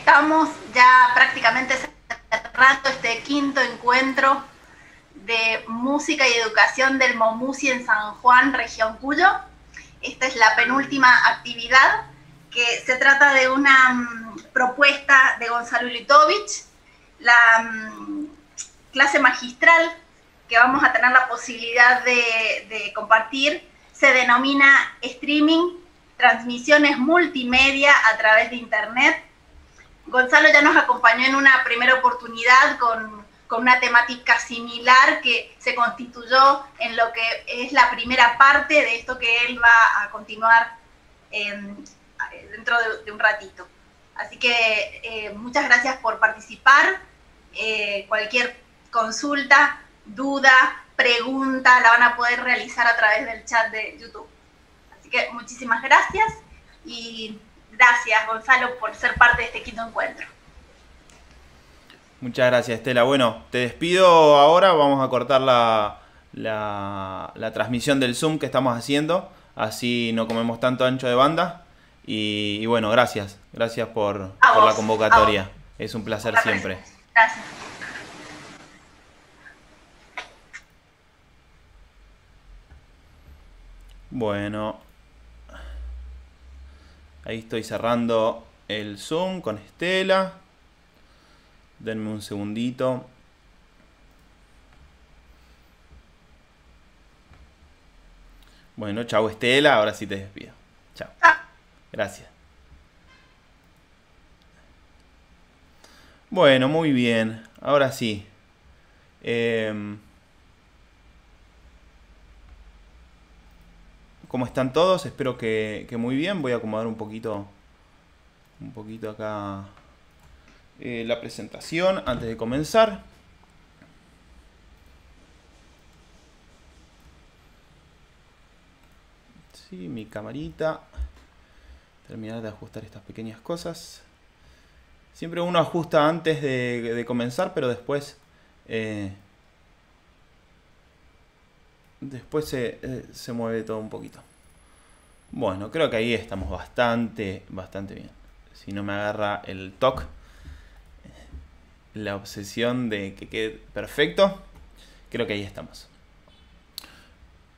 estamos ya prácticamente cerrando este quinto encuentro de música y educación del MOMUSI en San Juan, región Cuyo. Esta es la penúltima actividad que se trata de una mm, propuesta de Gonzalo Litovich, la mm, clase magistral que vamos a tener la posibilidad de compartir se denomina streaming, transmisiones multimedia a través de Internet Gonzalo ya nos acompañó en una primera oportunidad con, una temática similar que se constituyó en lo que es la primera parte de esto que él va a continuar em, dentro de, un ratito. Así que eh, muchas gracias por participar. Eh, cualquier consulta, duda, pregunta la van a poder realizar a través del chat de YouTube. Así que muchísimas gracias y Gracias, Gonzalo, por ser parte de este quinto encuentro. Muchas gracias, Estela. Bueno, te despido ahora. Vamos a cortar la, la, transmisión del Zoom que estamos haciendo. Así no comemos tanto ancho de banda. Y, bueno, gracias. Gracias por, la convocatoria. Es un placer siempre. Gracias. Bueno. Ahí estoy cerrando el zoom con Estela. Denme un segundito. Bueno, chao Estela, ahora sí te despido. Chao. Ah. Gracias. Bueno, muy bien. Ahora sí. Eh... ¿Cómo están todos? Espero que, muy bien. Voy a acomodar un poquito, un poquito acá eh, la presentación antes de comenzar. Sí, mi camarita. Terminar de ajustar estas pequeñas cosas. Siempre uno ajusta antes de, comenzar, pero después eh, después eh, se, mueve todo un poquito. Bueno, creo que ahí estamos bastante, bastante bien. Si no me agarra el toque, la obsesión de que quede perfecto, creo que ahí estamos.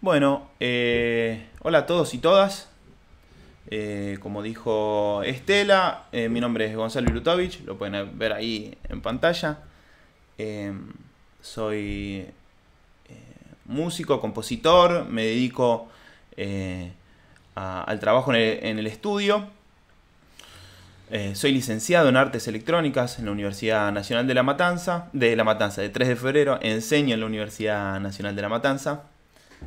Bueno, eh, hola a todos y todas. Eh, como dijo Estela, mi nombre es Gonzalo Ilutovich, lo pueden ver ahí en pantalla. soy músico, compositor, me dedico eh, al trabajo en el, estudio. Eh, soy licenciado en Artes Electrónicas en la Universidad Nacional de La Matanza, de La Matanza, de 3 de febrero, enseño en la Universidad Nacional de La Matanza,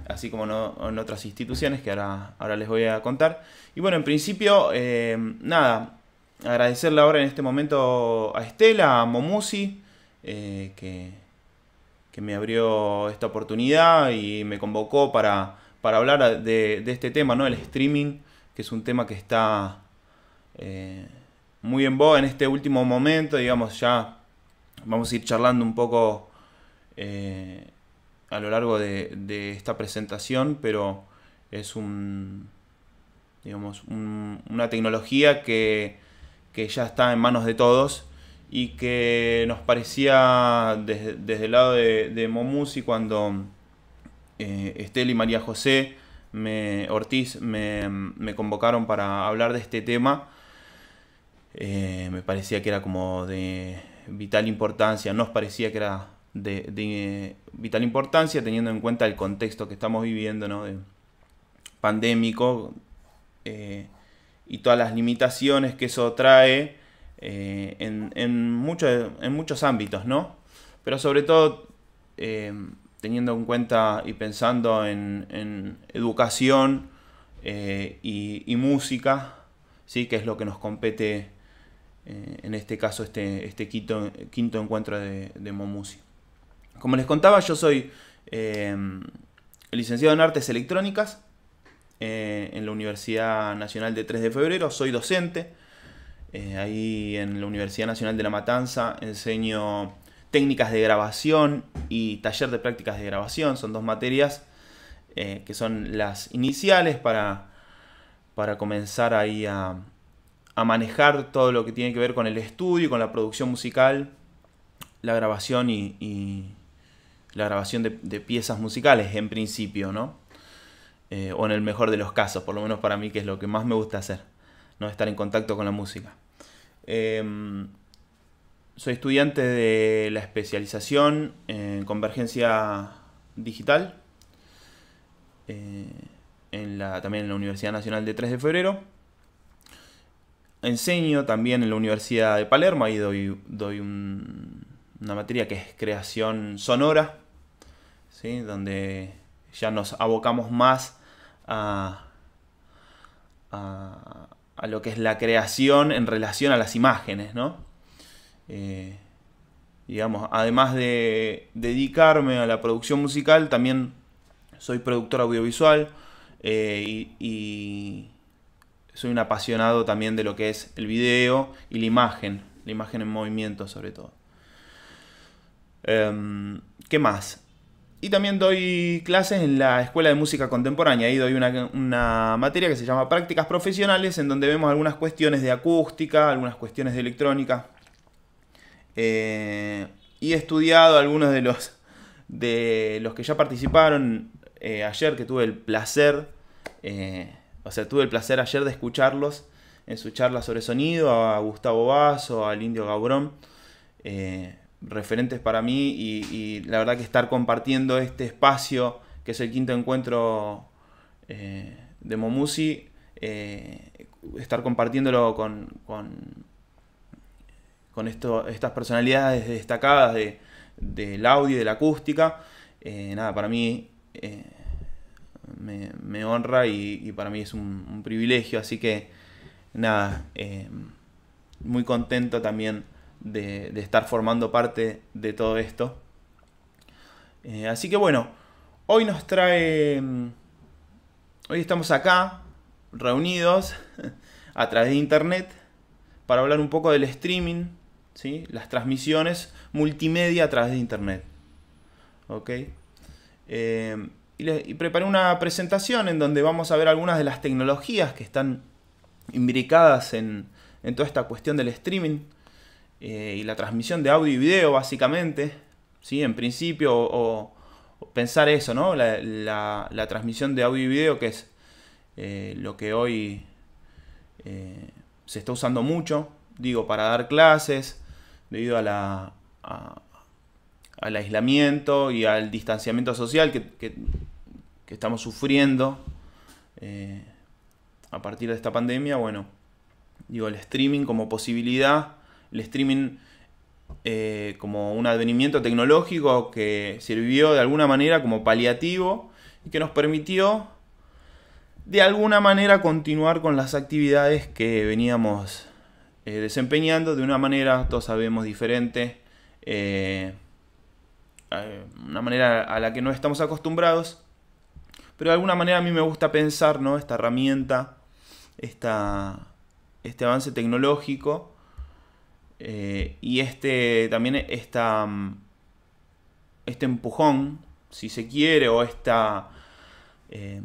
así como en otras instituciones que ahora, les voy a contar. Y bueno, en principio, eh, nada, agradecerle ahora en este momento a Estela, a Momusi, que, que me abrió esta oportunidad y me convocó para, para hablar de, este tema, ¿no? El streaming, que es un tema que está eh, muy en boga en este último momento, digamos, ya vamos a ir charlando un poco eh, a lo largo de, esta presentación, pero es un, digamos, una tecnología que, que ya está en manos de todos y que nos parecía desde, el lado de, de Momusi cuando eh, Estel y María José me, Ortiz me, convocaron para hablar de este tema, eh, me parecía que era como de vital importancia, nos parecía que era de, vital importancia teniendo en cuenta el contexto que estamos viviendo, De pandémico eh, y todas las limitaciones que eso trae eh, en, muchos ámbitos, Pero sobre todo eh, teniendo en cuenta y pensando en, educación eh, y, música, ¿sí? Que es lo que nos compete en este caso este, este quinto, encuentro de, de Momusi. Como les contaba, yo soy licenciado en Artes Electrónicas en la Universidad Nacional de 3 de Febrero, soy docente, eh, ahí en la Universidad Nacional de La Matanza enseño técnicas de grabación y taller de prácticas de grabación. Son dos materias eh, que son las iniciales para, para comenzar ahí a, manejar todo lo que tiene que ver con el estudio, con la producción musical, la grabación y, la grabación de, piezas musicales, en principio, ¿no? Eh, o en el mejor de los casos, por lo menos para mí, que es lo que más me gusta hacer, no estar en contacto con la música. Em, soy estudiante de la especialización en convergencia digital, eh, en la, también en la Universidad Nacional de 3 de Febrero. Enseño también en la Universidad de Palermo, ahí doy, doy una materia que es creación sonora, donde ya nos abocamos más a, a lo que es la creación en relación a las imágenes, ¿no? Eh, digamos, además de dedicarme a la producción musical, también soy productor audiovisual eh, y, soy un apasionado también de lo que es el video y la imagen, la imagen en movimiento sobre todo. Em, ¿Qué más? Y también doy clases en la Escuela de Música Contemporánea. Ahí doy una, materia que se llama Prácticas Profesionales, en donde vemos algunas cuestiones de acústica, algunas cuestiones de electrónica. Eh, y he estudiado algunos de los, de los que ya participaron eh, ayer, que tuve el placer, eh, o sea, tuve el placer ayer de escucharlos en su charla sobre sonido, a Gustavo Basso, al Indio Gabrón referentes para mí y, la verdad que estar compartiendo este espacio que es el quinto encuentro eh, de Momusi, eh, estar compartiéndolo con, con, estas personalidades destacadas de, del audio y de la acústica, eh, nada, para mí me, honra y, para mí es un, un privilegio, así que nada, muy contento también de, estar formando parte de todo esto. Eh, así que bueno, hoy nos trae... Mm, hoy estamos acá, reunidos, a través de internet, para hablar un poco del streaming, ¿sí? las transmisiones multimedia a través de internet. ¿Ok? Eh, y, preparé una presentación en donde vamos a ver algunas de las tecnologías que están imbricadas en toda esta cuestión del streaming. Eh, y la transmisión de audio y video básicamente, ¿sí? en principio, o, pensar eso, La, transmisión de audio y video que es eh, lo que hoy eh, se está usando mucho, digo, para dar clases, debido a la, al aislamiento y al distanciamiento social que estamos sufriendo a partir de esta pandemia, bueno, digo, el streaming como posibilidad el streaming eh, como un advenimiento tecnológico que sirvió de alguna manera como paliativo y que nos permitió de alguna manera continuar con las actividades que veníamos eh, desempeñando de una manera, todos sabemos, diferente, eh, una manera a la que no estamos acostumbrados, pero de alguna manera a mí me gusta pensar ¿no? esta herramienta, esta, este avance tecnológico, eh, y este, también esta, mm, este empujón, si se quiere, o esta, em,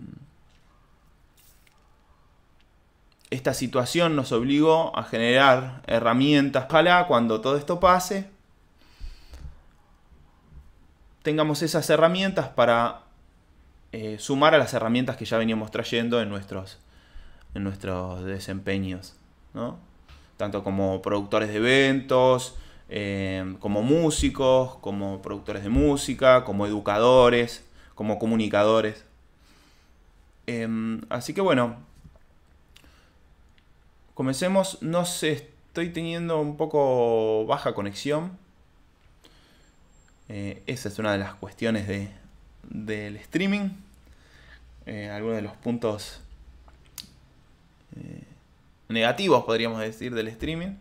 esta situación nos obligó a generar herramientas para cuando todo esto pase, tengamos esas herramientas para eh, sumar a las herramientas que ya veníamos trayendo en nuestros, en nuestros desempeños. ¿no? tanto como productores de eventos, eh, como músicos, como productores de música, como educadores, como comunicadores. Em, así que bueno, comencemos. No sé, estoy teniendo un poco baja conexión. Eh, esa es una de las cuestiones de, del streaming. Eh, algunos de los puntos negativos, podríamos decir, del streaming.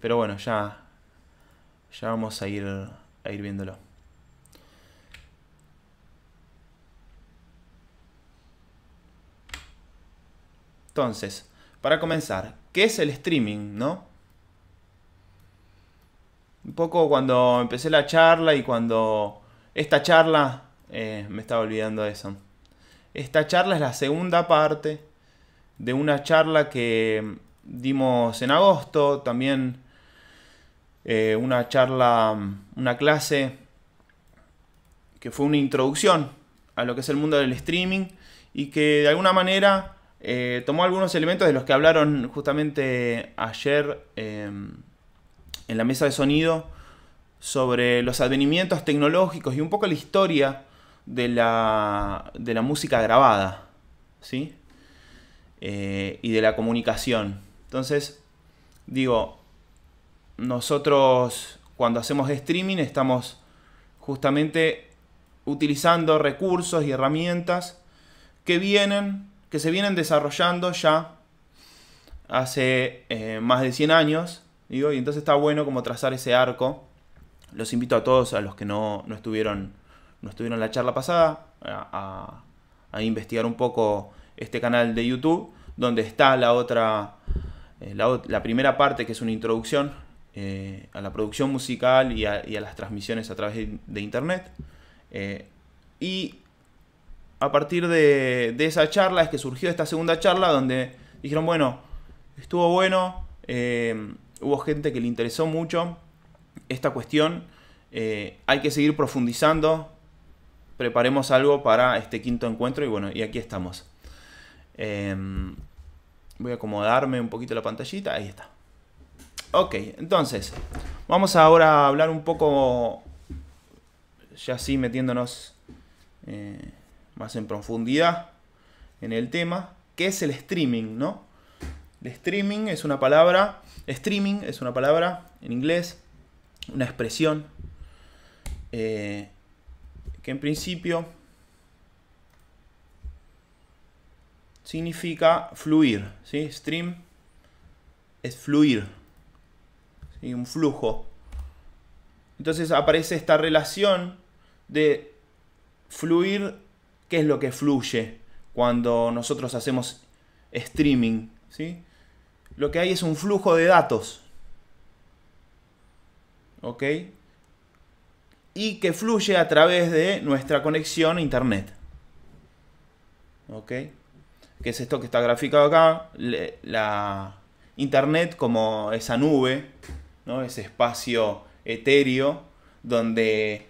Pero bueno, ya, ya vamos a ir, a ir viéndolo. Entonces, para comenzar, ¿qué es el streaming, no? Un poco cuando empecé la charla y cuando esta charla, eh, me estaba olvidando eso. Esta charla es la segunda parte de una charla que dimos en agosto, también eh, una charla, una clase que fue una introducción a lo que es el mundo del streaming y que de alguna manera eh, tomó algunos elementos de los que hablaron justamente ayer em, en la mesa de sonido sobre los advenimientos tecnológicos y un poco la historia de la, de la música grabada. ¿Sí? Eh, y de la comunicación. Entonces, digo, nosotros cuando hacemos streaming estamos justamente utilizando recursos y herramientas que vienen, que se vienen desarrollando ya hace eh, más de 100 años, digo, y entonces está bueno como trazar ese arco. Los invito a todos, a los que no, estuvieron, no estuvieron en la charla pasada, a, a investigar un poco este canal de YouTube, donde está la otra, eh, la, primera parte que es una introducción eh, a la producción musical y a, las transmisiones a través de internet. Eh, y a partir de, de, esa charla es que surgió esta segunda charla donde dijeron, bueno, estuvo bueno, hubo gente que le interesó mucho esta cuestión, hay que seguir profundizando, preparemos algo para este quinto encuentro y bueno, y aquí estamos. Em, voy a acomodarme un poquito la pantallita. Ahí está. Ok, entonces, vamos ahora a hablar un poco, ya así metiéndonos eh, más en profundidad en el tema, que es el streaming, ¿no? El streaming es una palabra, streaming es una palabra en inglés, una expresión, eh, que en principio significa fluir, ¿sí? Stream es fluir, ¿sí? un flujo. Entonces aparece esta relación de fluir, qué es lo que fluye cuando nosotros hacemos streaming, ¿sí? Lo que hay es un flujo de datos. ¿Ok? Y que fluye a través de nuestra conexión a Internet. ¿Ok? que es esto que está graficado acá, la Internet como esa nube, ¿no? ese espacio etéreo donde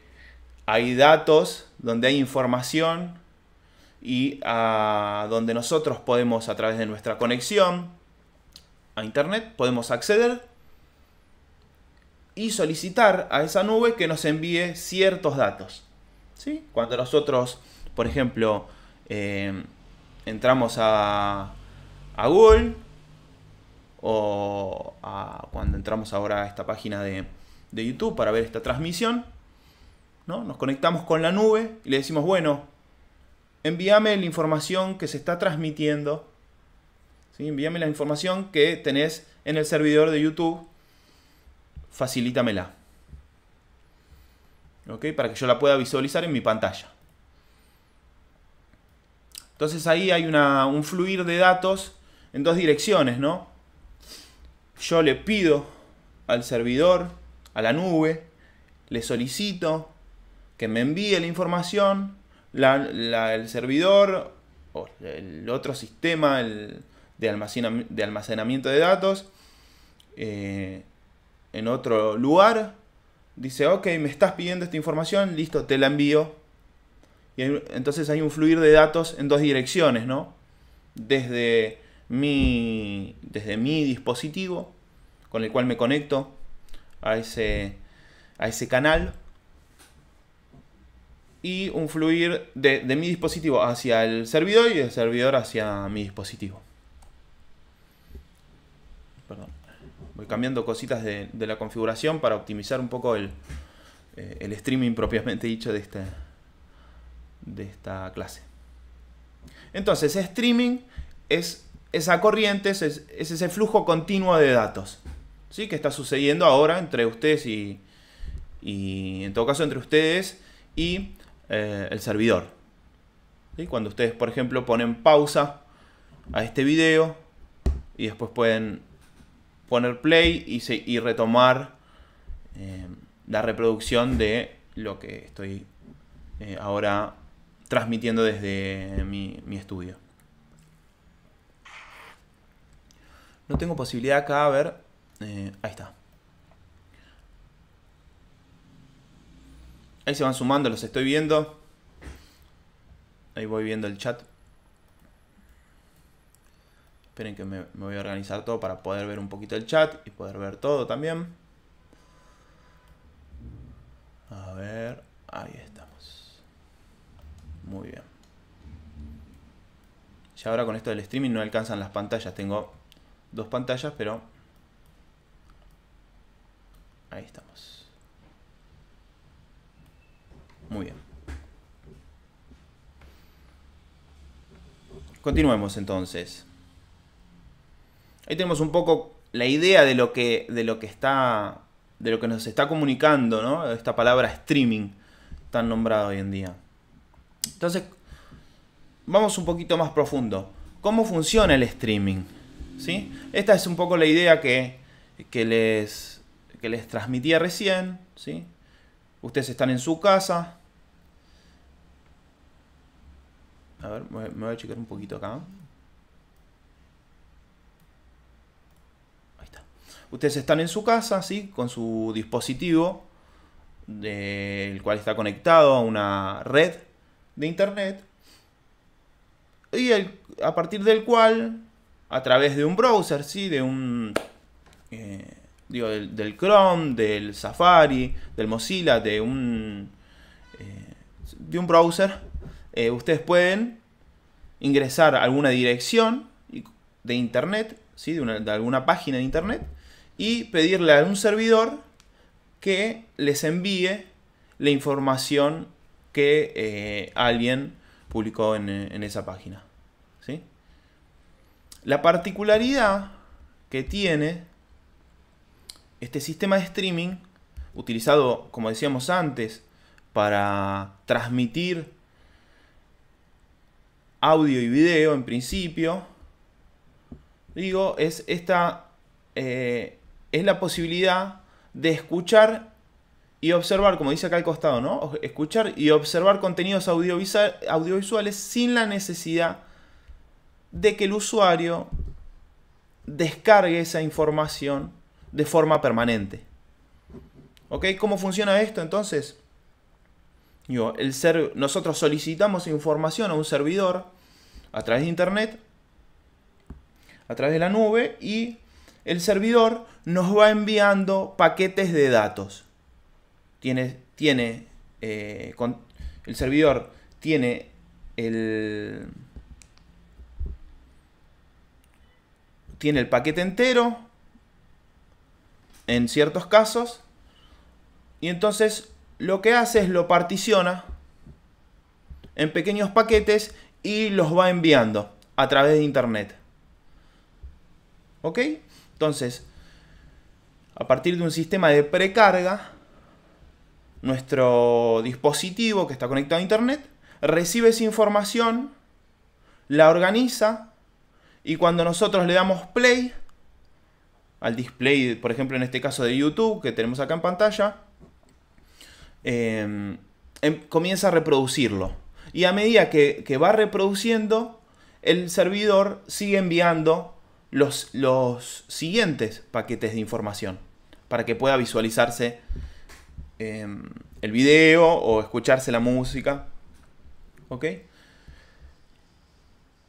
hay datos, donde hay información y a ah, donde nosotros podemos a través de nuestra conexión a Internet podemos acceder y solicitar a esa nube que nos envíe ciertos datos. ¿sí? Cuando nosotros, por ejemplo, eh, entramos a, Google o cuando entramos ahora a esta página de, YouTube para ver esta transmisión, ¿no? nos conectamos con la nube y le decimos, bueno, envíame la información que se está transmitiendo, ¿sí? envíame la información que tenés en el servidor de YouTube, facilítamela. ¿Ok? Para que yo la pueda visualizar en mi pantalla. Entonces ahí hay una, un fluir de datos en dos direcciones, ¿no? Yo le pido al servidor, a la nube, le solicito que me envíe la información, el servidor o el otro sistema de, de, almacenamiento de datos eh, en otro lugar, dice, ok, me estás pidiendo esta información, listo, te la envío, entonces hay un fluir de datos en dos direcciones, ¿no? Desde mi, desde mi dispositivo con el cual me conecto a ese, a ese canal y un fluir de, mi dispositivo hacia el servidor y el servidor hacia mi dispositivo. Perdón. Voy cambiando cositas de, la configuración para optimizar un poco el, eh, el streaming propiamente dicho de este, de esta clase. Entonces, streaming es esa corriente, es, ese flujo continuo de datos ¿sí? que está sucediendo ahora entre ustedes y, en todo caso entre ustedes y eh, el servidor. Cuando ustedes, por ejemplo, ponen pausa a este video y después pueden poner play y, retomar eh, la reproducción de lo que estoy eh, ahora transmitiendo desde mi, estudio. No tengo posibilidad acá, a ver. Eh, ahí está. Ahí se van sumando, los estoy viendo. Ahí voy viendo el chat. Esperen que me, me, voy a organizar todo para poder ver un poquito el chat y poder ver todo también. A ver, ahí está. Muy bien. Ya ahora con esto del streaming no alcanzan las pantallas. Tengo dos pantallas, pero... Ahí estamos. Muy bien. Continuemos entonces. Ahí tenemos un poco la idea de lo que, de lo que está de lo que nos está comunicando, Esta palabra streaming tan nombrada hoy en día. Entonces, vamos un poquito más profundo. ¿Cómo funciona el streaming? ¿Sí? Esta es un poco la idea que, les, les transmitía recién. ¿sí? Ustedes están en su casa. A ver, me voy a checar un poquito acá. Ahí está. Ustedes están en su casa, Con su dispositivo, del cual está conectado a una red, de Internet y a partir del cual, a través de un browser, ¿sí? de un, eh, digo, del, Chrome, del Safari, del Mozilla, de un, eh, de un browser, eh, ustedes pueden ingresar a alguna dirección de Internet, ¿sí? de, de alguna página de Internet, y pedirle a un servidor que les envíe la información que eh, alguien publicó en, eh, esa página. La particularidad que tiene este sistema de streaming, utilizado, como decíamos antes, para transmitir audio y video en principio, digo, es esta, eh, es la posibilidad de escuchar y observar, como dice acá al costado, ¿no? Escuchar y observar contenidos audiovisuales sin la necesidad de que el usuario descargue esa información de forma permanente. ¿Ok? ¿Cómo funciona esto entonces? yo el ser, nosotros solicitamos información a un servidor a través de internet, a través de la nube, y el servidor nos va enviando paquetes de datos tiene, eh, el servidor tiene el, tiene el paquete entero en ciertos casos y entonces lo que hace es lo particiona en pequeños paquetes y los va enviando a través de internet. ¿Ok? Entonces, a partir de un sistema de precarga, nuestro dispositivo que está conectado a Internet recibe esa información, la organiza y cuando nosotros le damos play al display, por ejemplo en este caso de YouTube que tenemos acá en pantalla, em, em, comienza a reproducirlo. Y a medida que, que, va reproduciendo, el servidor sigue enviando los, los siguientes paquetes de información para que pueda visualizarse Em, el video o escucharse la música. ¿Ok?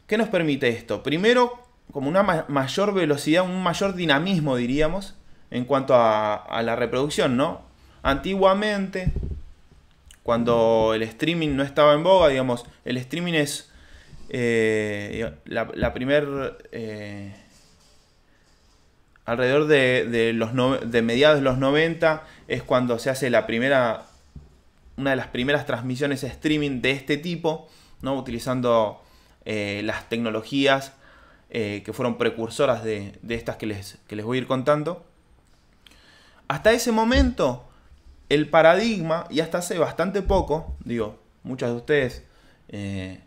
¿Qué nos permite esto? Primero, como una mayor velocidad, un mayor dinamismo, diríamos, en cuanto a, la reproducción, ¿no? Antiguamente, cuando el streaming no estaba en boga, digamos, el streaming es eh, la, primera eh, alrededor de, mediados de los 90 es cuando se hace la primera, una de las primeras transmisiones streaming de este tipo, ¿no? utilizando eh, las tecnologías eh, que fueron precursoras de, estas que les, voy a ir contando. Hasta ese momento, el paradigma, y hasta hace bastante poco, digo, muchas de ustedes eh,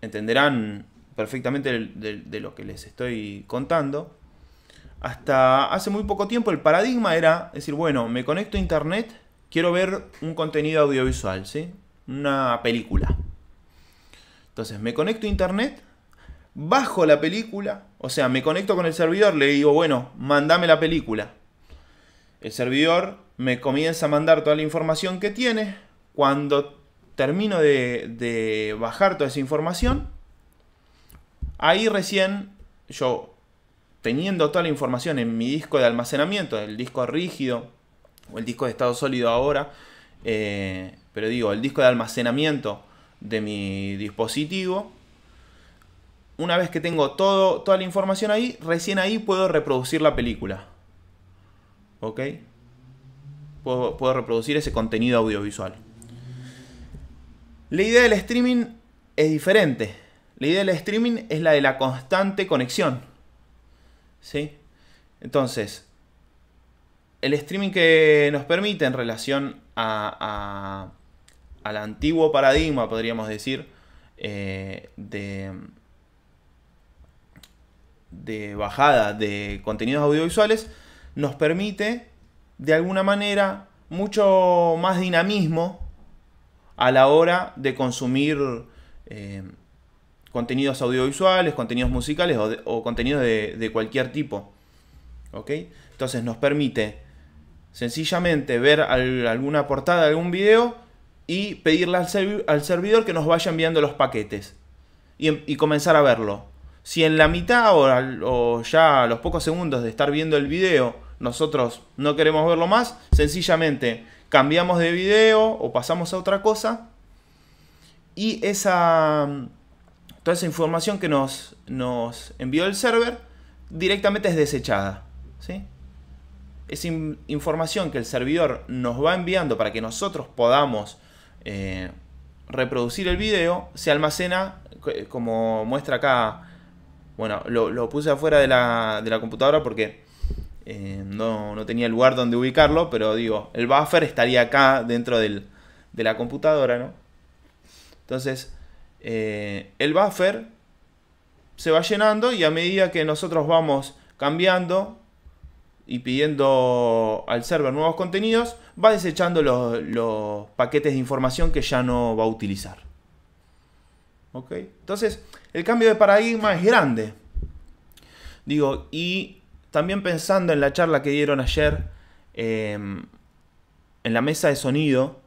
entenderán perfectamente de lo que les estoy contando, hasta hace muy poco tiempo el paradigma era decir, bueno, me conecto a internet, quiero ver un contenido audiovisual, ¿sí? Una película. Entonces, me conecto a internet, bajo la película, o sea, me conecto con el servidor, le digo, bueno, mandame la película. El servidor me comienza a mandar toda la información que tiene. Cuando termino de, de bajar toda esa información, ahí recién yo teniendo toda la información en mi disco de almacenamiento, el disco rígido o el disco de estado sólido ahora, eh, pero digo, el disco de almacenamiento de mi dispositivo, una vez que tengo toda la información ahí, recién ahí puedo reproducir la película. ¿Ok? Puedo, puedo reproducir ese contenido audiovisual. La idea del streaming es diferente. La idea del streaming es la de la constante conexión. ¿sí? Entonces, el streaming que nos permite en relación a, al antiguo paradigma, podríamos decir, eh, de, bajada de contenidos audiovisuales, nos permite de alguna manera mucho más dinamismo a la hora de consumir eh, contenidos audiovisuales, contenidos musicales o, contenidos de, cualquier tipo. ¿Ok? Entonces nos permite sencillamente ver alguna portada de algún video y pedirle al, servidor que nos vaya enviando los paquetes y, em, comenzar a verlo. Si en la mitad o, o ya a los pocos segundos de estar viendo el video nosotros no queremos verlo más, sencillamente cambiamos de video o pasamos a otra cosa y esa toda esa información que nos, nos envió el server directamente es desechada. ¿sí? Es información que el servidor nos va enviando para que nosotros podamos eh, reproducir el video, se almacena eh, como muestra acá. Bueno, lo, puse afuera de la, computadora porque eh, no, tenía tenía lugar donde ubicarlo, pero digo, el buffer estaría acá dentro de la computadora, ¿no? Entonces, eh, el buffer se va llenando y a medida que nosotros vamos cambiando y pidiendo al server nuevos contenidos, va desechando los, paquetes de información que ya no va a utilizar. ¿Ok? Entonces, el cambio de paradigma es grande. Digo, y también pensando en la charla que dieron ayer eh, en la mesa de sonido,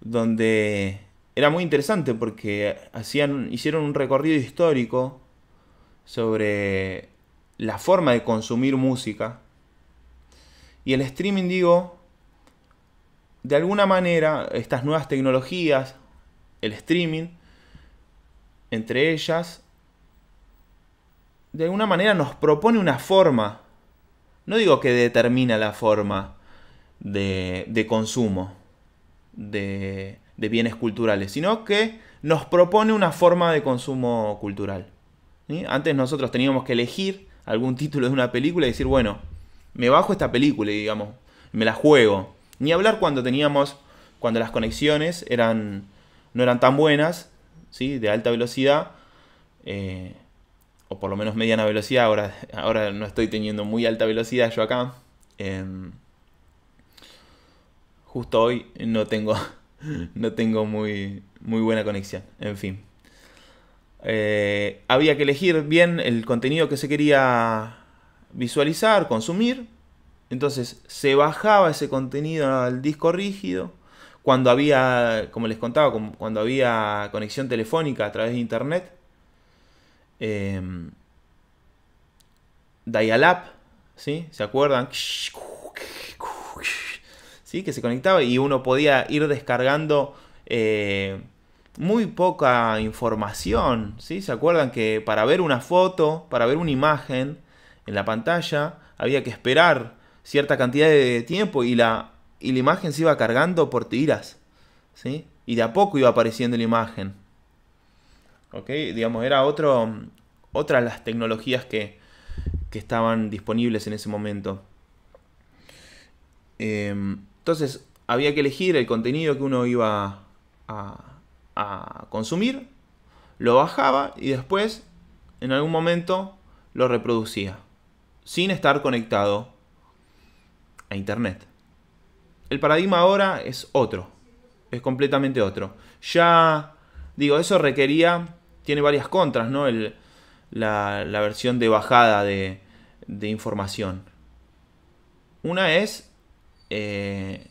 donde era muy interesante porque hacían, hicieron un recorrido histórico sobre la forma de consumir música. Y el streaming, digo, de alguna manera, estas nuevas tecnologías, el streaming, entre ellas, de alguna manera nos propone una forma. No digo que determina la forma de, de consumo, de, de bienes culturales, sino que nos propone una forma de consumo cultural. Antes nosotros teníamos que elegir algún título de una película y decir, bueno, me bajo esta película, y digamos, me la juego. Ni hablar cuando teníamos, cuando las conexiones eran, no eran tan buenas, ¿sí? de alta velocidad, eh, o por lo menos mediana velocidad, ahora, ahora no estoy teniendo muy alta velocidad yo acá. Eh, justo hoy no tengo no tengo muy, muy buena conexión. En fin. Eh, había que elegir bien el contenido que se quería visualizar, consumir. Entonces se bajaba ese contenido al disco rígido. Cuando había, como les contaba, cuando había conexión telefónica a través de internet. Eh, dial-up, ¿sí? ¿Se acuerdan? que se conectaba y uno podía ir descargando eh, muy poca información. ¿sí? ¿Se acuerdan que para ver una foto, para ver una imagen en la pantalla, había que esperar cierta cantidad de tiempo y la, la imagen se iba cargando por tiras? ¿sí? Y de a poco iba apareciendo la imagen. ¿Ok? Digamos, era otro, otra de las tecnologías que, que estaban disponibles en ese momento. Em, entonces había que elegir el contenido que uno iba a, consumir, lo bajaba y después en algún momento lo reproducía, sin estar conectado a Internet. El paradigma ahora es otro, es completamente otro. Ya, digo, eso requería, tiene varias contras, ¿no? la, versión de bajada de información. Una es eh,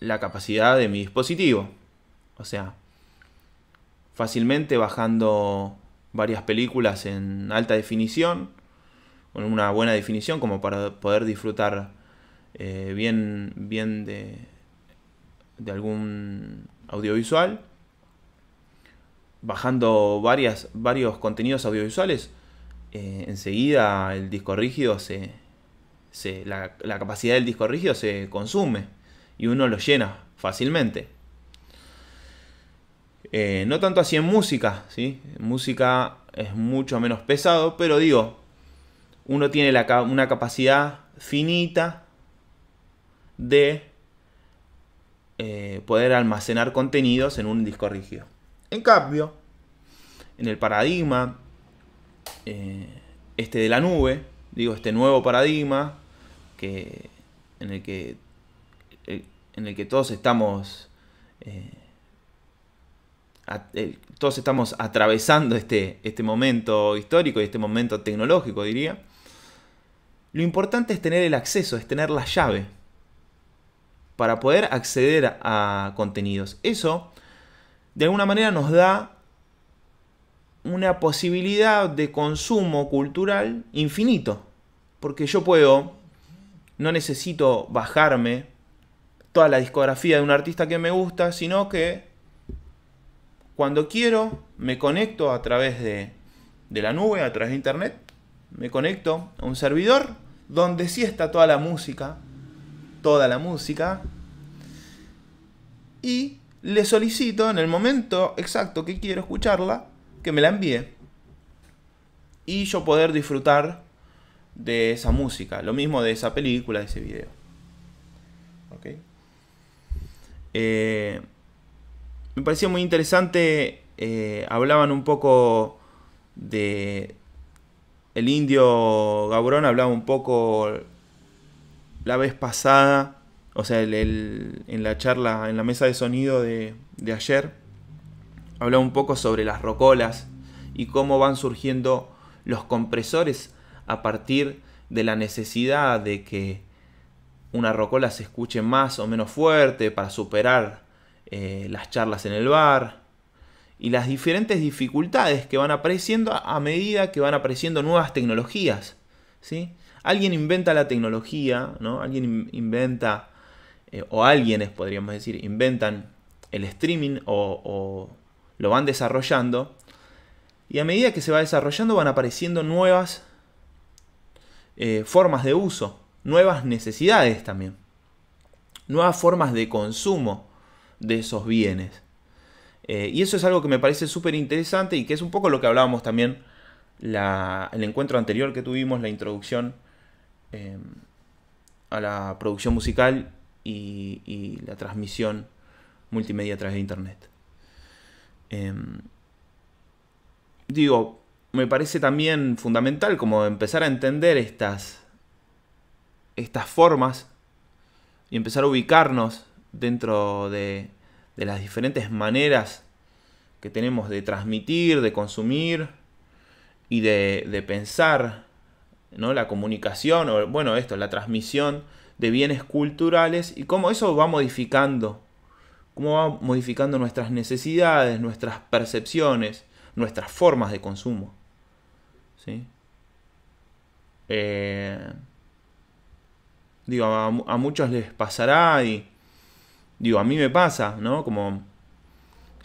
la capacidad de mi dispositivo. O sea, fácilmente bajando varias películas en alta definición, con una buena definición como para poder disfrutar eh, bien, bien de, algún audiovisual, bajando varias, varios contenidos audiovisuales, eh, enseguida el disco rígido se, la, capacidad del disco rígido se consume y uno lo llena fácilmente. Eh, no tanto así en música, ¿sí? música es mucho menos pesado, pero digo, uno tiene una capacidad finita de eh, poder almacenar contenidos en un disco rígido. En cambio, en el paradigma eh, este de la nube, digo, este nuevo paradigma que, en, el que, eh, en el que todos estamos... Eh, eh, todos estamos atravesando este, este momento histórico y este momento tecnológico, diría. Lo importante es tener el acceso, es tener la llave para poder acceder a contenidos. Eso, de alguna manera, nos da una posibilidad de consumo cultural infinito. Porque yo puedo no necesito bajarme toda la discografía de un artista que me gusta, sino que cuando quiero me conecto a través de, la nube, a través de internet, me conecto a un servidor donde sí está toda la música, toda la música, y le solicito en el momento exacto que quiero escucharla, que me la envíe. Y yo poder disfrutar de esa música, lo mismo de esa película, de ese video. Eh, me pareció muy interesante, eh, hablaban un poco de... El indio Gabrón hablaba un poco la vez pasada, o sea, en la charla, en la mesa de sonido de, de ayer, hablaba un poco sobre las rocolas y cómo van surgiendo los compresores a partir de la necesidad de que una rocola se escuche más o menos fuerte para superar eh, las charlas en el bar y las diferentes dificultades que van apareciendo a medida que van apareciendo nuevas tecnologías. ¿sí? Alguien inventa la tecnología, ¿no? alguien inventa, eh, o alguienes podríamos decir, inventan el streaming o lo van desarrollando. Y a medida que se va desarrollando van apareciendo nuevas eh, formas de uso, nuevas necesidades también, nuevas formas de consumo de esos bienes. Eh, y eso es algo que me parece súper interesante y que es un poco lo que hablábamos también la, el encuentro anterior que tuvimos, la introducción eh, a la producción musical y, la transmisión multimedia a través de Internet. Em, digo, me parece también fundamental como empezar a entender estas, estas formas y empezar a ubicarnos dentro de, las diferentes maneras que tenemos de transmitir, de consumir y de, de pensar ¿no? la comunicación, o bueno, esto, la transmisión de bienes culturales y cómo eso va modificando, cómo va modificando nuestras necesidades, nuestras percepciones, nuestras formas de consumo. ¿sí? Eh, digo, a, muchos les pasará y digo, a mí me pasa, ¿no? Como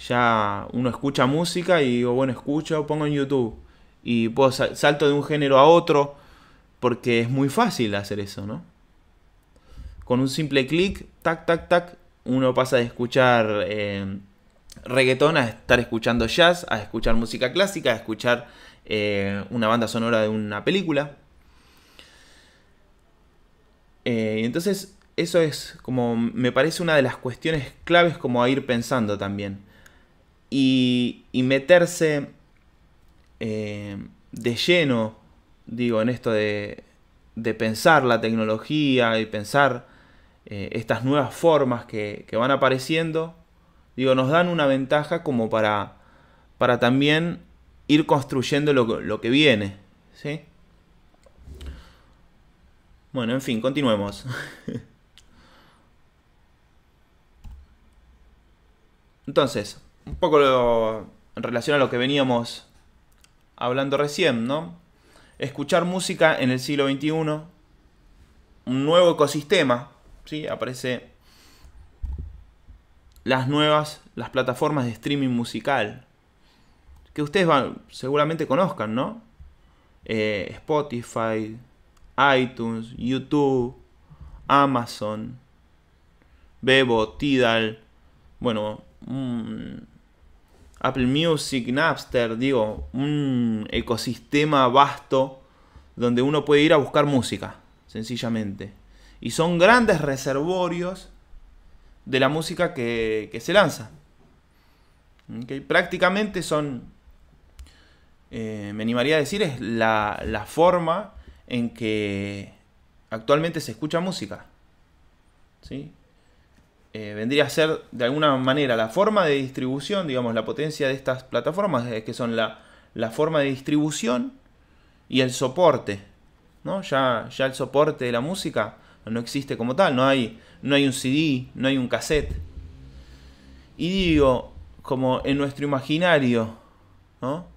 ya uno escucha música y digo, bueno, escucho, pongo en YouTube y puedo salto de un género a otro porque es muy fácil hacer eso, ¿no? Con un simple clic, tac, tac, tac, uno pasa de escuchar eh, reggaetón a estar escuchando jazz, a escuchar música clásica, a escuchar eh, una banda sonora de una película. Eh, entonces, eso es como, me parece una de las cuestiones claves como a ir pensando también. Y, y meterse eh, de lleno, digo, en esto de, de pensar la tecnología y pensar estas nuevas formas que, que, van apareciendo, digo, nos dan una ventaja como para, para también ir construyendo lo, que viene. ¿sí? Bueno, en fin, continuemos. Entonces, un poco en relación a lo que veníamos hablando recién, ¿no? Escuchar música en el siglo XXI, un nuevo ecosistema, ¿sí? Aparece las nuevas, las plataformas de streaming musical, que ustedes van, seguramente conozcan, ¿no? Eh, Spotify, iTunes, YouTube, Amazon, Bebo, Tidal, bueno, mm, Apple Music, Napster, digo, un ecosistema vasto donde uno puede ir a buscar música, sencillamente. Y son grandes reservorios de la música que, se lanza. que Prácticamente son eh, me animaría a decir, es la, forma en que actualmente se escucha música. Eh, vendría a ser de alguna manera la forma de distribución, digamos, la potencia de estas plataformas, eh, que son la, forma de distribución y el soporte. ¿no? Ya, ya el soporte de la música no existe como tal, no hay, no hay un CD, no hay un cassette. Y digo, como en nuestro imaginario, ¿no?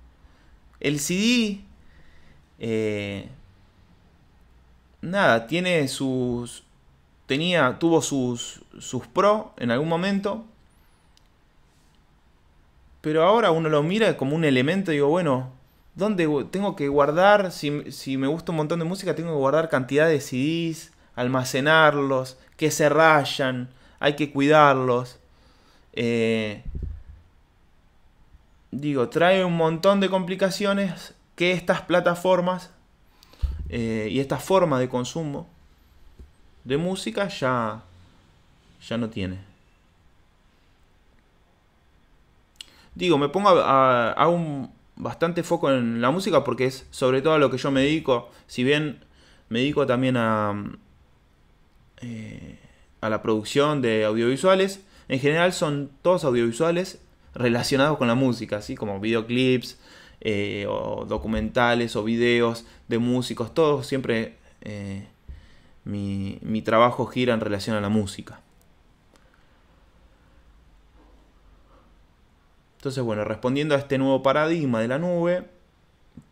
El CD... Eh, nada, tiene sus... Tenía, tuvo sus, sus pro en algún momento. Pero ahora uno lo mira como un elemento digo, bueno, ¿dónde tengo que guardar? Si, si me gusta un montón de música, tengo que guardar cantidad de CDs, almacenarlos, que se rayan, hay que cuidarlos. Eh, digo, trae un montón de complicaciones que estas plataformas eh, y esta forma de consumo de música ya, ya no tiene. Digo, me pongo a, un bastante foco en la música porque es sobre todo a lo que yo me dedico, si bien me dedico también a, eh, a la producción de audiovisuales, en general son todos audiovisuales Relacionado con la música, así como videoclips eh, o documentales o videos de músicos, todo siempre eh, mi, trabajo gira en relación a la música. Entonces, bueno, respondiendo a este nuevo paradigma de la nube,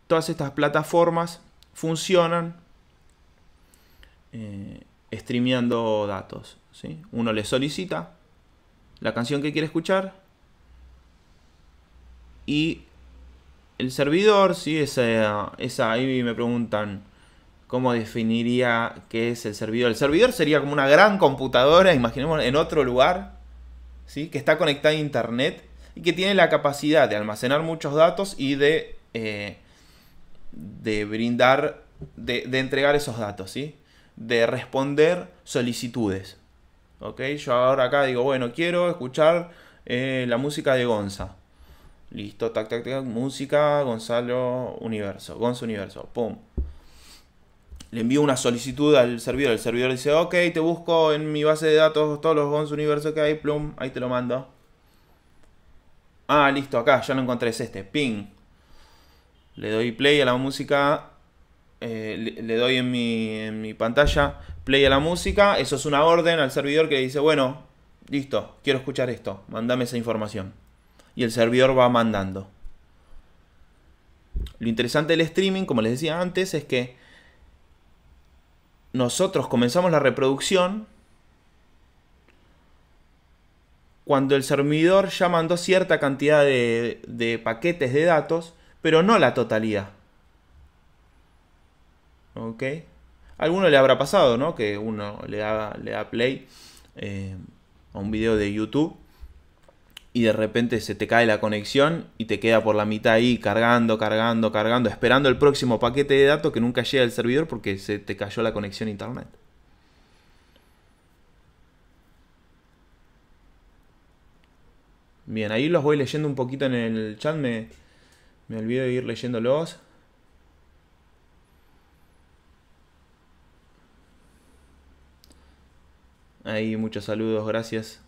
todas estas plataformas funcionan eh, streameando datos. ¿sí? Uno le solicita la canción que quiere escuchar, y el servidor, ¿sí? ahí me preguntan cómo definiría qué es el servidor. El servidor sería como una gran computadora, imaginemos, en otro lugar, ¿sí? que está conectada a Internet y que tiene la capacidad de almacenar muchos datos y de, eh, de brindar, de, entregar esos datos, ¿sí? de responder solicitudes. Yo ahora acá digo, bueno, quiero escuchar eh, la música de Gonza. Listo, tac, tac, tac. Música, Gonzalo Universo. Gonzo Universo. Pum. Le envío una solicitud al servidor. El servidor dice, ok, te busco en mi base de datos todos los Gonzo Universo que hay. Plum, ahí te lo mando. Ah, listo, acá, ya lo encontré. Es este. Ping. Le doy play a la música. Eh, le, doy en mi, en mi pantalla play a la música. Eso es una orden al servidor que le dice, bueno, listo, quiero escuchar esto. Mandame esa información y el servidor va mandando. Lo interesante del streaming, como les decía antes, es que nosotros comenzamos la reproducción cuando el servidor ya mandó cierta cantidad de, paquetes de datos, pero no la totalidad. ¿Ok? alguno le habrá pasado, ¿no? Que uno le da, le da play eh, a un video de YouTube y de repente se te cae la conexión y te queda por la mitad ahí cargando, cargando, cargando, esperando el próximo paquete de datos que nunca llega al servidor porque se te cayó la conexión internet. Bien, ahí los voy leyendo un poquito en el chat, me, me olvido de ir leyéndolos. Ahí muchos saludos, gracias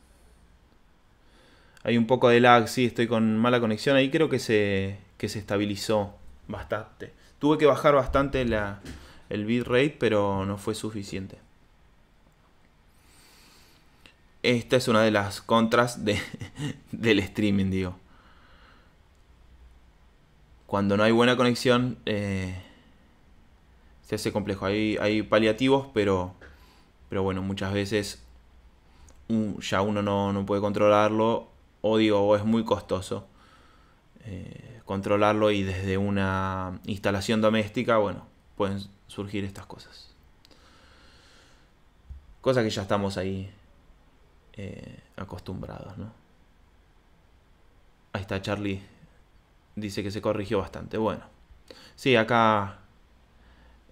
hay un poco de lag, sí, estoy con mala conexión. Ahí creo que se, se estabilizó bastante. Tuve que bajar bastante el bitrate, pero no fue suficiente. Esta es una de las contras de, del streaming, digo. Cuando no hay buena conexión, eh, se hace complejo. Hay, hay paliativos, pero, pero bueno, muchas veces ya uno no, no puede controlarlo o digo, es muy costoso eh, controlarlo y desde una instalación doméstica, bueno, pueden surgir estas cosas. Cosa que ya estamos ahí eh, acostumbrados, ¿no? Ahí está Charlie. Dice que se corrigió bastante. Bueno. Sí, acá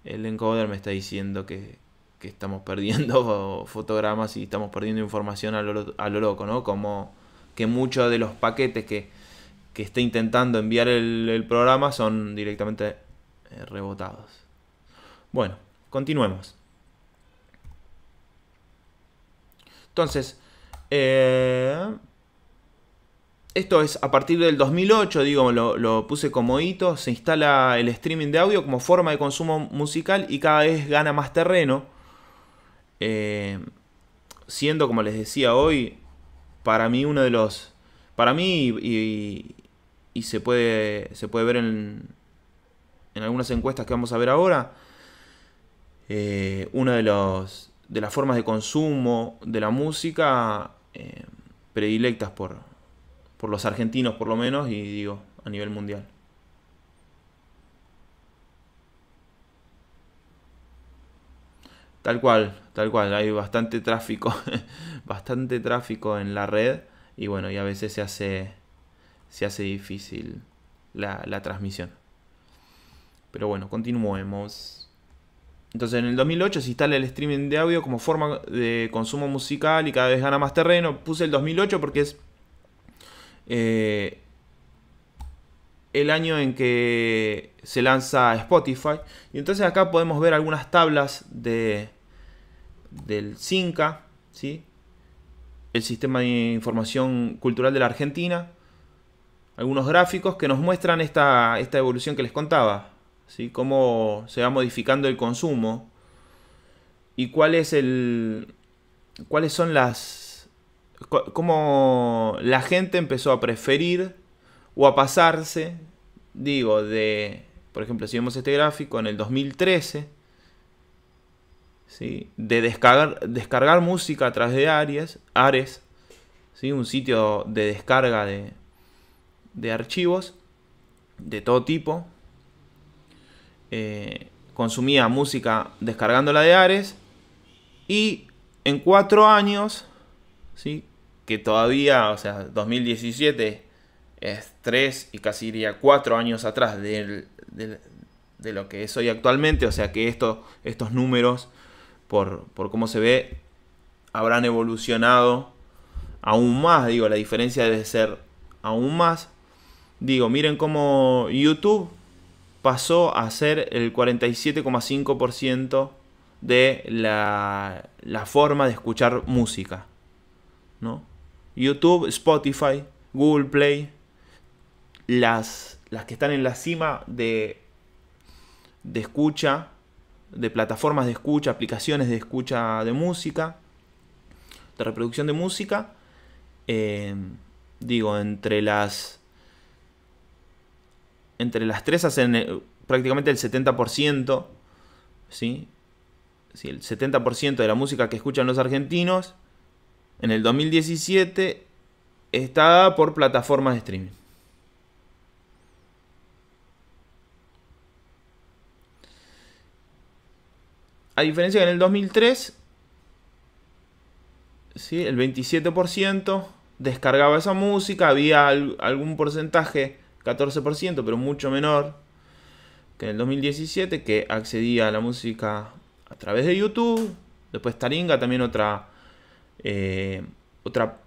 el encoder me está diciendo que, estamos perdiendo fotogramas y estamos perdiendo información a lo, loco, ¿no? Como que muchos de los paquetes que, que esté intentando enviar el, programa son directamente eh, rebotados. Bueno, continuemos. Entonces, eh, esto es a partir del 2008, digo, lo, puse como hito, se instala el streaming de audio como forma de consumo musical y cada vez gana más terreno, eh, siendo, como les decía hoy, para mí uno de los... Para mí, y, se, puede, se puede ver en, en algunas encuestas que vamos a ver ahora, eh, una de, los, de las formas de consumo de la música eh, predilectas por, por los argentinos por lo menos y digo, a nivel mundial. Tal cual, tal cual, hay bastante tráfico, bastante tráfico en la red y bueno, y a veces se hace, se hace difícil la, transmisión. Pero bueno, continuemos. Entonces en el 2008 se instala el streaming de audio como forma de consumo musical y cada vez gana más terreno. Puse el 2008 porque es eh, el año en que se lanza Spotify. Y entonces acá podemos ver algunas tablas de, del CINCA, ¿sí? el Sistema de Información Cultural de la Argentina, algunos gráficos que nos muestran esta, esta evolución que les contaba, ¿sí? cómo se va modificando el consumo y cuál es el, cuáles son las... cómo la gente empezó a preferir o a pasarse, digo, de, por ejemplo, si vemos este gráfico, en el 2013, ¿sí? de descargar, descargar música a través de Ares Ares, ¿sí? un sitio de descarga de, de archivos de todo tipo, eh, consumía música descargándola de Ares y en cuatro años, ¿sí? que todavía, o sea, 2017 es tres y casi iría cuatro años atrás de lo que es hoy actualmente. O sea que estos números, por, cómo se ve, habrán evolucionado aún más. Digo, la diferencia debe ser aún más. Digo, miren cómo YouTube pasó a ser el 47,5% de la, la, forma de escuchar música. ¿no? YouTube, Spotify, Google Play, las, las que están en la cima de, de escucha, de plataformas de escucha, aplicaciones de escucha de música, de reproducción de música. Em, digo, entre las. Entre las tres hacen eh, prácticamente el 70%. ¿sí? el 70% de la música que escuchan los argentinos en el 2017 está por plataformas de streaming. A diferencia que en el 2003, ¿sí? el 27% descargaba esa música, había algún porcentaje, 14%, pero mucho menor que en el 2017, que accedía a la música a través de YouTube. Después Taringa, también otra, eh, otra,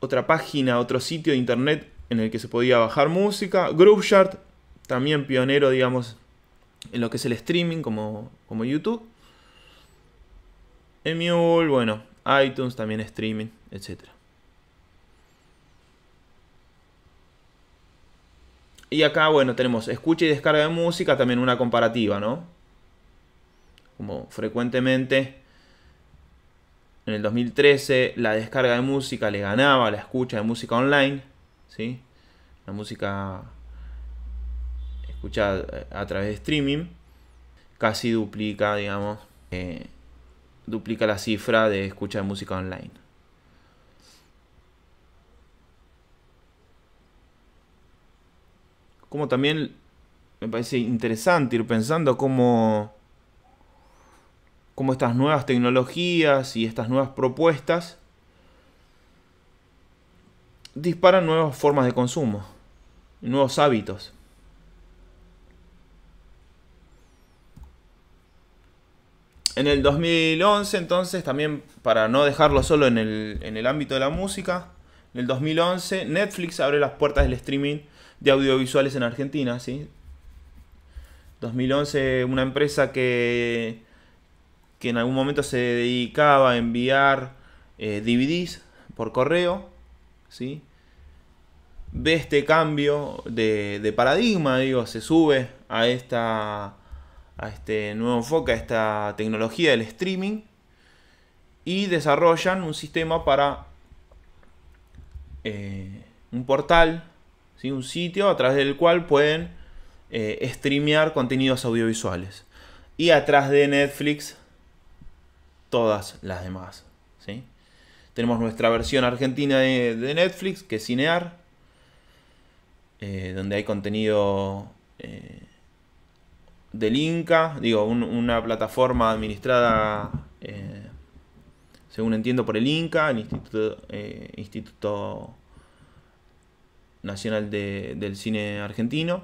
otra página, otro sitio de internet en el que se podía bajar música. Grooveyard, también pionero, digamos, en lo que es el streaming como, como YouTube. Emule, bueno, iTunes también streaming, etc. Y acá, bueno, tenemos escucha y descarga de música, también una comparativa, ¿no? Como frecuentemente en el 2013 la descarga de música le ganaba a la escucha de música online, ¿sí? La música Escuchar eh, a través de streaming, casi duplica, digamos, eh, duplica la cifra de escucha de música online. Como también me parece interesante ir pensando cómo, cómo estas nuevas tecnologías y estas nuevas propuestas disparan nuevas formas de consumo, nuevos hábitos. en el 2011, entonces, también para no dejarlo solo en el, ámbito de la música, en el 2011 Netflix abre las puertas del streaming de audiovisuales en Argentina, ¿sí? 2011 una empresa que, que en algún momento se dedicaba a enviar eh, DVDs por correo, ¿sí? Ve este cambio de, de paradigma, digo, se sube a esta a este nuevo enfoque, a esta tecnología del streaming y desarrollan un sistema para eh, un portal, ¿sí? un sitio a través del cual pueden eh, streamear contenidos audiovisuales. Y atrás de Netflix, todas las demás. ¿sí? Tenemos nuestra versión argentina de, Netflix, que es Cinear, eh, donde hay contenido del Inca, digo, una plataforma administrada, eh, según entiendo, por el Inca, el Instituto, eh, Nacional del Cine Argentino,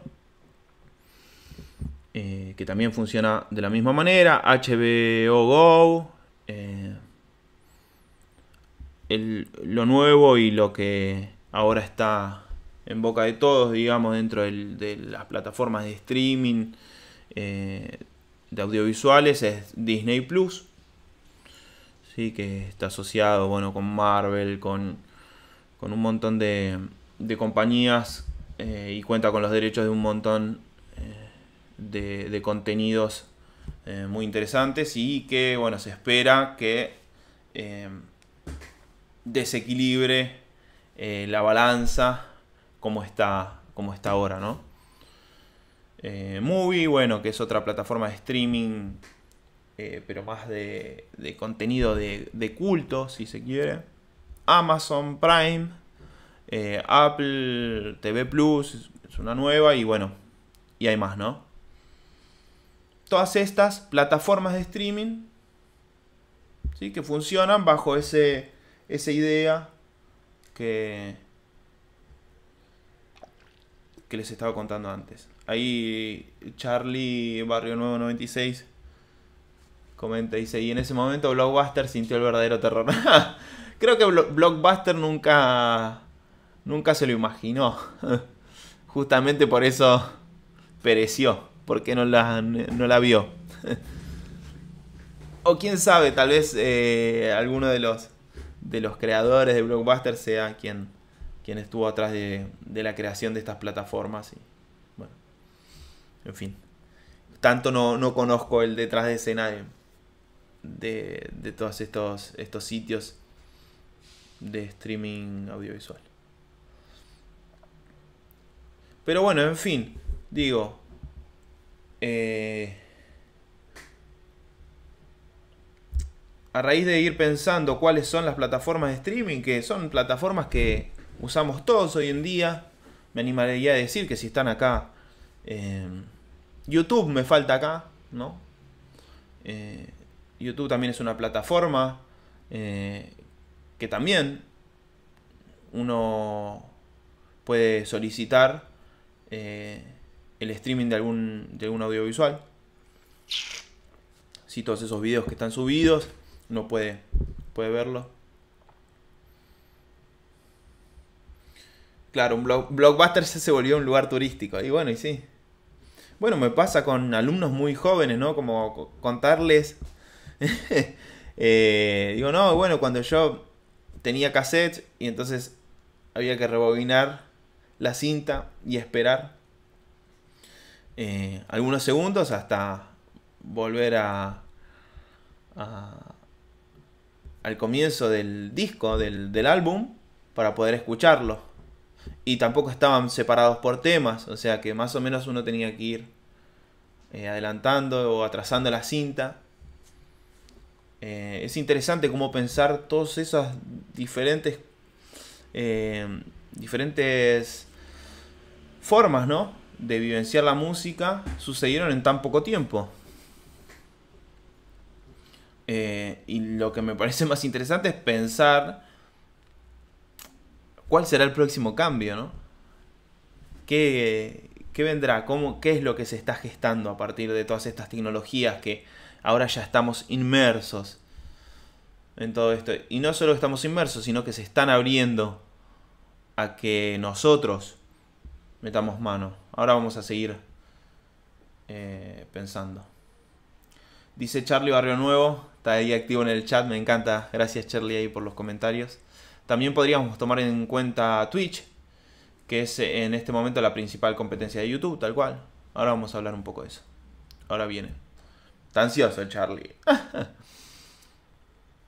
eh, que también funciona de la misma manera, HBO Go, lo nuevo y lo que ahora está en boca de todos, digamos, dentro de las plataformas de streaming, eh, de audiovisuales es Disney Plus. ¿sí? Que está asociado bueno, con Marvel, con, un montón de, compañías eh, y cuenta con los derechos de un montón eh, de, contenidos muy interesantes y que bueno se espera que desequilibre la balanza como está como está ahora no eh, Movie, bueno, que es otra plataforma de streaming, eh, pero más de, contenido de, culto, si se quiere. Amazon Prime, eh, Apple TV Plus, es una nueva, y bueno, y hay más, ¿no? Todas estas plataformas de streaming ¿sí? que funcionan bajo ese, esa idea que les estaba contando antes. Ahí Charlie Barrio Nuevo 96 comenta, dice, y en ese momento Blockbuster sintió el verdadero terror. Creo que Blockbuster nunca, nunca se lo imaginó. Justamente por eso pereció, porque no la, no la vio. o quién sabe, tal vez eh, alguno de los, de los creadores de Blockbuster sea quien, quien estuvo atrás de, la creación de estas plataformas en fin. Tanto no, conozco el detrás de escena de, todos estos, estos sitios de streaming audiovisual. Pero bueno, en fin, digo. Eh, a raíz de ir pensando cuáles son las plataformas de streaming, que son plataformas que usamos todos hoy en día, me animaría a decir que si están acá eh, YouTube me falta acá, ¿no? Eh, YouTube también es una plataforma eh, que también uno puede solicitar eh, el streaming de algún, de audiovisual. Si todos esos videos que están subidos, uno puede, puede verlo. Claro, un Blockbuster se volvió un lugar turístico. Y bueno, y sí. Bueno, me pasa con alumnos muy jóvenes, ¿no? Como contarles. Eh, digo, no, bueno, cuando yo tenía cassette y entonces había que rebobinar la cinta y esperar eh, algunos segundos hasta volver a, a al comienzo del disco, del álbum, para poder escucharlo y tampoco estaban separados por temas, o sea que más o menos uno tenía que ir eh, adelantando o atrasando la cinta. Eh, es interesante cómo pensar todas esas diferentes, eh, diferentes formas ¿no? de vivenciar la música sucedieron en tan poco tiempo. y lo que me parece más interesante es pensar cuál será el próximo cambio, ¿no? ¿Qué, vendrá? ¿Cómo, ¿Qué es lo que se está gestando a partir de todas estas tecnologías que ahora ya estamos inmersos en todo esto? Y no solo estamos inmersos, sino que se están abriendo a que nosotros metamos mano. Ahora vamos a seguir eh, pensando. Dice Charlie Barrio Nuevo, está ahí activo en el chat, me encanta. Gracias Charlie ahí por los comentarios. También podríamos tomar en cuenta Twitch, que es eh, en este momento la principal competencia de YouTube, tal cual. Ahora vamos a hablar un poco de eso. Ahora viene. Está ansioso el Charlie.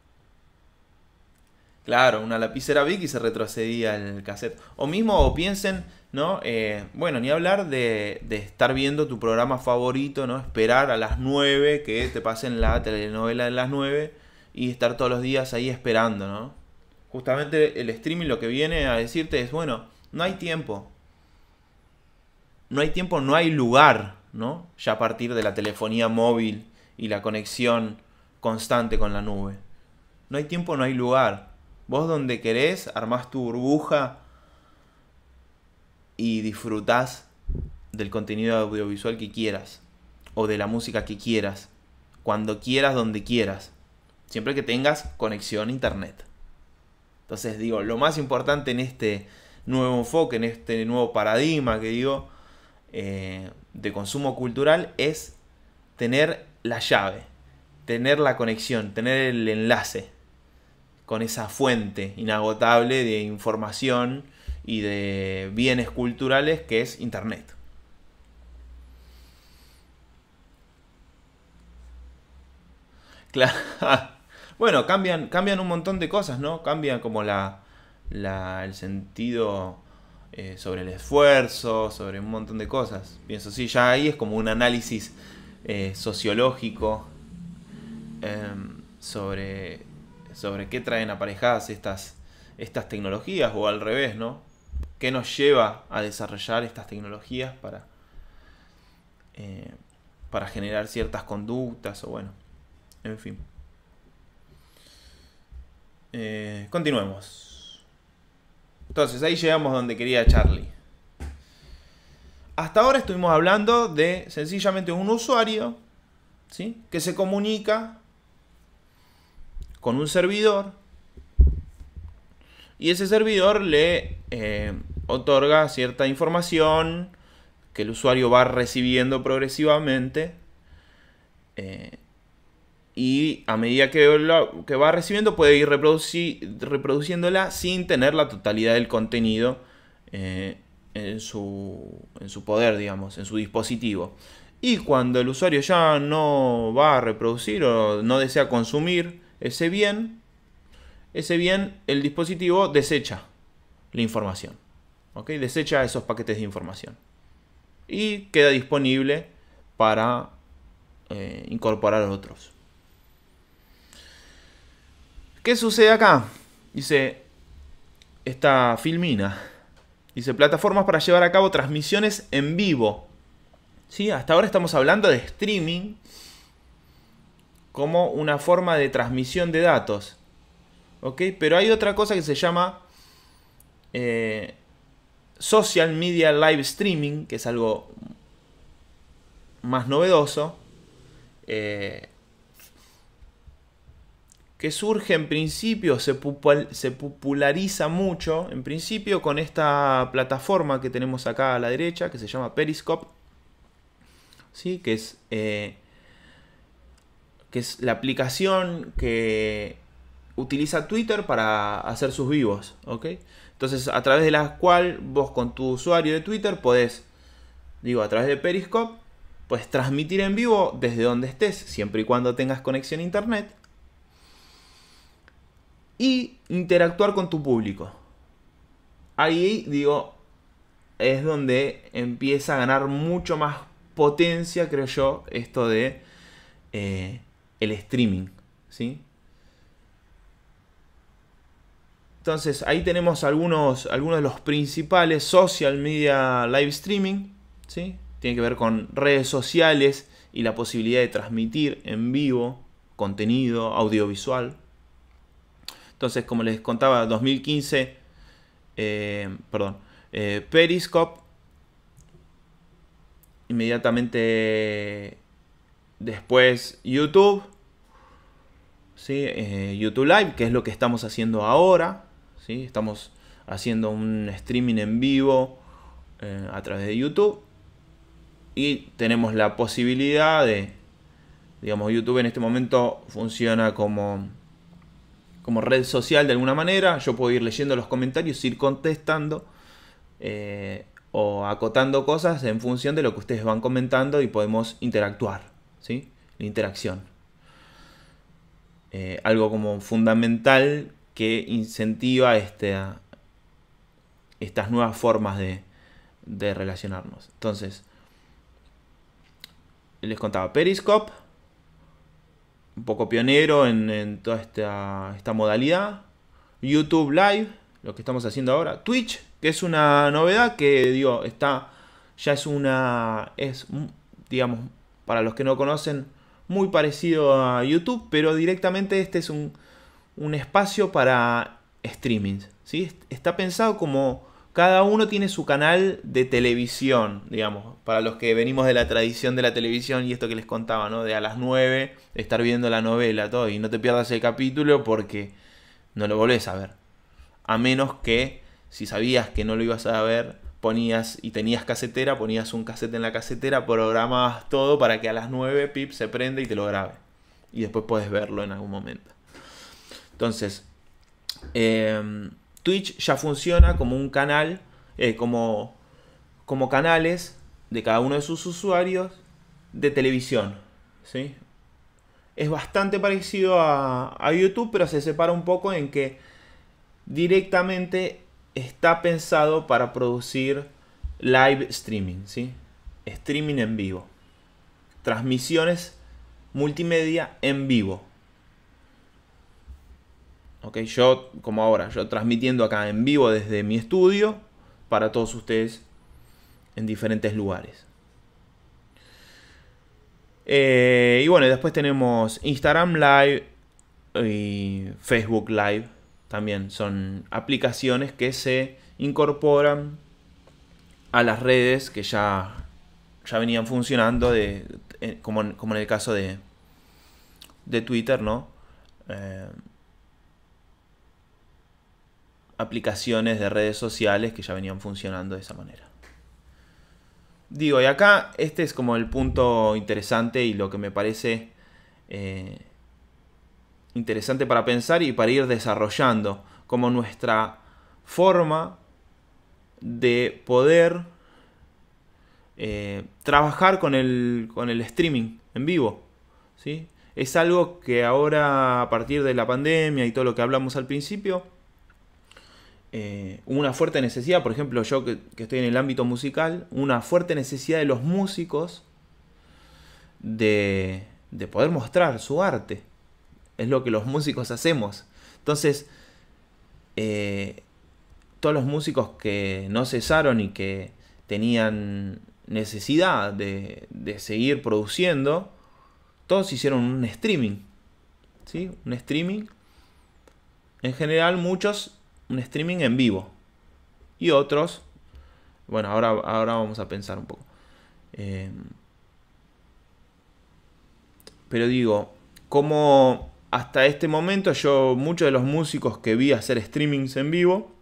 claro, una lapicera Big y se retrocedía en el cassette. O mismo, o piensen, ¿no? Eh, bueno, ni hablar de, de, estar viendo tu programa favorito, ¿no? Esperar a las 9 que te pasen la telenovela de las 9 y estar todos los días ahí esperando, ¿no? justamente el streaming lo que viene a decirte es, bueno, no hay tiempo. No hay tiempo, no hay lugar, ¿no? Ya a partir de la telefonía móvil y la conexión constante con la nube. No hay tiempo, no hay lugar. Vos donde querés, armás tu burbuja y disfrutás del contenido audiovisual que quieras. O de la música que quieras. Cuando quieras, donde quieras. Siempre que tengas conexión a internet. Entonces digo, lo más importante en este nuevo enfoque, en este nuevo paradigma que digo, eh, de consumo cultural, es tener la llave, tener la conexión, tener el enlace con esa fuente inagotable de información y de bienes culturales que es Internet. Claro. Bueno, cambian, cambian un montón de cosas, ¿no? Cambian como la, el sentido eh, sobre el esfuerzo, sobre un montón de cosas. Pienso, sí, ya ahí es como un análisis eh, sociológico em, sobre, sobre qué traen aparejadas estas, estas tecnologías o al revés, ¿no? ¿Qué nos lleva a desarrollar estas tecnologías para, eh, para generar ciertas conductas o bueno, en fin. Eh, continuemos. Entonces, ahí llegamos donde quería Charlie. Hasta ahora estuvimos hablando de sencillamente un usuario ¿sí? que se comunica con un servidor y ese servidor le eh, otorga cierta información que el usuario va recibiendo progresivamente eh, y a medida que, va recibiendo puede ir reproduciéndola sin tener la totalidad del contenido eh, en, su, poder, digamos, en su dispositivo. Y cuando el usuario ya no va a reproducir o no desea consumir ese bien, ese bien el dispositivo desecha la información. ¿ok? Desecha esos paquetes de información. Y queda disponible para eh, incorporar otros. ¿Qué sucede acá? Dice, esta filmina. Dice, plataformas para llevar a cabo transmisiones en vivo. ¿Sí? Hasta ahora estamos hablando de streaming como una forma de transmisión de datos. ¿Ok? Pero hay otra cosa que se llama eh, Social Media Live Streaming, que es algo más novedoso. Eh, que surge en principio, se, populariza mucho, en principio con esta plataforma que tenemos acá a la derecha, que se llama Periscope, ¿sí? que, es, eh, es la aplicación que utiliza Twitter para hacer sus vivos. ¿ok? Entonces, a través de la cual vos con tu usuario de Twitter podés, digo, a través de Periscope, puedes transmitir en vivo desde donde estés, siempre y cuando tengas conexión a Internet, y interactuar con tu público. Ahí digo, es donde empieza a ganar mucho más potencia, creo yo, esto de eh, el streaming. ¿sí? Entonces ahí tenemos algunos, algunos de los principales social media live streaming. ¿sí? Tiene que ver con redes sociales y la posibilidad de transmitir en vivo contenido audiovisual. Entonces, como les contaba, 2015, eh, perdón, eh, Periscope, inmediatamente después YouTube, ¿sí? Eh, YouTube Live, que es lo que estamos haciendo ahora, ¿sí? estamos haciendo un streaming en vivo a través de YouTube y tenemos la posibilidad de, digamos, YouTube en este momento funciona como como red social de alguna manera. Yo puedo ir leyendo los comentarios, ir contestando eh, o acotando cosas en función de lo que ustedes van comentando y podemos interactuar. ¿sí? La interacción. Eh, algo como fundamental que incentiva este, estas nuevas formas de relacionarnos. Entonces, les contaba Periscope un poco pionero en, toda esta, modalidad. YouTube Live, lo que estamos haciendo ahora. Twitch, que es una novedad que digo, está, ya es una, es, mm, digamos, para los que no conocen, muy parecido a YouTube, pero directamente este es un, un espacio para streaming, ¿sí? Está pensado como cada uno tiene su canal de televisión, digamos, para los que venimos de la tradición de la televisión y esto que les contaba, ¿no? De a las 9 estar viendo la novela, todo, y no te pierdas el capítulo porque no lo volvés a ver. A menos que, si sabías que no lo ibas a ver, ponías y tenías casetera, ponías un casete en la casetera, programabas todo para que a las 9 pip se prenda y te lo grabe. Y después puedes verlo en algún momento. Entonces, em, Twitch ya funciona como un canal, eh, como, como canales de cada uno de sus usuarios de televisión. Es bastante parecido a, YouTube, pero se separa un poco en que directamente está pensado para producir live streaming, ¿sí? streaming en vivo, transmisiones multimedia en vivo. ¿ok? Yo, como ahora, yo transmitiendo acá en vivo desde mi estudio para todos ustedes en diferentes lugares. Eh, y bueno, después tenemos Instagram Live y Facebook Live. También son aplicaciones que se incorporan a las redes que ya, ya venían funcionando, de, eh, como, en, el caso de, de Twitter, ¿no? Eh, aplicaciones de redes sociales que ya venían funcionando de esa manera. Digo, y acá este es como el punto interesante y lo que me parece eh, interesante para pensar y para ir desarrollando como nuestra forma de poder eh, trabajar con el, con el streaming en vivo. ¿sí? Es algo que ahora a partir de la pandemia y todo lo que hablamos al principio, eh, una fuerte necesidad, por ejemplo, yo que, estoy en el ámbito musical, una fuerte necesidad de los músicos de, poder mostrar su arte. Es lo que los músicos hacemos. Entonces, eh, todos los músicos que no cesaron y que tenían necesidad de, de seguir produciendo, todos hicieron un streaming. ¿sí? Un streaming. En general, muchos un streaming en vivo. Y otros, bueno, ahora, ahora vamos a pensar un poco. Eh, pero digo, como hasta este momento yo muchos de los músicos que vi hacer streamings en vivo,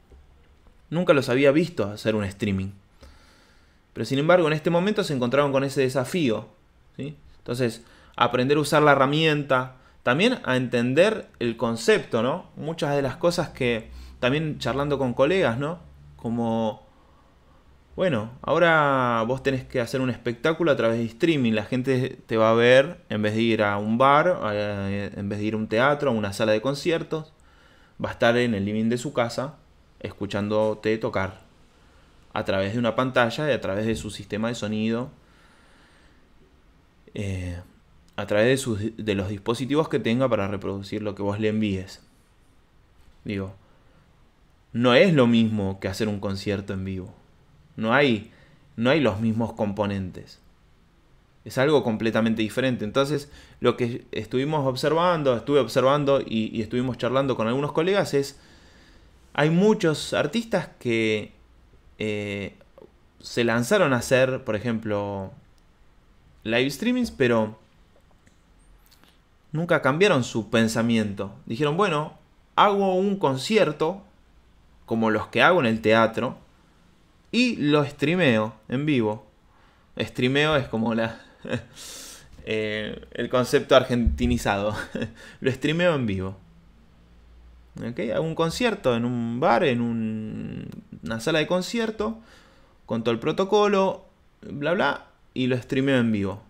nunca los había visto hacer un streaming. Pero sin embargo, en este momento se encontraron con ese desafío. Entonces, aprender a usar la herramienta, también a entender el concepto, ¿no? Muchas de las cosas que también charlando con colegas, ¿no? Como, bueno, ahora vos tenés que hacer un espectáculo a través de streaming, la gente te va a ver en vez de ir a un bar, en vez de ir a un teatro, a una sala de conciertos, va a estar en el living de su casa escuchándote tocar a través de una pantalla y a través de su sistema de sonido, eh, a través de, sus, de los dispositivos que tenga para reproducir lo que vos le envíes. Digo, no es lo mismo que hacer un concierto en vivo. No hay, no hay los mismos componentes. Es algo completamente diferente. Entonces, lo que estuvimos observando, estuve observando y, estuvimos charlando con algunos colegas es, hay muchos artistas que eh, se lanzaron a hacer, por ejemplo, live streamings, pero nunca cambiaron su pensamiento. Dijeron, bueno, hago un concierto como los que hago en el teatro, y lo streameo en vivo. Streameo es como la... Eh, el concepto argentinizado. lo streameo en vivo. ¿Okay? Hago un concierto en un bar, en una sala de concierto, con todo el protocolo, bla bla, y lo streameo en vivo.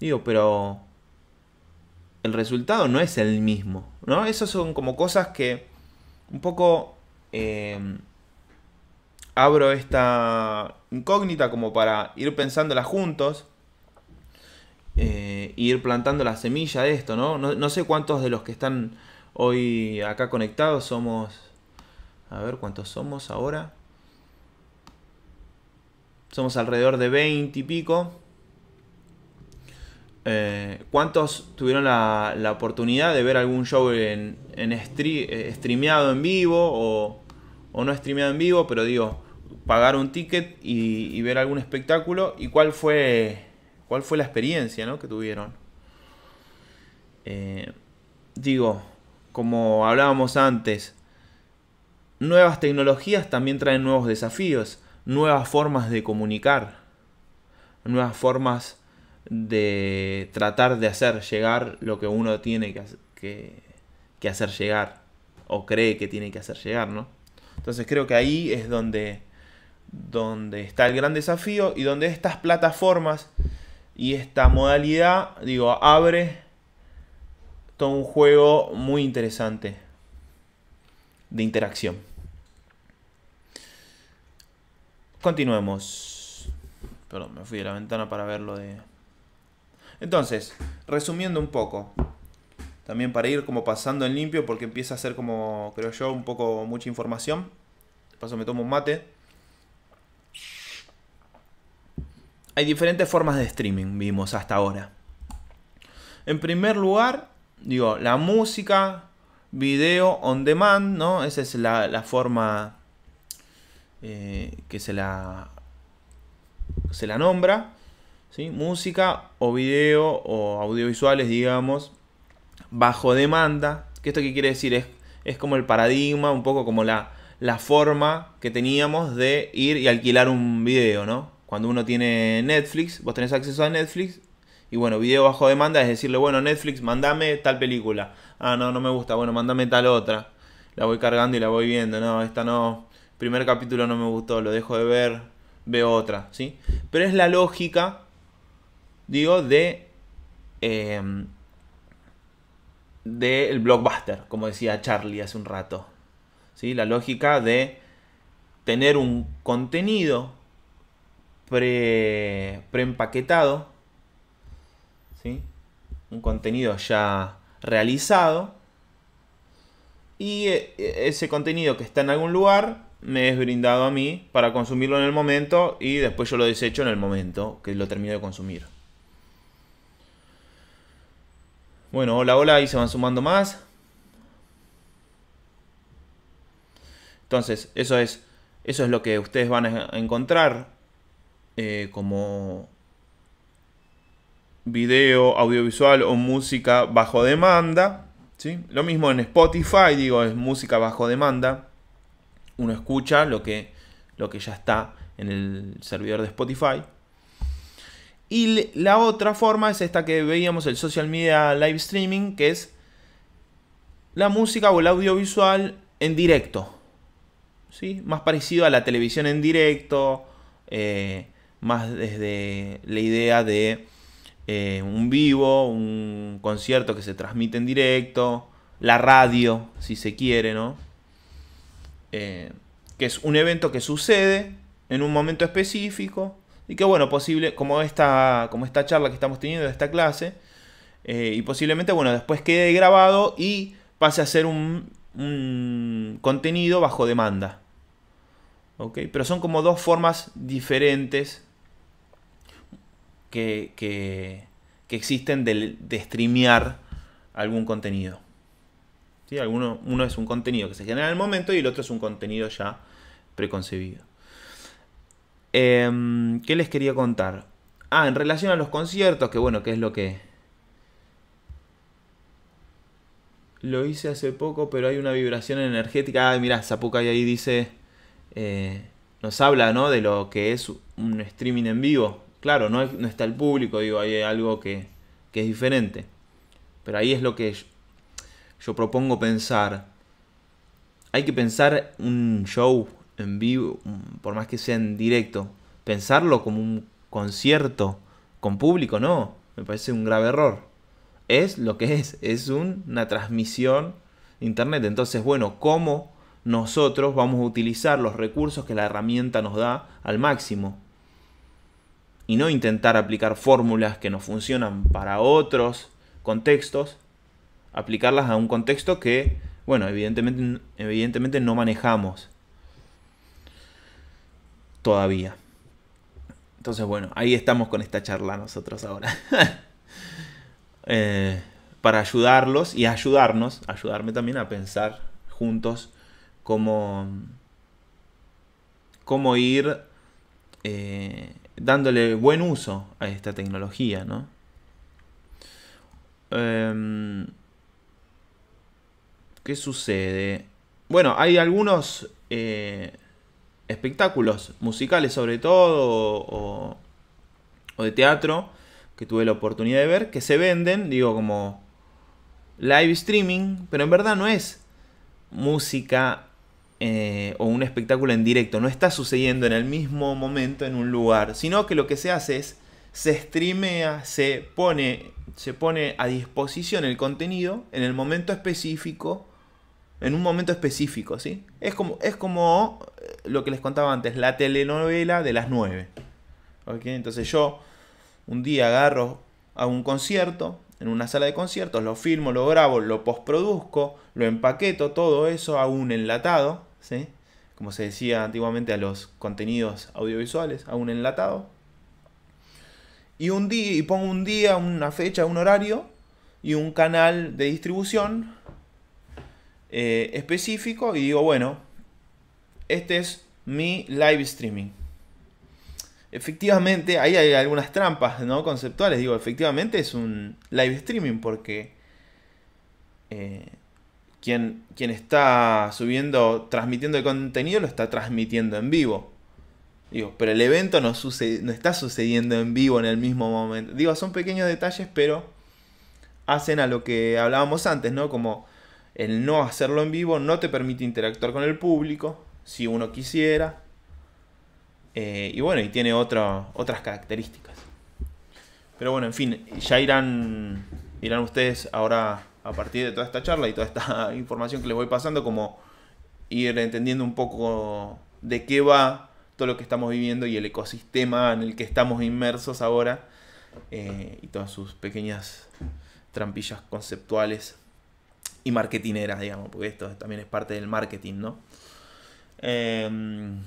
Digo, pero el resultado no es el mismo, ¿no? Esas son como cosas que un poco eh, abro esta incógnita como para ir pensándola juntos. Eh, ir plantando la semilla de esto, ¿no? ¿no? ¿no? sé cuántos de los que están hoy acá conectados somos... A ver, ¿cuántos somos ahora? Somos alrededor de 20 y pico. Eh, ¿Cuántos tuvieron la, oportunidad de ver algún show en, en eh, streameado en vivo o, no streameado en vivo, pero digo, pagar un ticket y, ver algún espectáculo? ¿Y cuál fue, cuál fue la experiencia que tuvieron? Eh, digo, como hablábamos antes, nuevas tecnologías también traen nuevos desafíos, nuevas formas de comunicar, nuevas formas de tratar de hacer llegar lo que uno tiene que, hacer llegar o cree que tiene que hacer llegar, ¿no? Entonces creo que ahí es donde, donde está el gran desafío y donde estas plataformas y esta modalidad, digo, abre todo un juego muy interesante de interacción. Continuemos. Perdón, me fui a la ventana para ver lo de entonces, resumiendo un poco, también para ir como pasando en limpio, porque empieza a ser como, creo yo, un poco mucha información. De paso me tomo un mate. Hay diferentes formas de streaming, vimos hasta ahora. En primer lugar, digo, la música, video on demand, ¿no? Esa es la, forma eh, que se la, se la nombra música o video o audiovisuales, digamos, bajo demanda. Que esto qué quiere decir? Es, es como el paradigma, un poco como la, la forma que teníamos de ir y alquilar un video, ¿no? Cuando uno tiene Netflix, vos tenés acceso a Netflix y bueno, video bajo demanda es decirle, bueno, Netflix, mandame tal película. Ah, no, no me gusta, bueno, mandame tal otra. La voy cargando y la voy viendo, no, esta no. Primer capítulo no me gustó, lo dejo de ver, veo otra, ¿sí? Pero es la lógica digo, de... Em, del blockbuster, como decía Charlie hace un rato. ¿Sí? La lógica de tener un contenido pre, preempaquetado, ¿sí? un contenido ya realizado, y eh, ese contenido que está en algún lugar me es brindado a mí para consumirlo en el momento y después yo lo desecho en el momento que lo termino de consumir. Bueno, hola, hola, ahí se van sumando más. Entonces, eso es, eso es lo que ustedes van a encontrar eh, como video, audiovisual o música bajo demanda. ¿sí? Lo mismo en Spotify, digo, es música bajo demanda. Uno escucha lo que, lo que ya está en el servidor de Spotify. Y la otra forma es esta que veíamos, el social media live streaming, que es la música o el audiovisual en directo. ¿sí? Más parecido a la televisión en directo, eh, más desde la idea de eh, un vivo, un concierto que se transmite en directo, la radio, si se quiere, ¿no? Eh, que es un evento que sucede en un momento específico y que bueno, posible, como esta, como esta charla que estamos teniendo, de esta clase, eh, y posiblemente, bueno, después quede grabado y pase a ser un, contenido bajo demanda. ¿Ok? Pero son como dos formas diferentes que, existen de, de, streamear algún contenido. ¿Sí? Alguno, uno es un contenido que se genera en el momento y el otro es un contenido ya preconcebido. Em, ¿Qué les quería contar? Ah, en relación a los conciertos, que bueno, que es lo que... Lo hice hace poco, pero hay una vibración energética. Ah, mirá, Zapuca ahí dice... Eh, nos habla, ¿no? De lo que es un streaming en vivo. Claro, no, no está el público, digo, hay algo que, es diferente. Pero ahí es lo que yo, yo propongo pensar. Hay que pensar un show en vivo, por más que sea en directo, pensarlo como un concierto con público, no, me parece un grave error. Es lo que es, es una transmisión internet. Entonces, bueno, ¿cómo nosotros vamos a utilizar los recursos que la herramienta nos da al máximo? Y no intentar aplicar fórmulas que nos funcionan para otros contextos, aplicarlas a un contexto que, bueno, evidentemente, evidentemente no manejamos todavía. Entonces, bueno, ahí estamos con esta charla nosotros ahora. Eh, para ayudarlos y ayudarnos, ayudarme también a pensar juntos cómo, cómo ir eh, dándole buen uso a esta tecnología, ¿no? Em, ¿Qué sucede? Bueno, hay algunos... Eh, espectáculos musicales sobre todo o, de teatro que tuve la oportunidad de ver, que se venden, digo, como live streaming, pero en verdad no es música eh, o un espectáculo en directo, no está sucediendo en el mismo momento en un lugar, sino que lo que se hace es, se streamea, se pone, se pone a disposición el contenido en el momento específico, en un momento específico, ¿sí? Es como, es como lo que les contaba antes, la telenovela de las 9. Entonces yo un día agarro a un concierto, en una sala de conciertos, lo filmo, lo grabo, lo postproduzco, lo empaqueto, todo eso a un enlatado, ¿sí? como se decía antiguamente a los contenidos audiovisuales, a un enlatado. Y, un día, y pongo un día, una fecha, un horario y un canal de distribución eh, específico y digo, bueno, este es mi live streaming. Efectivamente, ahí hay algunas trampas ¿no? conceptuales. Digo, efectivamente es un live streaming porque eh, quien, quien está subiendo, transmitiendo el contenido, lo está transmitiendo en vivo. Digo, pero el evento no, sucede, no está sucediendo en vivo en el mismo momento. Digo, son pequeños detalles, pero hacen a lo que hablábamos antes, ¿no? Como el no hacerlo en vivo no te permite interactuar con el público, si uno quisiera. Eh, y bueno, y tiene otras características. Pero bueno, en fin, ya irán, irán ustedes ahora a partir de toda esta charla y toda esta información que les voy pasando, como ir entendiendo un poco de qué va todo lo que estamos viviendo y el ecosistema en el que estamos inmersos ahora eh, y todas sus pequeñas trampillas conceptuales y marketineras, digamos, porque esto también es parte del marketing, ¿no? Em,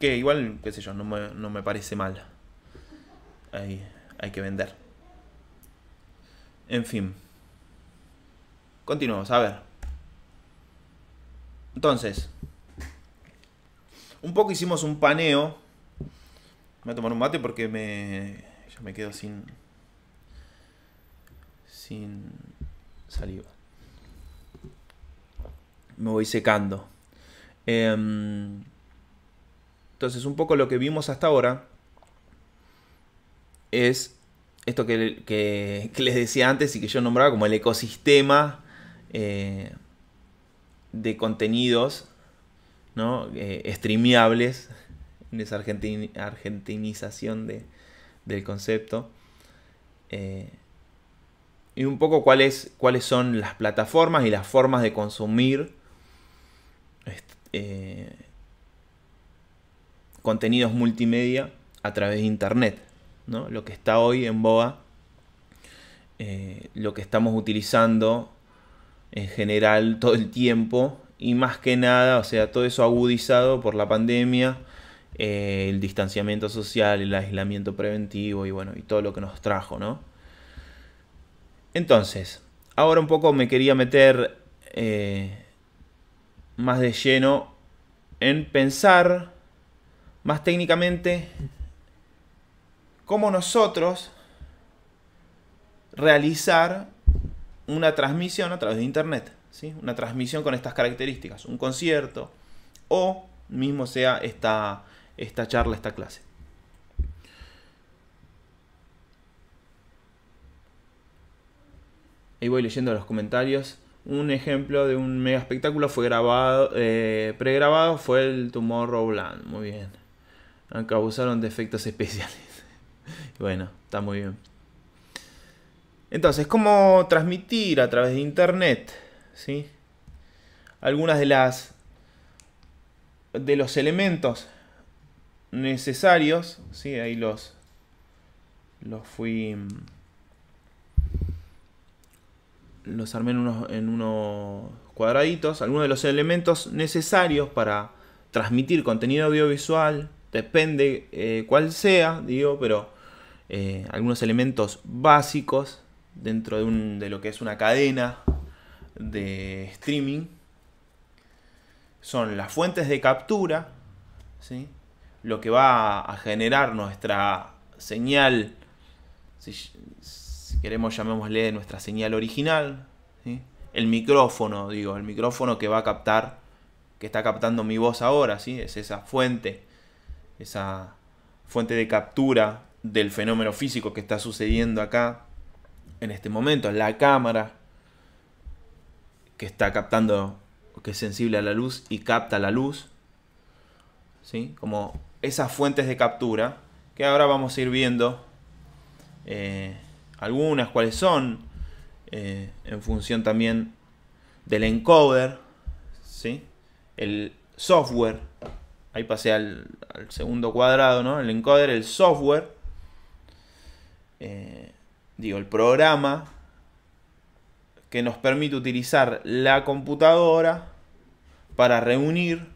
que igual, qué sé yo, no me, parece mal. Hay, que vender. En fin. Continuamos, a ver. Entonces. Un poco hicimos un paneo. Voy a tomar un mate porque me. Ya me quedo sin. Sin saliva. Me voy secando. Em, entonces, un poco lo que vimos hasta ahora es esto que, les decía antes y que yo nombraba como el ecosistema eh, de contenidos ¿no? Eh, streameables, en esa argentinización de, del concepto. Eh, y un poco cuáles, cuáles son las plataformas y las formas de consumir este eh, contenidos multimedia a través de Internet. ¿no? Lo que está hoy en BOA eh, lo que estamos utilizando en general todo el tiempo y más que nada, o sea, todo eso agudizado por la pandemia, eh, el distanciamiento social, el aislamiento preventivo y bueno, y todo lo que nos trajo, ¿no? Entonces, ahora un poco me quería meter más de lleno en pensar más técnicamente cómo nosotros realizar una transmisión a través de internet, ¿sí? una transmisión con estas características, un concierto o mismo sea esta, esta charla, esta clase. Ahí voy leyendo los comentarios un ejemplo de un mega espectáculo fue grabado, eh, pregrabado fue el Tomorrowland. Muy bien. Aunque de efectos especiales. bueno, está muy bien. Entonces, ¿cómo transmitir a través de internet? ¿Sí? Algunas de las. de los elementos necesarios. ¿Sí? Ahí los. los fui. Mm, los armé en unos, en unos cuadraditos. Algunos de los elementos necesarios para transmitir contenido audiovisual, depende eh, cuál sea, digo, pero eh, algunos elementos básicos dentro de, lo que es una cadena de streaming son las fuentes de captura, ¿sí? lo que va a generar nuestra señal, queremos llamémosle nuestra señal original, el micrófono, digo, el micrófono que va a captar, que está captando mi voz ahora, ¿sí? es esa fuente, esa fuente de captura del fenómeno físico que está sucediendo acá en este momento, es la cámara que está captando, que es sensible a la luz y capta la luz, ¿sí? como esas fuentes de captura que ahora vamos a ir viendo. Eh, algunas, cuáles son, eh, en función también del encoder, ¿sí? el software, ahí pasé al, segundo cuadrado, el encoder, el software, eh, digo, el programa que nos permite utilizar la computadora para reunir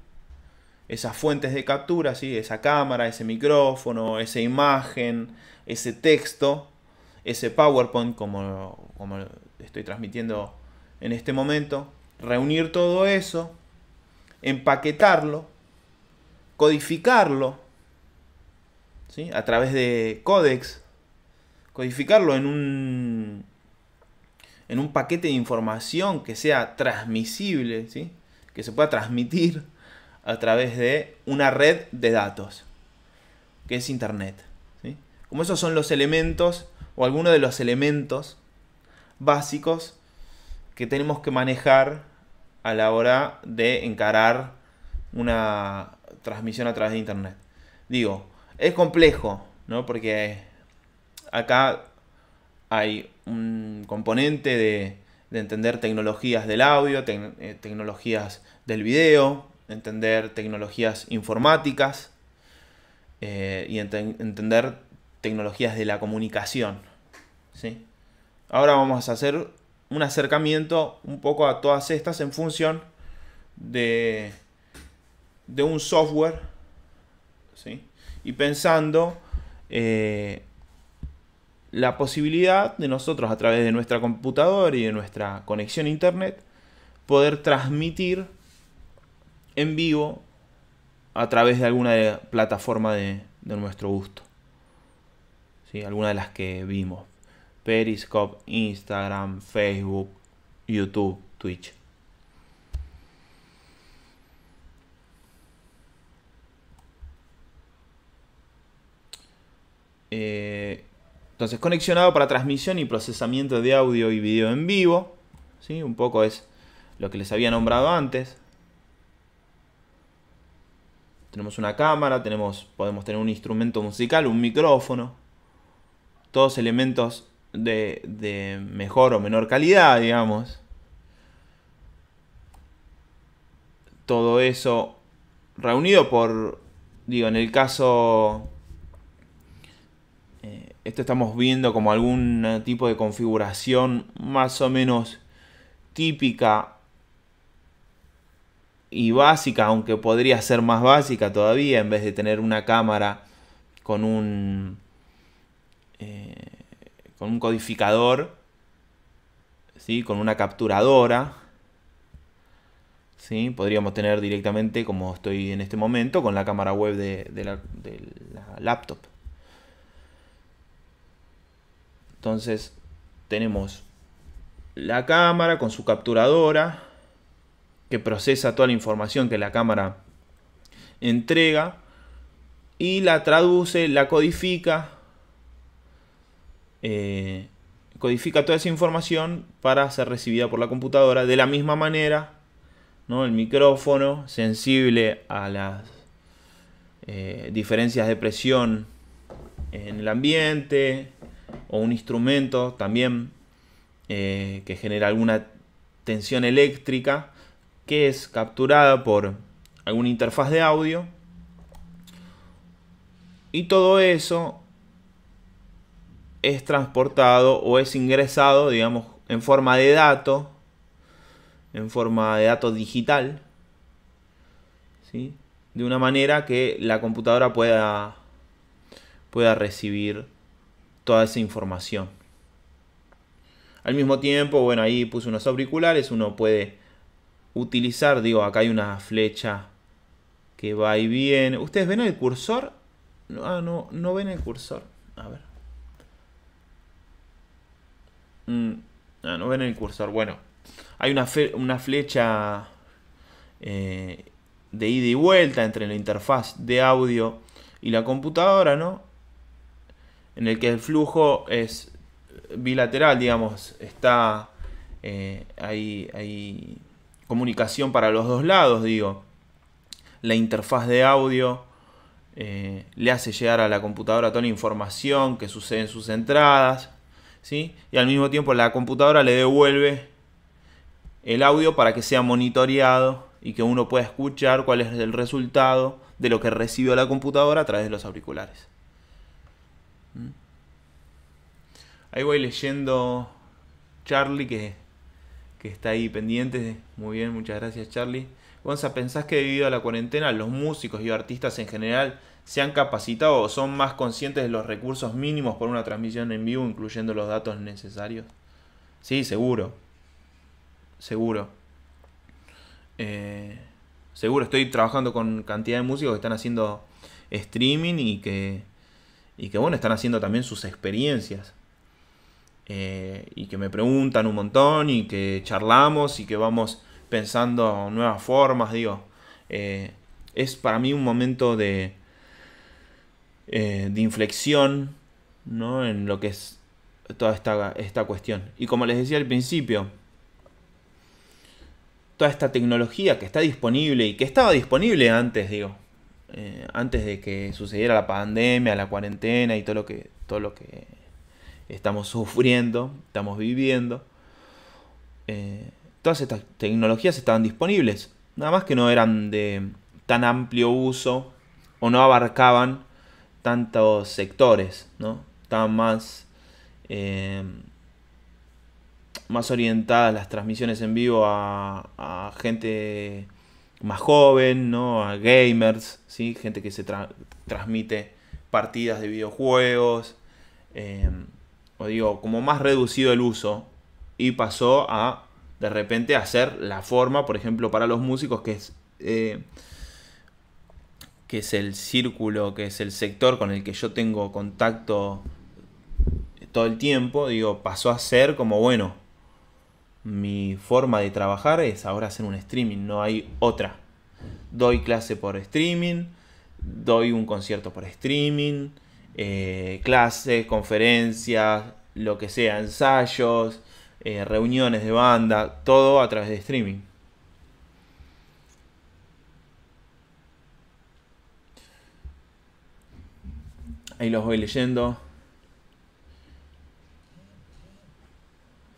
esas fuentes de captura, esa cámara, ese micrófono, esa imagen, ese texto, ese PowerPoint como, como estoy transmitiendo en este momento, reunir todo eso, empaquetarlo, codificarlo ¿sí? a través de códex, codificarlo en un, en un paquete de información que sea transmisible, ¿sí? que se pueda transmitir a través de una red de datos, que es Internet. Como esos son los elementos o alguno de los elementos básicos que tenemos que manejar a la hora de encarar una transmisión a través de internet. Digo, es complejo, ¿no? Porque acá hay un componente de, entender tecnologías del audio, eh, tecnologías del video, entender tecnologías informáticas eh, y entender tecnologías de la comunicación. ¿sí? Ahora vamos a hacer un acercamiento un poco a todas estas en función de, de un software ¿sí? y pensando eh, la posibilidad de nosotros a través de nuestra computadora y de nuestra conexión a internet poder transmitir en vivo a través de alguna plataforma de nuestro gusto algunas de las que vimos. Periscope, Instagram, Facebook, YouTube, Twitch. Eh, entonces, conexionado para transmisión y procesamiento de audio y video en vivo. ¿sí? Un poco es lo que les había nombrado antes. Tenemos una cámara, tenemos, podemos tener un instrumento musical, un micrófono todos elementos de, de mejor o menor calidad, digamos. Todo eso reunido por, digo, en el caso eh, esto estamos viendo como algún tipo de configuración más o menos típica y básica, aunque podría ser más básica todavía, en vez de tener una cámara con un eh, con un codificador, ¿sí? con una capturadora. ¿sí? Podríamos tener directamente, como estoy en este momento, con la cámara web de, la, de la laptop. Entonces tenemos la cámara con su capturadora que procesa toda la información que la cámara entrega y la traduce, la codifica eh, codifica toda esa información para ser recibida por la computadora. De la misma manera, ¿no? el micrófono sensible a las eh, diferencias de presión en el ambiente o un instrumento también eh, que genera alguna tensión eléctrica que es capturada por alguna interfaz de audio y todo eso es transportado o es ingresado, digamos, en forma de dato, en forma de dato digital, ¿sí? de una manera que la computadora pueda, pueda recibir toda esa información. Al mismo tiempo, bueno, ahí puse unos auriculares, uno puede utilizar, digo, acá hay una flecha que va y viene. ¿Ustedes ven el cursor? Ah, no, no ven el cursor. A ver. Mm, ah, no, ven el cursor. Bueno, hay una, una flecha eh, de ida y vuelta entre la interfaz de audio y la computadora, ¿no? En el que el flujo es bilateral, digamos, está eh, hay, comunicación para los dos lados, digo. La interfaz de audio eh, le hace llegar a la computadora toda la información que sucede en sus entradas y al mismo tiempo la computadora le devuelve el audio para que sea monitoreado y que uno pueda escuchar cuál es el resultado de lo que recibió la computadora a través de los auriculares. ¿Mm? Ahí voy leyendo Charlie que, que está ahí pendiente. Muy bien, muchas gracias Charlie. Gonza, ¿pensás que debido a la cuarentena los músicos y artistas en general se han capacitado o son más conscientes de los recursos mínimos por una transmisión en vivo, incluyendo los datos necesarios? Sí, seguro. Seguro. Eh, seguro, estoy trabajando con cantidad de músicos que están haciendo streaming y que, y que bueno, están haciendo también sus experiencias. Eh, y que me preguntan un montón y que charlamos y que vamos pensando nuevas formas, digo. Eh, es para mí un momento de, eh, de inflexión ¿no? en lo que es toda esta, cuestión. Y como les decía al principio, toda esta tecnología que está disponible y que estaba disponible antes, digo, eh, antes de que sucediera la pandemia, la cuarentena y todo lo que, todo lo que estamos sufriendo, estamos viviendo, eh, todas estas tecnologías estaban disponibles, nada más que no eran de tan amplio uso o no abarcaban tantos sectores, ¿no? Estaban más, eh, más orientadas las transmisiones en vivo a, gente más joven, ¿no? A gamers, ¿sí? Gente que se transmite partidas de videojuegos, eh, o digo, como más reducido el uso, y pasó a, de repente, hacer la forma, por ejemplo, para los músicos, que es... Eh, que es el círculo, que es el sector con el que yo tengo contacto todo el tiempo, digo, pasó a ser como, bueno, mi forma de trabajar es ahora hacer un streaming, no hay otra. Doy clase por streaming, doy un concierto por streaming, eh, clases, conferencias, lo que sea, ensayos, eh, reuniones de banda, todo a través de streaming. Ahí los voy leyendo.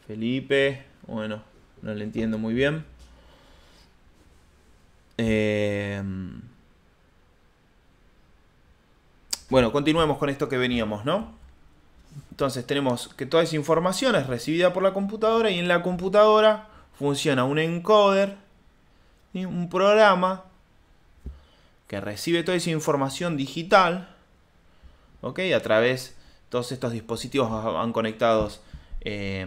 Felipe, bueno, no le entiendo muy bien. Em, bueno, continuemos con esto que veníamos, ¿no? Entonces tenemos que toda esa información es recibida por la computadora y en la computadora funciona un encoder, un programa que recibe toda esa información digital a través, todos estos dispositivos van conectados eh,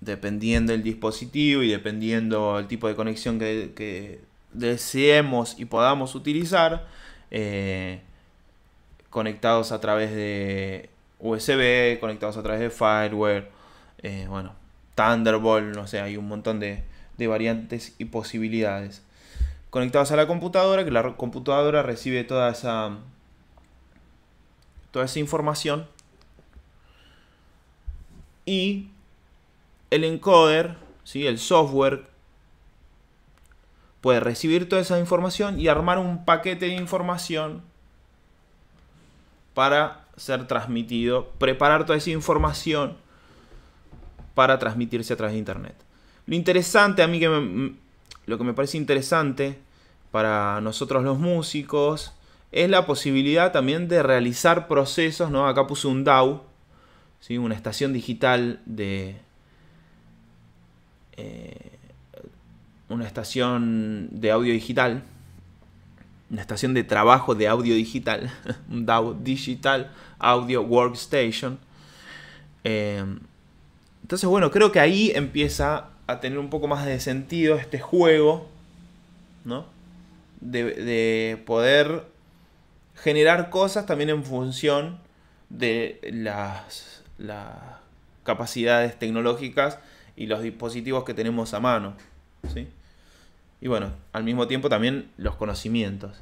dependiendo del dispositivo y dependiendo el tipo de conexión que, deseemos y podamos utilizar, eh, conectados a través de USB, conectados a través de Fireware, eh, bueno, Thunderbolt, no sé, hay un montón de, de variantes y posibilidades. Conectados a la computadora, que la computadora recibe toda esa esa información. Y el encoder, ¿sí? el software, puede recibir toda esa información y armar un paquete de información para ser transmitido, preparar toda esa información para transmitirse a través de Internet. Lo interesante a mí que lo que me parece interesante para nosotros los músicos es la posibilidad también de realizar procesos, ¿no? Acá puse un DAO, ¿sí? una estación digital de... Eh, una estación de audio digital, una estación de trabajo de audio digital, un DAO Digital Audio Workstation. Eh, entonces, bueno, creo que ahí empieza a tener un poco más de sentido este juego, ¿no? de poder generar cosas también en función de las, capacidades tecnológicas y los dispositivos que tenemos a mano. ¿sí? Y bueno, al mismo tiempo también los conocimientos.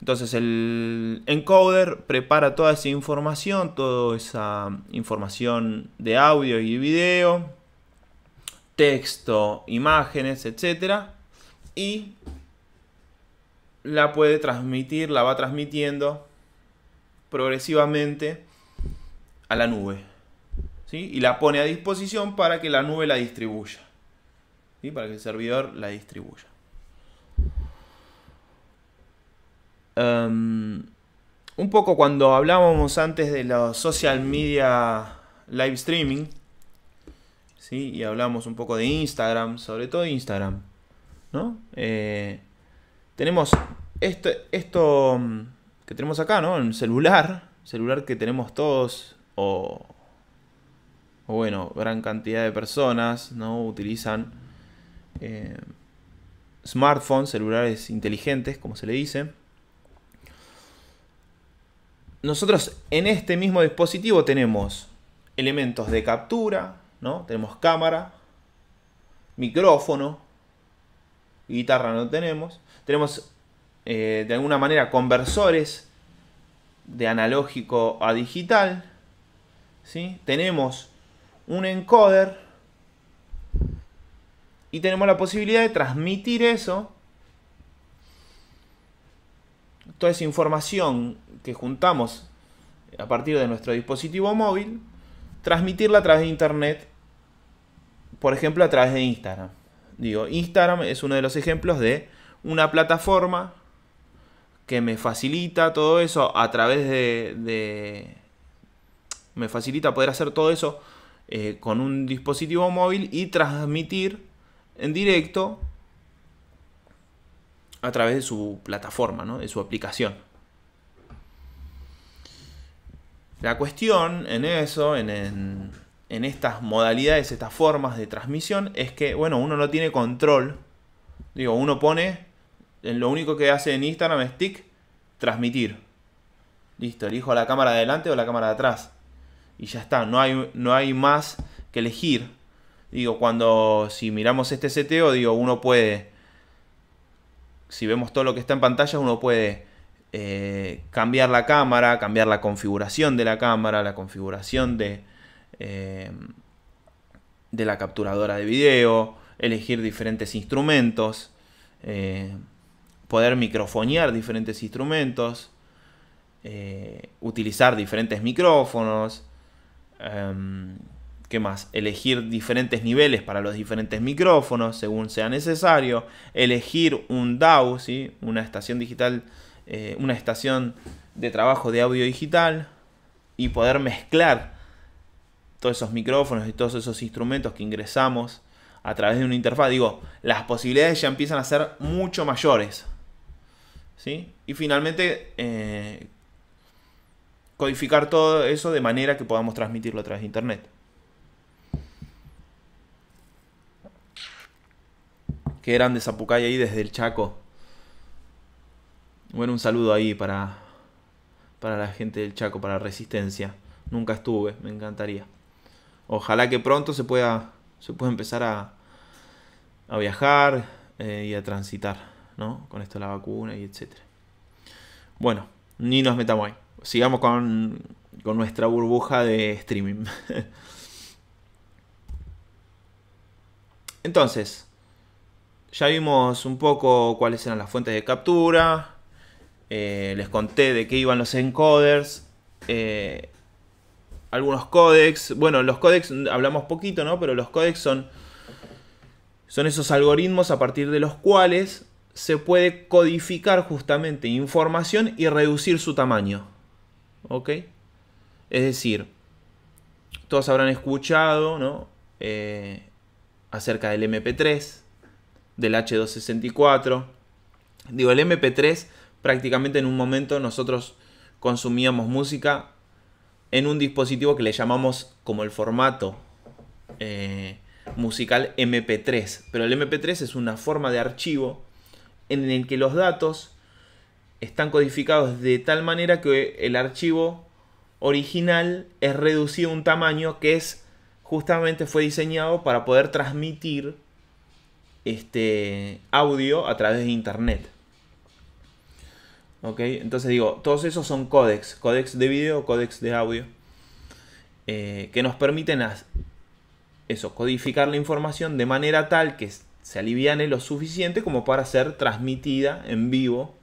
Entonces el encoder prepara toda esa información, toda esa información de audio y video, texto, imágenes, etc. Y la puede transmitir, la va transmitiendo progresivamente a la nube. ¿sí? Y la pone a disposición para que la nube la distribuya. ¿sí? Para que el servidor la distribuya. Em, un poco cuando hablábamos antes de los social media live streaming. ¿sí? Y hablamos un poco de Instagram, sobre todo Instagram. ¿no? Eh, tenemos esto, esto mm, que tenemos acá, ¿no? Un celular, celular que tenemos todos, o, bueno, gran cantidad de personas, ¿no? Utilizan eh, smartphones, celulares inteligentes, como se le dice. Nosotros en este mismo dispositivo tenemos elementos de captura, ¿no? Tenemos cámara, micrófono, guitarra no tenemos. Tenemos eh, de alguna manera conversores de analógico a digital. ¿sí? Tenemos un encoder y tenemos la posibilidad de transmitir eso. Toda esa información que juntamos a partir de nuestro dispositivo móvil, transmitirla a través de internet, por ejemplo, a través de Instagram. Digo, Instagram es uno de los ejemplos de una plataforma que me facilita todo eso a través de... me facilita poder hacer todo eso eh, con un dispositivo móvil y transmitir en directo a través de su plataforma, ¿no? de su aplicación. La cuestión en eso, en, estas modalidades, estas formas de transmisión, es que, bueno, uno no tiene control. Digo, uno pone lo único que hace en Instagram es tic, transmitir. Listo, elijo la cámara de adelante o la cámara de atrás. Y ya está, no hay, no hay más que elegir. Digo, cuando si miramos este CTO, digo, uno puede, si vemos todo lo que está en pantalla, uno puede eh, cambiar la cámara, cambiar la configuración de la cámara, la configuración de, eh, de la capturadora de video, elegir diferentes instrumentos. Eh, poder microfonear diferentes instrumentos, eh, utilizar diferentes micrófonos, em, ¿qué más? Elegir diferentes niveles para los diferentes micrófonos según sea necesario, elegir un DAW, ¿sí? una estación digital, eh, una estación de trabajo de audio digital y poder mezclar todos esos micrófonos y todos esos instrumentos que ingresamos a través de una interfaz. Digo, las posibilidades ya empiezan a ser mucho mayores. Y finalmente, eh, codificar todo eso de manera que podamos transmitirlo a través de Internet. ¿Qué eran de Zapucay ahí desde el Chaco. Bueno, un saludo ahí para, para la gente del Chaco, para Resistencia. Nunca estuve, me encantaría. Ojalá que pronto se pueda, se pueda empezar a, viajar eh, y a transitar. ¿no? Con esto la vacuna y etcétera. Bueno, ni nos metamos ahí. Sigamos con, con nuestra burbuja de streaming. Entonces, ya vimos un poco cuáles eran las fuentes de captura. Eh, les conté de qué iban los encoders. Eh, algunos códex Bueno, los códex hablamos poquito, ¿no? Pero los códex son, son esos algoritmos a partir de los cuales se puede codificar justamente información y reducir su tamaño. ¿Ok? Es decir, todos habrán escuchado ¿no? Eh, acerca del MP3, del H264. Digo, el MP3 prácticamente en un momento nosotros consumíamos música en un dispositivo que le llamamos como el formato eh, musical MP3. Pero el MP3 es una forma de archivo en el que los datos están codificados de tal manera que el archivo original es reducido a un tamaño que es justamente fue diseñado para poder transmitir este audio a través de internet. ¿Ok? Entonces digo, todos esos son códex, códex de video, códex de audio, eh, que nos permiten eso, codificar la información de manera tal que se aliviane lo suficiente como para ser transmitida en vivo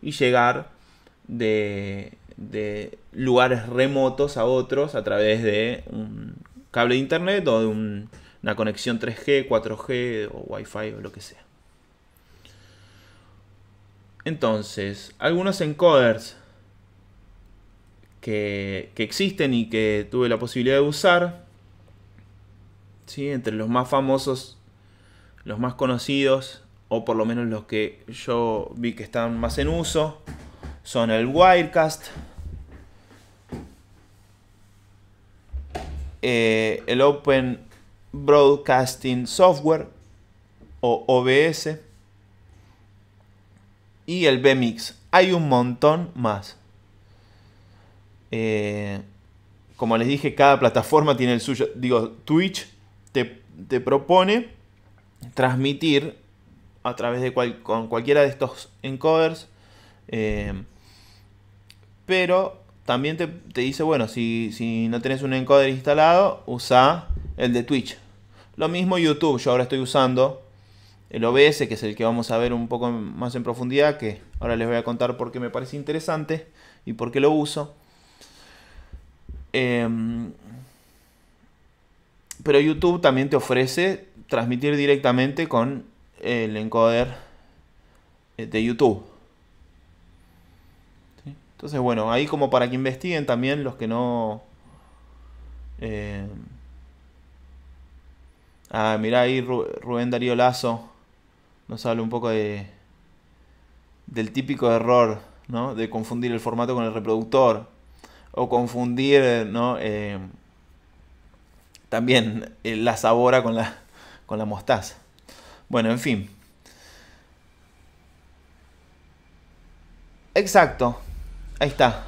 y llegar de, lugares remotos a otros a través de un cable de internet o de una conexión 3G, 4G o Wi-Fi o lo que sea. Entonces, algunos encoders que, que, existen y que tuve la posibilidad de usar. ¿sí? Entre los más famosos los más conocidos, o por lo menos los que yo vi que están más en uso, son el Wirecast, eh, el Open Broadcasting Software o OBS y el BMX. Hay un montón más. Eh, como les dije, cada plataforma tiene el suyo. Digo, Twitch te, te propone transmitir a través de con cualquiera de estos encoders. Eh, pero también te, dice, bueno, si, no tenés un encoder instalado, usa el de Twitch. Lo mismo YouTube, yo ahora estoy usando el OBS, que es el que vamos a ver un poco más en profundidad, que ahora les voy a contar por qué me parece interesante y por qué lo uso. Em, pero YouTube también te ofrece transmitir directamente con el encoder eh, de YouTube. Entonces, bueno, ahí como para que investiguen también los que no... Eh... Ah, mirá ahí Rubén Darío Lazo nos habla un poco de del típico error, ¿no? De confundir el formato con el reproductor o confundir, ¿no? Eh, también eh, la sabora con la la mostaza. Bueno, en fin. Exacto. Ahí está.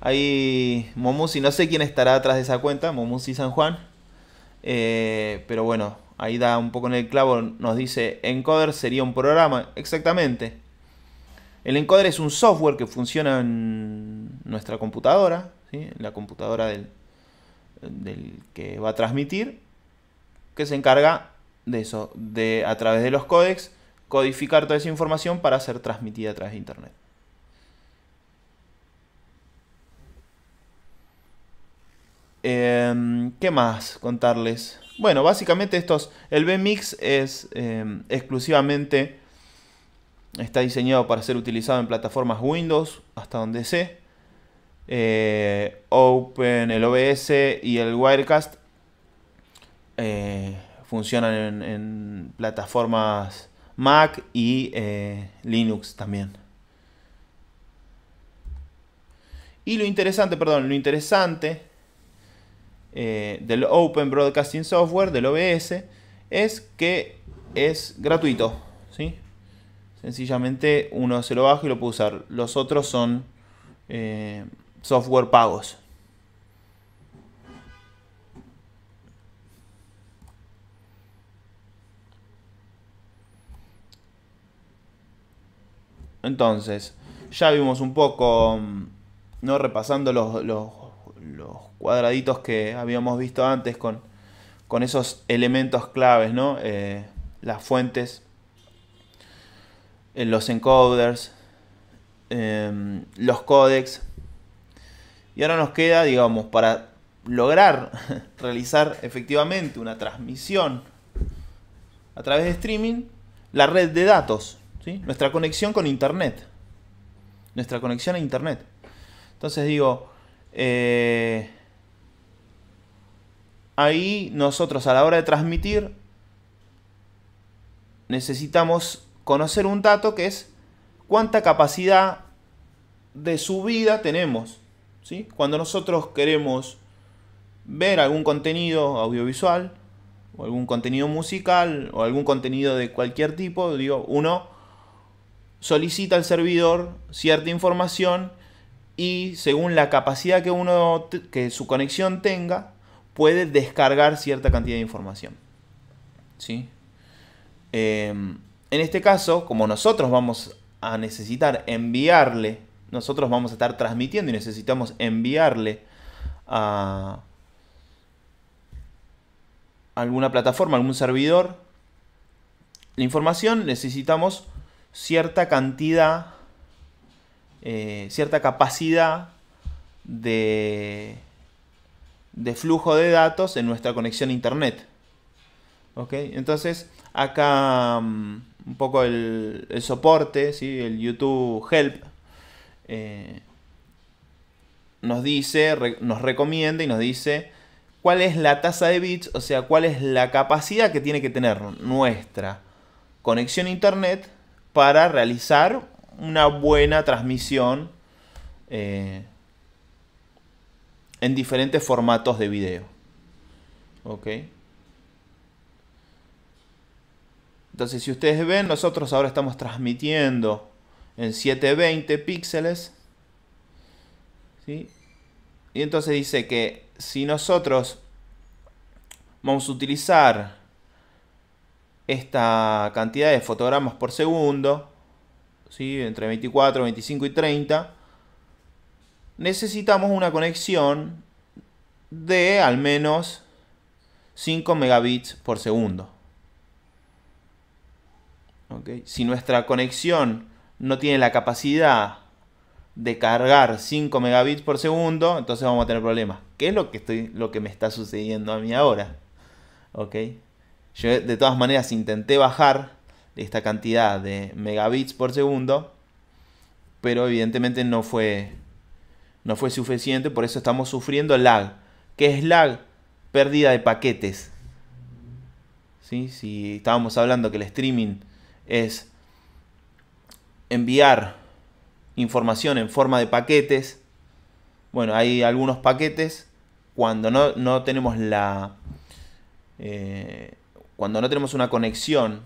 Ahí Momusi, no sé quién estará atrás de esa cuenta, Momusi San Juan. Eh, pero bueno, ahí da un poco en el clavo, nos dice, encoder sería un programa, exactamente. El encoder es un software que funciona en nuestra computadora, ¿sí? la computadora del, del que va a transmitir, que se encarga de eso, de a través de los códex codificar toda esa información para ser transmitida a través de Internet. Em, ¿Qué más contarles? Bueno, básicamente estos, el BMix es em, exclusivamente, está diseñado para ser utilizado en plataformas Windows, hasta donde sé. Eh, Open, el OBS y el Wirecast eh, funcionan en, plataformas Mac y eh, Linux también. Y lo interesante, perdón, lo interesante eh, del Open Broadcasting Software, del OBS, es que es gratuito. ¿sí? Sencillamente uno se lo baja y lo puede usar. Los otros son eh, software pagos. Entonces, ya vimos un poco, mm, ¿no? Repasando los, cuadraditos que habíamos visto antes con, esos elementos claves, ¿no? Eh, las fuentes, eh, los encoders, em, los codecs. Y ahora nos queda, digamos, para lograr realizar efectivamente una transmisión a través de streaming, la red de datos. Nuestra conexión con Internet. Nuestra conexión a Internet. Entonces digo, eh, ahí nosotros a la hora de transmitir necesitamos conocer un dato que es cuánta capacidad de subida tenemos. ¿sí? Cuando nosotros queremos ver algún contenido audiovisual, o algún contenido musical, o algún contenido de cualquier tipo, digo, uno solicita al servidor cierta información y según la capacidad que uno que su conexión tenga puede descargar cierta cantidad de información ¿Sí? Em, en este caso como nosotros vamos a necesitar enviarle nosotros vamos a estar transmitiendo y necesitamos enviarle a alguna plataforma algún servidor la información necesitamos cierta cantidad, eh, cierta capacidad de, de flujo de datos en nuestra conexión Internet. ¿Ok? Entonces, acá mm, un poco el, soporte, ¿sí? el YouTube Help, eh, nos dice, nos recomienda y nos dice cuál es la tasa de bits, o sea, cuál es la capacidad que tiene que tener nuestra conexión Internet para realizar una buena transmisión eh, en diferentes formatos de video. ¿Ok? Entonces, si ustedes ven, nosotros ahora estamos transmitiendo en 720 píxeles. ¿sí? Y entonces dice que si nosotros vamos a utilizar esta cantidad de fotogramas por segundo, ¿sí? entre 24, 25 y 30, necesitamos una conexión de al menos 5 megabits por segundo. Si nuestra conexión no tiene la capacidad de cargar 5 megabits por segundo, entonces vamos a tener problemas. ¿Qué es lo que, estoy, lo que me está sucediendo a mí ahora? ¿Ok? Yo de todas maneras intenté bajar esta cantidad de megabits por segundo, pero evidentemente no fue, no fue suficiente, por eso estamos sufriendo lag. ¿Qué es lag? Pérdida de paquetes. ¿Sí? Si estábamos hablando que el streaming es enviar información en forma de paquetes, bueno, hay algunos paquetes cuando no, tenemos la... Eh, cuando no tenemos una conexión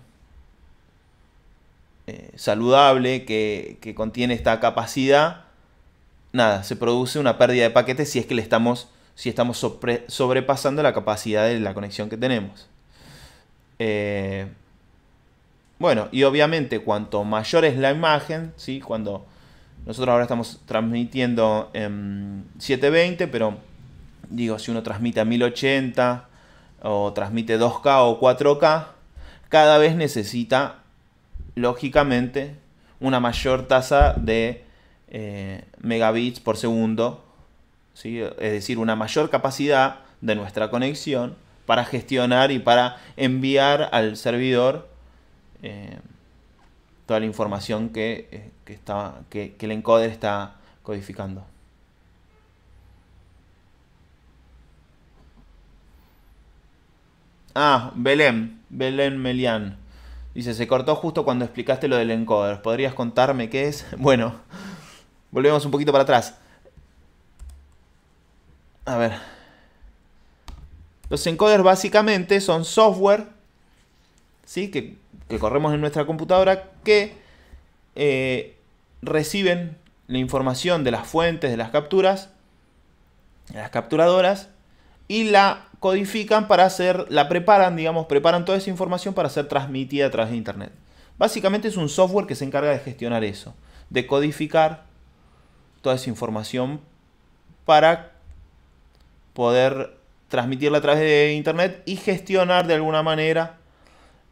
eh, saludable que, contiene esta capacidad, nada, se produce una pérdida de paquetes si es que le estamos, si estamos sobrepasando la capacidad de la conexión que tenemos. Eh, bueno, y obviamente cuanto mayor es la imagen, ¿sí? cuando nosotros ahora estamos transmitiendo en 720, pero digo, si uno transmite a 1080, o transmite 2K o 4K, cada vez necesita, lógicamente, una mayor tasa de eh, megabits por segundo, es decir, una mayor capacidad de nuestra conexión para gestionar y para enviar al servidor eh, toda la información que, eh, que, que el encoder está codificando. Ah, Belén. Belén Melian. Dice, se cortó justo cuando explicaste lo del encoder. ¿Podrías contarme qué es? Bueno, volvemos un poquito para atrás. A ver. Los encoders básicamente son software ¿sí? que, corremos en nuestra computadora que eh, reciben la información de las fuentes, de las capturas, de las capturadoras, y la codifican para hacer, la preparan, digamos, preparan toda esa información para ser transmitida a través de Internet. Básicamente es un software que se encarga de gestionar eso, de codificar toda esa información para poder transmitirla a través de Internet y gestionar de alguna manera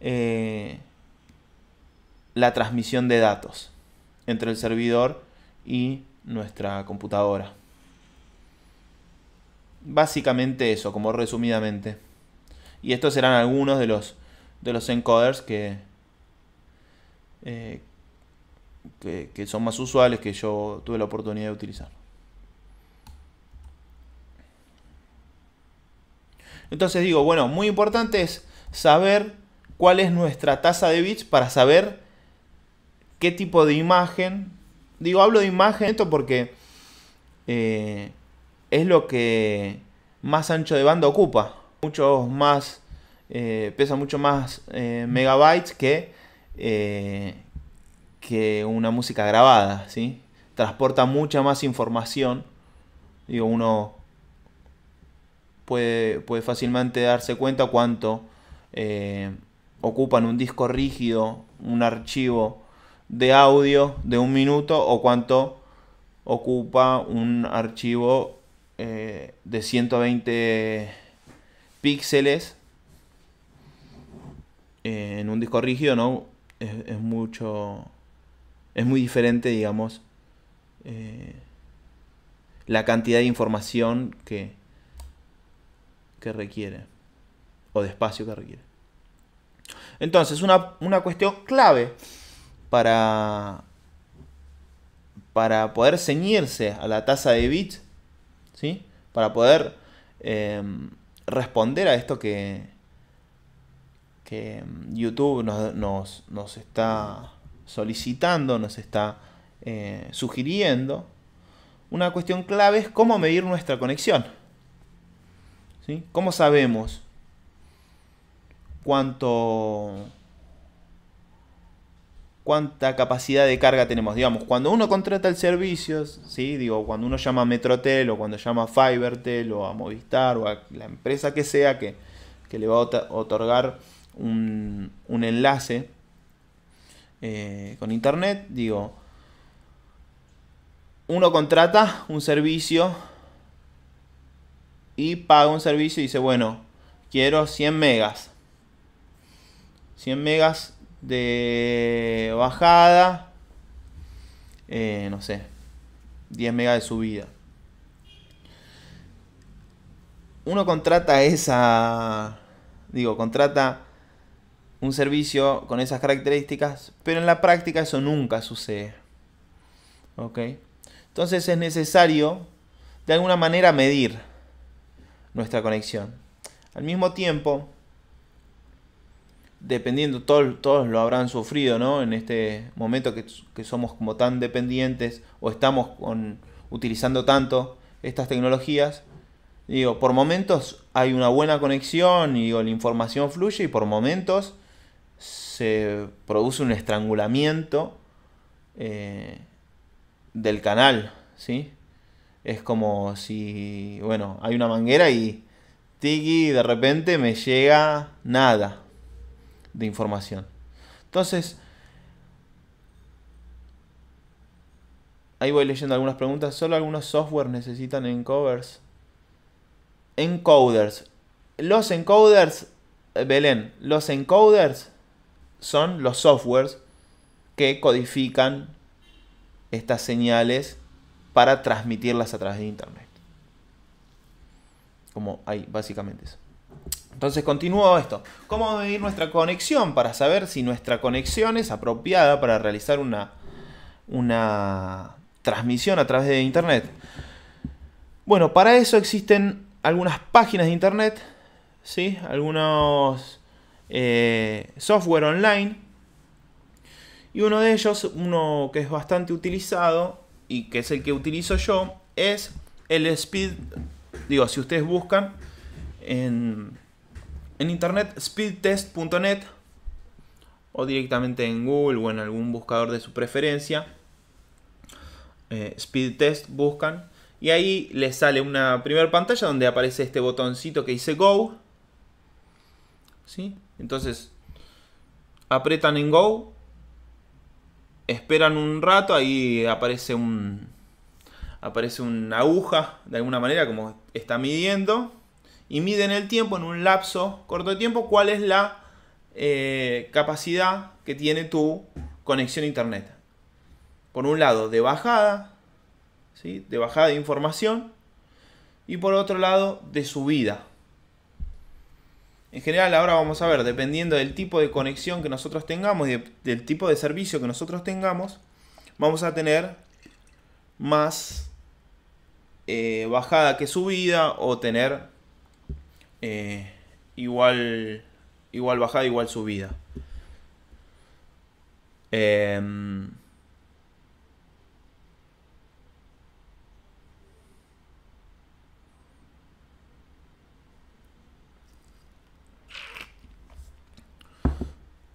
eh, la transmisión de datos entre el servidor y nuestra computadora básicamente eso, como resumidamente. Y estos serán algunos de los, de los encoders eh, que, que, son más usuales que yo tuve la oportunidad de utilizar. Entonces digo, bueno, muy importante es saber cuál es nuestra tasa de bits para saber qué tipo de imagen. Digo, hablo de imagen esto porque eh, es lo que más ancho de banda ocupa. mucho más, eh, pesa mucho más eh, megabytes que, eh, que una música grabada, ¿sí? Transporta mucha más información. Digo, uno puede, puede fácilmente darse cuenta cuánto ocupan un disco rígido, un archivo de audio de un minuto o cuánto ocupa un archivo eh, de 120 píxeles eh, en un disco rígido, ¿no? Es, mucho. Es muy diferente, digamos. Eh, la cantidad de información que, que requiere. O de espacio que requiere. Entonces, una, cuestión clave para, para poder ceñirse a la tasa de bits ¿sí? Para poder eh, responder a esto que, YouTube nos, está solicitando, nos está eh, sugiriendo, una cuestión clave es cómo medir nuestra conexión. ¿Sí? ¿Cómo sabemos cuánto cuánta capacidad de carga tenemos. Digamos, cuando uno contrata el servicio, ¿sí? Digo, cuando uno llama a Metrotel o cuando llama a Fibertel o a Movistar o a la empresa que sea que, le va a otorgar un, enlace eh, con internet, digo, uno contrata un servicio y paga un servicio y dice, bueno, quiero 100 megas. 100 megas de bajada, eh, no sé, 10 megas de subida. Uno contrata esa, digo, contrata un servicio con esas características, pero en la práctica eso nunca sucede. ¿Ok? Entonces es necesario de alguna manera medir nuestra conexión. Al mismo tiempo, dependiendo, todos, todos lo habrán sufrido, ¿no? En este momento que, somos como tan dependientes o estamos utilizando tanto estas tecnologías. Digo, por momentos hay una buena conexión y la información fluye y por momentos se produce un estrangulamiento eh, del canal, ¿sí? Es como si, bueno, hay una manguera y tiki, de repente me llega nada de información. Entonces, ahí voy leyendo algunas preguntas. Solo algunos software necesitan encoders. Encoders. Los encoders, eh, Belén, los encoders son los softwares que codifican estas señales para transmitirlas a través de Internet. Como ahí, básicamente eso. Entonces continúo esto. ¿Cómo medir nuestra conexión para saber si nuestra conexión es apropiada para realizar una, una transmisión a través de Internet? Bueno, para eso existen algunas páginas de Internet, ¿sí? algunos eh, software online. Y uno de ellos, uno que es bastante utilizado y que es el que utilizo yo, es el Speed. Digo, si ustedes buscan en en internet speedtest.net o directamente en Google o en algún buscador de su preferencia. Eh, speedtest buscan y ahí les sale una primera pantalla donde aparece este botoncito que dice Go. ¿Sí? Entonces apretan en Go, esperan un rato, ahí aparece un aparece una aguja de alguna manera como está midiendo y miden el tiempo en un lapso corto de tiempo cuál es la eh, capacidad que tiene tu conexión a internet. Por un lado, de bajada, ¿sí? de bajada de información, y por otro lado, de subida. En general, ahora vamos a ver, dependiendo del tipo de conexión que nosotros tengamos y del tipo de servicio que nosotros tengamos, vamos a tener más eh, bajada que subida o tener eh, igual, igual bajada, igual subida. Em,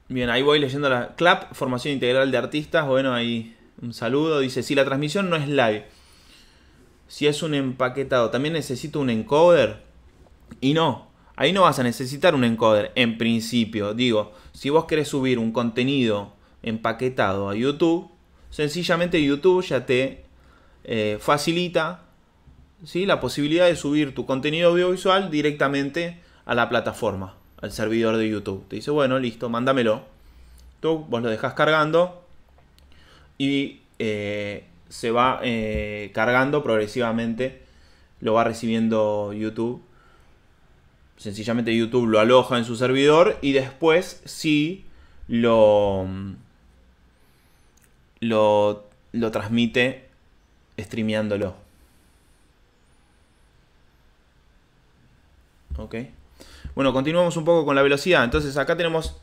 bien, ahí voy leyendo la CLAP, Formación Integral de Artistas. Bueno, ahí un saludo. Dice, si la transmisión no es live, si es un empaquetado, también necesito un encoder. Y no, ahí no vas a necesitar un encoder en principio. Digo, si vos querés subir un contenido empaquetado a YouTube, sencillamente YouTube ya te eh, facilita ¿sí? la posibilidad de subir tu contenido audiovisual directamente a la plataforma, al servidor de YouTube. Te dice, bueno, listo, mándamelo. Tú, vos lo dejas cargando y eh, se va eh, cargando progresivamente, lo va recibiendo YouTube sencillamente YouTube lo aloja en su servidor y después sí lo, lo, transmite streameándolo. Ok. Bueno, continuamos un poco con la velocidad. Entonces acá tenemos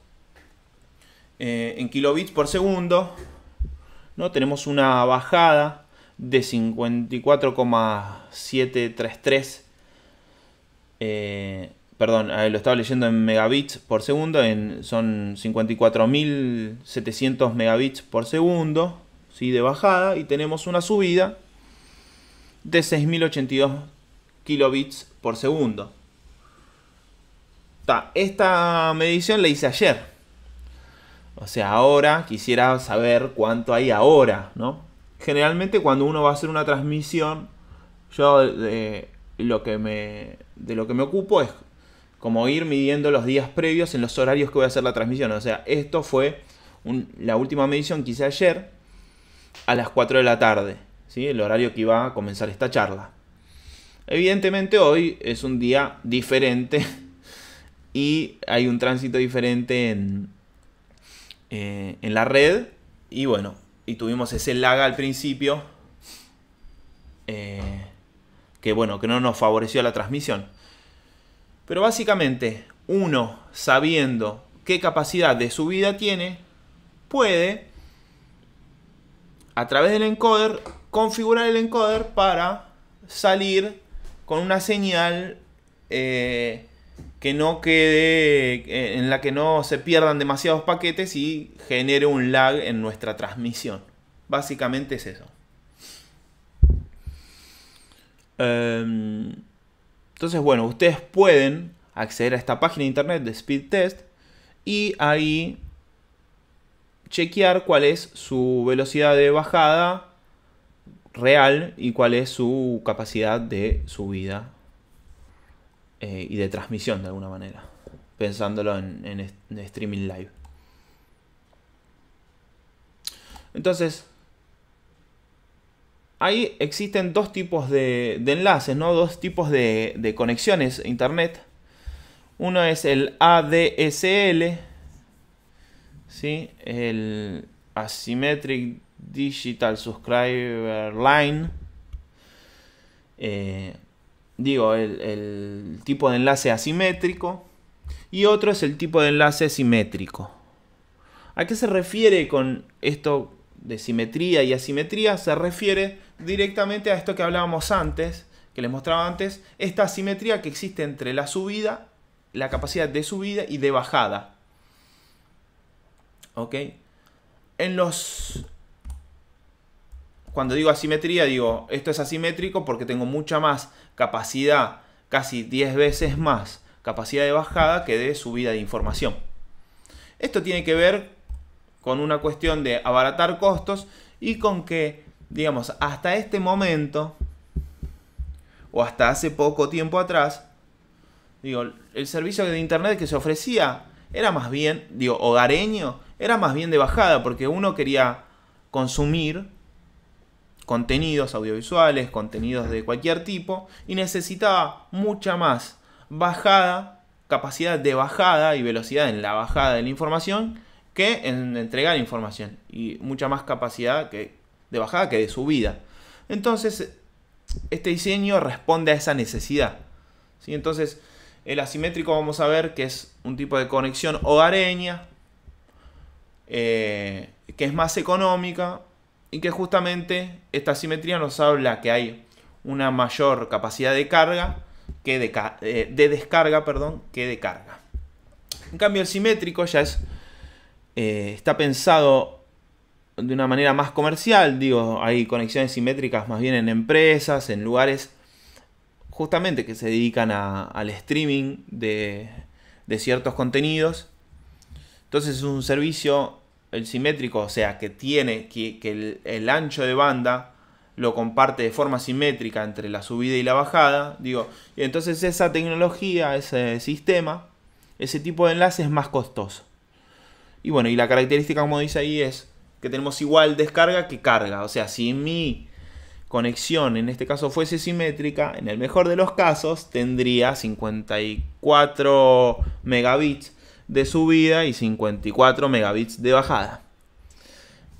eh, en kilobits por segundo, ¿no? tenemos una bajada de 54,733 eh, perdón, eh, lo estaba leyendo en megabits por segundo, en, son 54.700 megabits por segundo ¿sí? de bajada y tenemos una subida de 6.082 kilobits por segundo. Esta medición la hice ayer. O sea, ahora quisiera saber cuánto hay ahora, ¿no? Generalmente cuando uno va a hacer una transmisión, yo eh, lo que me, de lo que me ocupo es como ir midiendo los días previos en los horarios que voy a hacer la transmisión. O sea, esto fue la última medición que hice ayer a las 4 de la tarde, ¿sí? el horario que iba a comenzar esta charla. Evidentemente hoy es un día diferente y hay un tránsito diferente en, eh, en la red y bueno, y tuvimos ese lag al principio eh, que bueno, que no nos favoreció la transmisión. Pero básicamente, uno sabiendo qué capacidad de subida tiene, puede, a través del encoder, configurar el encoder para salir con una señal eh, que no quede, eh, en la que no se pierdan demasiados paquetes y genere un lag en nuestra transmisión. Básicamente es eso. Em, entonces, bueno, ustedes pueden acceder a esta página de internet de Speed Test y ahí chequear cuál es su velocidad de bajada real y cuál es su capacidad de subida eh, y de transmisión de alguna manera, pensándolo en streaming live. Entonces, ahí existen dos tipos de, enlaces, ¿no? dos tipos de, conexiones a Internet. Uno es el ADSL, ¿sí? el Asymmetric Digital Subscriber Line. Eh, digo, el tipo de enlace asimétrico. Y otro es el tipo de enlace simétrico. ¿A qué se refiere con esto de simetría y asimetría se refiere directamente a esto que hablábamos antes, que les mostraba antes, esta asimetría que existe entre la subida, la capacidad de subida y de bajada. ¿Ok? En los... Cuando digo asimetría, digo, esto es asimétrico porque tengo mucha más capacidad, casi 10 veces más capacidad de bajada que de subida de información. Esto tiene que ver con una cuestión de abaratar costos y con que, digamos, hasta este momento o hasta hace poco tiempo atrás, digo, el servicio de internet que se ofrecía era más bien, digo, hogareño, era más bien de bajada, porque uno quería consumir contenidos audiovisuales, contenidos de cualquier tipo, y necesitaba mucha más bajada, capacidad de bajada y velocidad en la bajada de la información que en entregar información y mucha más capacidad que, de bajada que de subida. Entonces, este diseño responde a esa necesidad. ¿sí? Entonces, el asimétrico vamos a ver que es un tipo de conexión hogareña, eh, que es más económica y que justamente esta asimetría nos habla que hay una mayor capacidad de carga que de, eh, de descarga, perdón, que de carga. En cambio, el simétrico ya es eh, está pensado de una manera más comercial, digo, hay conexiones simétricas más bien en empresas, en lugares justamente que se dedican al streaming de, ciertos contenidos. Entonces es un servicio, el simétrico, o sea, que tiene que, el, ancho de banda lo comparte de forma simétrica entre la subida y la bajada. Digo, entonces esa tecnología, ese sistema, ese tipo de enlace es más costoso. Y bueno, y la característica, como dice ahí, es que tenemos igual descarga que carga. O sea, si mi conexión en este caso fuese simétrica, en el mejor de los casos tendría 54 megabits de subida y 54 megabits de bajada.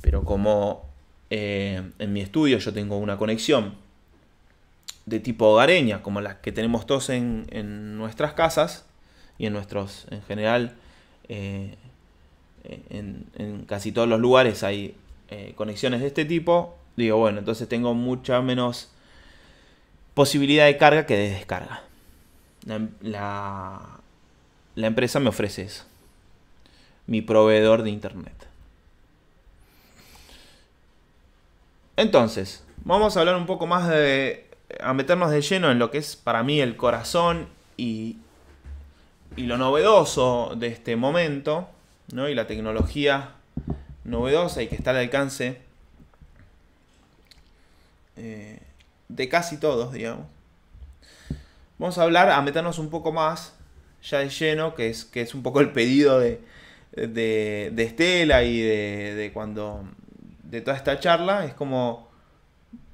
Pero como eh, en mi estudio yo tengo una conexión de tipo hogareña, como la que tenemos todos en, nuestras casas y en nuestros, en general, eh, en, casi todos los lugares hay eh, conexiones de este tipo, digo, bueno, entonces tengo mucha menos posibilidad de carga que de descarga. La, empresa me ofrece eso. Mi proveedor de internet. Entonces, vamos a hablar un poco más de. a meternos de lleno en lo que es para mí el corazón y. y lo novedoso de este momento. ¿no? y la tecnología novedosa y que está al alcance eh, de casi todos, digamos. Vamos a hablar, a meternos un poco más, ya de lleno, que es, que es un poco el pedido de, de, Estela y de, cuando. de toda esta charla, es como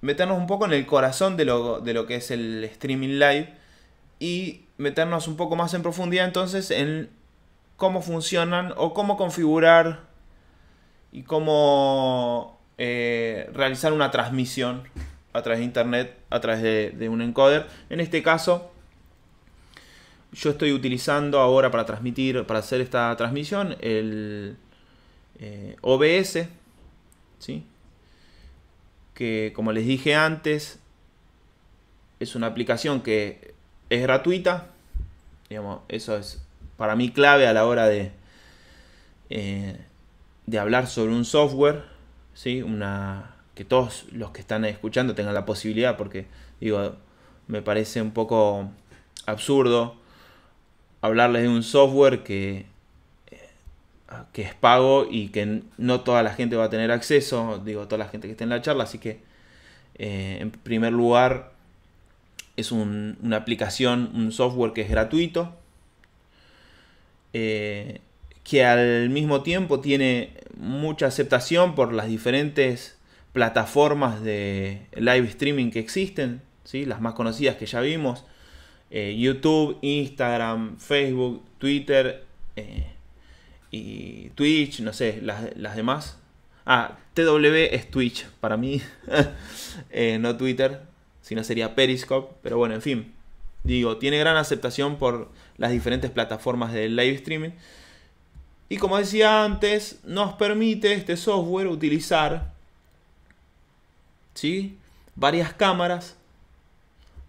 meternos un poco en el corazón de lo, de lo que es el streaming live y meternos un poco más en profundidad entonces en cómo funcionan o cómo configurar y cómo eh, realizar una transmisión a través de internet, a través de, un encoder. En este caso, yo estoy utilizando ahora para transmitir, para hacer esta transmisión, el eh, OBS, ¿sí? que como les dije antes, es una aplicación que es gratuita, digamos, eso es para mí clave a la hora de, eh, de hablar sobre un software, ¿sí? Una, que todos los que están escuchando tengan la posibilidad, porque digo, me parece un poco absurdo hablarles de un software que, eh, que es pago y que no toda la gente va a tener acceso, digo, toda la gente que esté en la charla, así que eh, en primer lugar es una aplicación, un software que es gratuito, eh, que al mismo tiempo tiene mucha aceptación por las diferentes plataformas de live streaming que existen, ¿sí? las más conocidas que ya vimos, eh, YouTube, Instagram, Facebook, Twitter eh, y Twitch, no sé, las, las, demás. Ah, TW es Twitch para mí, no Twitter, si no sería Periscope, pero bueno, en fin, digo, tiene gran aceptación por las diferentes plataformas de live streaming. Y como decía antes, nos permite este software utilizar ¿sí? varias cámaras,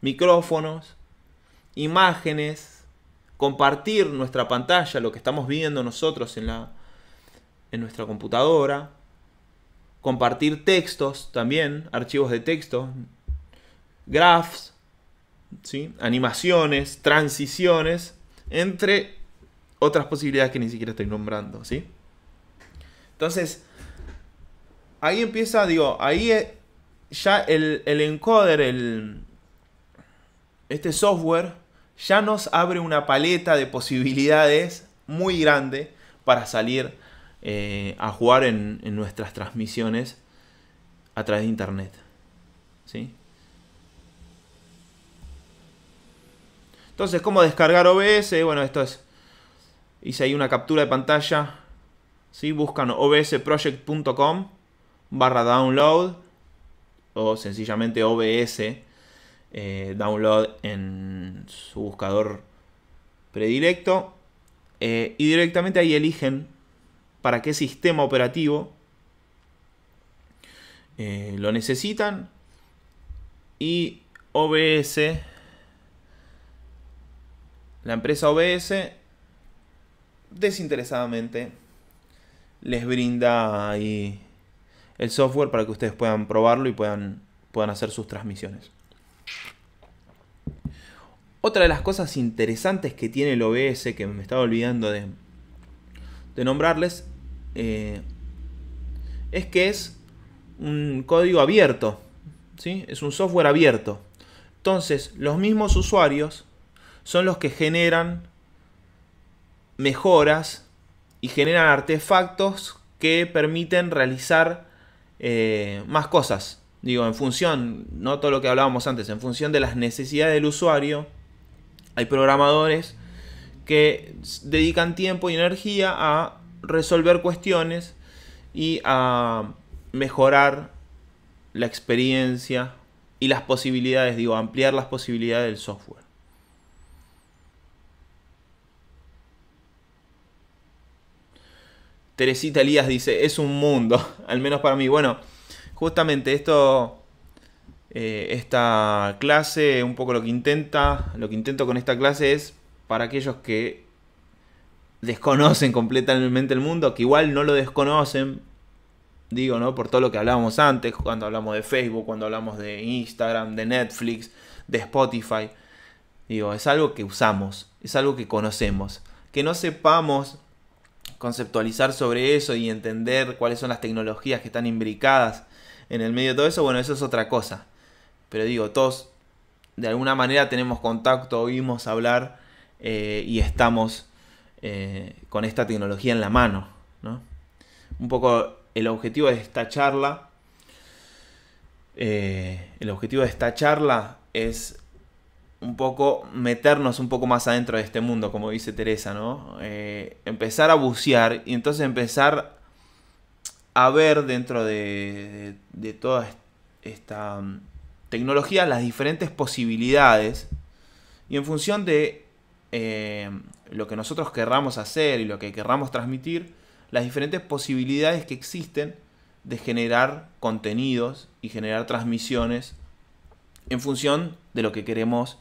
micrófonos, imágenes, compartir nuestra pantalla, lo que estamos viendo nosotros en, la, en nuestra computadora, compartir textos también, archivos de texto, graphs, ¿sí? animaciones, transiciones entre otras posibilidades que ni siquiera estoy nombrando, ¿sí? Entonces, ahí empieza, digo, ahí e, ya el, encoder, el, este software, ya nos abre una paleta de posibilidades muy grande para salir eh, a jugar en, en nuestras transmisiones a través de internet. ¿Sí? Entonces, ¿cómo descargar OBS? Bueno, esto es. Hice ahí una captura de pantalla. ¿sí? Buscan obsproject.com barra download o sencillamente OBS eh, download en su buscador predirecto. Eh, y directamente ahí eligen para qué sistema operativo eh, lo necesitan. Y OBS la empresa OBS desinteresadamente les brinda ahí el software para que ustedes puedan probarlo y puedan, puedan hacer sus transmisiones. Otra de las cosas interesantes que tiene el OBS, que me estaba olvidando de, nombrarles, eh, es que es un código abierto, ¿sí? es un software abierto. Entonces, los mismos usuarios son los que generan mejoras y generan artefactos que permiten realizar eh, más cosas. Digo, en función, no todo lo que hablábamos antes, en función de las necesidades del usuario, hay programadores que dedican tiempo y energía a resolver cuestiones y a mejorar la experiencia y las posibilidades, digo, ampliar las posibilidades del software. Teresita Elías dice, es un mundo, al menos para mí. Bueno, justamente esto, eh, esta clase, un poco lo que intenta, lo que intento con esta clase es para aquellos que desconocen completamente el mundo, que igual no lo desconocen, digo, ¿no? Por todo lo que hablábamos antes, cuando hablamos de Facebook, cuando hablamos de Instagram, de Netflix, de Spotify. Digo, es algo que usamos, es algo que conocemos. Que no sepamos conceptualizar sobre eso y entender cuáles son las tecnologías que están imbricadas en el medio de todo eso, bueno, eso es otra cosa. Pero digo, todos de alguna manera tenemos contacto, oímos hablar eh, y estamos eh, con esta tecnología en la mano. Un poco el objetivo de esta charla. Eh, el objetivo de esta charla es un poco meternos un poco más adentro de este mundo, como dice Teresa, ¿no? Eh, empezar a bucear y entonces empezar a ver dentro de, toda esta mm, tecnología las diferentes posibilidades y en función de eh, lo que nosotros querramos hacer y lo que querramos transmitir, las diferentes posibilidades que existen de generar contenidos y generar transmisiones en función de lo que queremos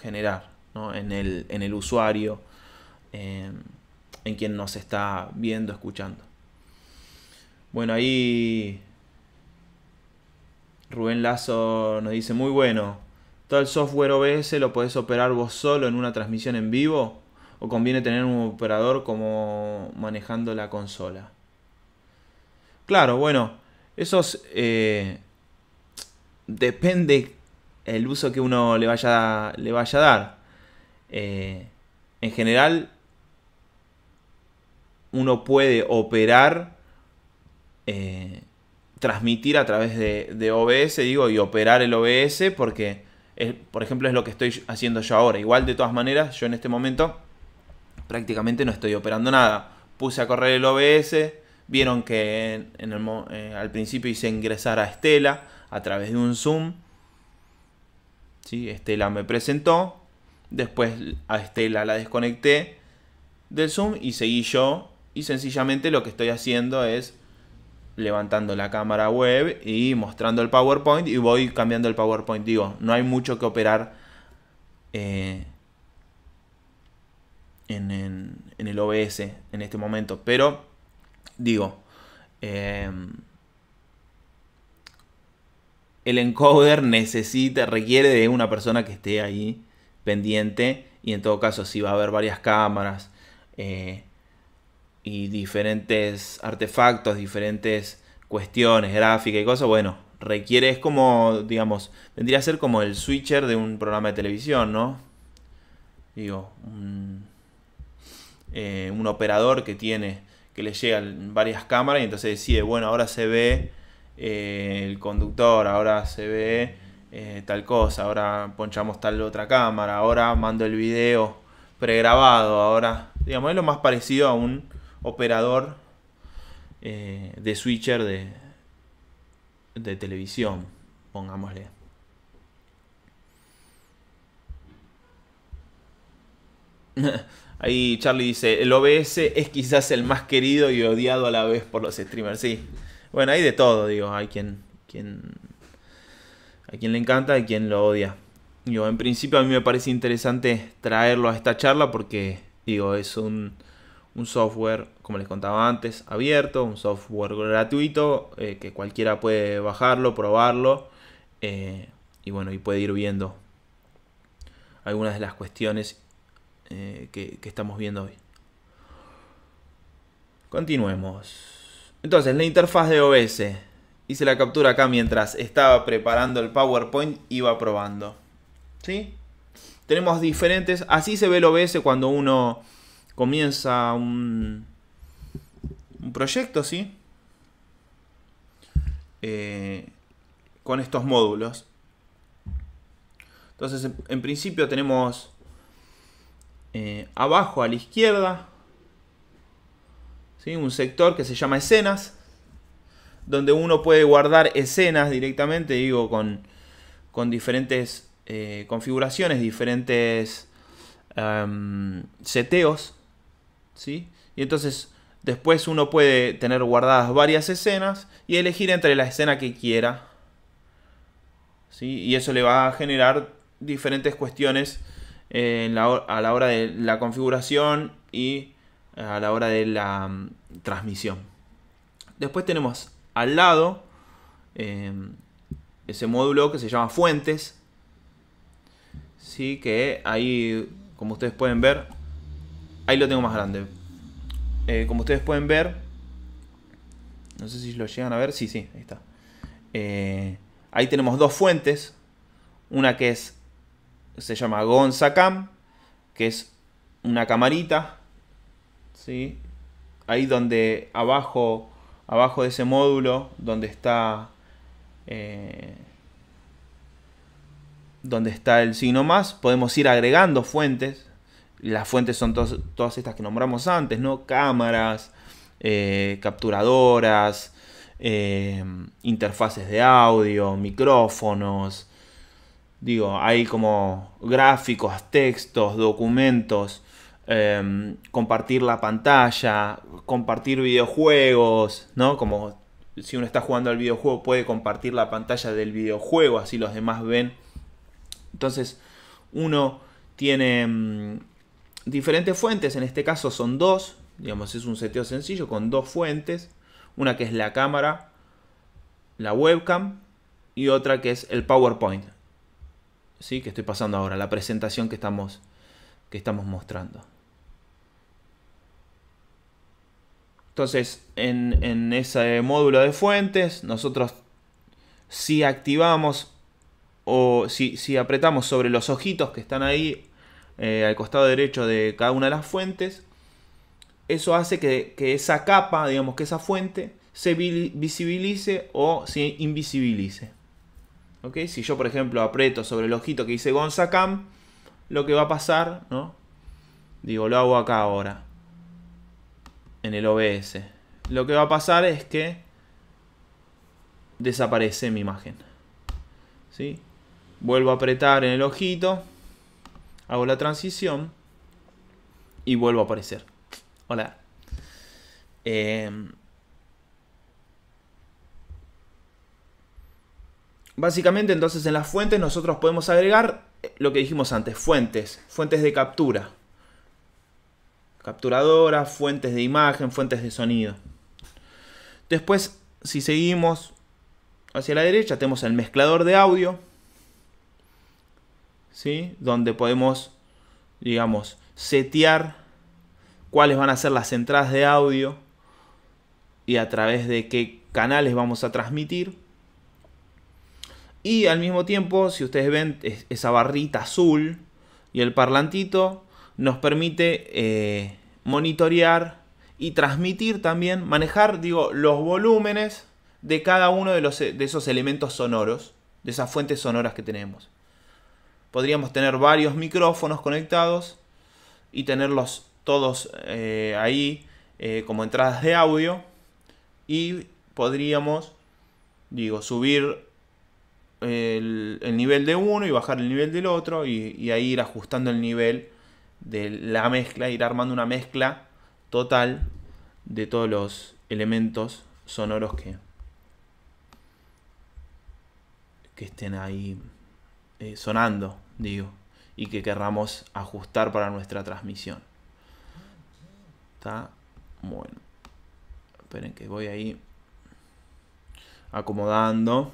generar en, el, en, el, usuario, em, en quien nos está viendo, escuchando. Bueno, ahí Rubén Lazo nos dice, muy bueno, ¿todo el software OBS lo podés operar vos solo en una transmisión en vivo? ¿O conviene tener un operador como manejando la consola? Claro, bueno, eso Eh, depende el uso que uno le vaya, le vaya a dar. Eh, en general, uno puede operar, eh, transmitir a través de, OBS, digo, y operar el OBS porque, es, por ejemplo, es lo que estoy haciendo yo ahora. Igual, de todas maneras, yo en este momento prácticamente no estoy operando nada. Puse a correr el OBS, vieron que eh, al principio hice ingresar a Estela a través de un Zoom ¿sí? Estela me presentó, después a Estela la desconecté del Zoom y seguí yo. Y sencillamente lo que estoy haciendo es levantando la cámara web y mostrando el PowerPoint y voy cambiando el PowerPoint. Digo, no hay mucho que operar eh, en, el OBS en este momento. Pero, digo, eh, el encoder necesita, requiere de una persona que esté ahí pendiente y en todo caso si va a haber varias cámaras eh, y diferentes artefactos, diferentes cuestiones gráficas y cosas, bueno, requiere, es como, digamos, vendría a ser como el switcher de un programa de televisión, ¿no? Digo, un, eh, un operador que tiene, que le llegan varias cámaras y entonces decide, bueno, ahora se ve eh, el conductor, ahora se ve eh, tal cosa, ahora ponchamos tal otra cámara, ahora mando el video pregrabado, ahora, digamos, es lo más parecido a un operador eh, de switcher de, de televisión, pongámosle. Ahí Charlie dice, el OBS es quizás el más querido y odiado a la vez por los streamers. Sí, bueno, hay de todo, digo. Hay quien, quien le encanta y quien lo odia. Yo, en principio a mí me parece interesante traerlo a esta charla porque, digo, es un, software, como les contaba antes, abierto, un software gratuito eh, que cualquiera puede bajarlo, probarlo eh, y bueno, y puede ir viendo algunas de las cuestiones eh, que estamos viendo hoy. Continuemos. Entonces, la interfaz de OBS. Hice la captura acá mientras estaba preparando el PowerPoint, iba probando. ¿Sí? Tenemos diferentes... Así se ve el OBS cuando uno comienza un, proyecto, ¿sí? Eh, con estos módulos. Entonces, en, principio tenemos eh, abajo a la izquierda un sector que se llama escenas, donde uno puede guardar escenas directamente, digo, con, diferentes eh, configuraciones, diferentes em, seteos, ¿sí? Y entonces después uno puede tener guardadas varias escenas y elegir entre la escena que quiera, ¿sí? Y eso le va a generar diferentes cuestiones eh, a la hora de la configuración y eh, a la hora de la transmisión. Después tenemos al lado eh, ese módulo que se llama fuentes. Sí, que ahí, como ustedes pueden ver, ahí lo tengo más grande. Eh, como ustedes pueden ver, no sé si lo llegan a ver, sí, sí, ahí está. Eh, ahí tenemos dos fuentes, una que es se llama Gonzacam, que es una camarita, ¿sí? ahí donde abajo, abajo de ese módulo, donde está, eh, donde está el signo más, podemos ir agregando fuentes. Las fuentes son todas estas que nombramos antes, ¿no? Cámaras, eh, capturadoras, eh, interfaces de audio, micrófonos. Digo, hay como gráficos, textos, documentos. Em, compartir la pantalla, compartir videojuegos, ¿no? Como si uno está jugando al videojuego puede compartir la pantalla del videojuego, así los demás ven. Entonces, uno tiene em, diferentes fuentes, en este caso son dos, digamos, es un seteo sencillo con dos fuentes, una que es la cámara, la webcam y otra que es el PowerPoint. ¿Sí? que estoy pasando ahora, la presentación que estamos que estamos mostrando. Entonces, en, ese módulo de fuentes, nosotros si activamos o si, apretamos sobre los ojitos que están ahí eh, al costado derecho de cada una de las fuentes, eso hace que, esa capa, digamos que esa fuente, se visibilice o se invisibilice. Si yo, por ejemplo, aprieto sobre el ojito que dice Gonzacam, lo que va a pasar, ¿no? Digo, lo hago acá ahora en el OBS. Lo que va a pasar es que desaparece mi imagen. ¿Sí? Vuelvo a apretar en el ojito, hago la transición y vuelvo a aparecer. Hola. Em, básicamente entonces en las fuentes nosotros podemos agregar lo que dijimos antes, fuentes, fuentes de captura capturadoras, fuentes de imagen, fuentes de sonido. Después, si seguimos hacia la derecha, tenemos el mezclador de audio, ¿sí? donde podemos, digamos, setear cuáles van a ser las entradas de audio y a través de qué canales vamos a transmitir. Y al mismo tiempo, si ustedes ven esa barrita azul y el parlantito, nos permite eh, monitorear y transmitir también, manejar, digo, los volúmenes de cada uno de, esos elementos sonoros, de esas fuentes sonoras que tenemos. Podríamos tener varios micrófonos conectados y tenerlos todos eh, ahí eh, como entradas de audio y podríamos, digo, subir el, nivel de uno y bajar el nivel del otro y, y ahí ir ajustando el nivel de la mezcla, ir armando una mezcla total de todos los elementos sonoros que, que estén ahí eh, sonando, digo, y que querramos ajustar para nuestra transmisión. Está bueno. Esperen que voy ahí acomodando.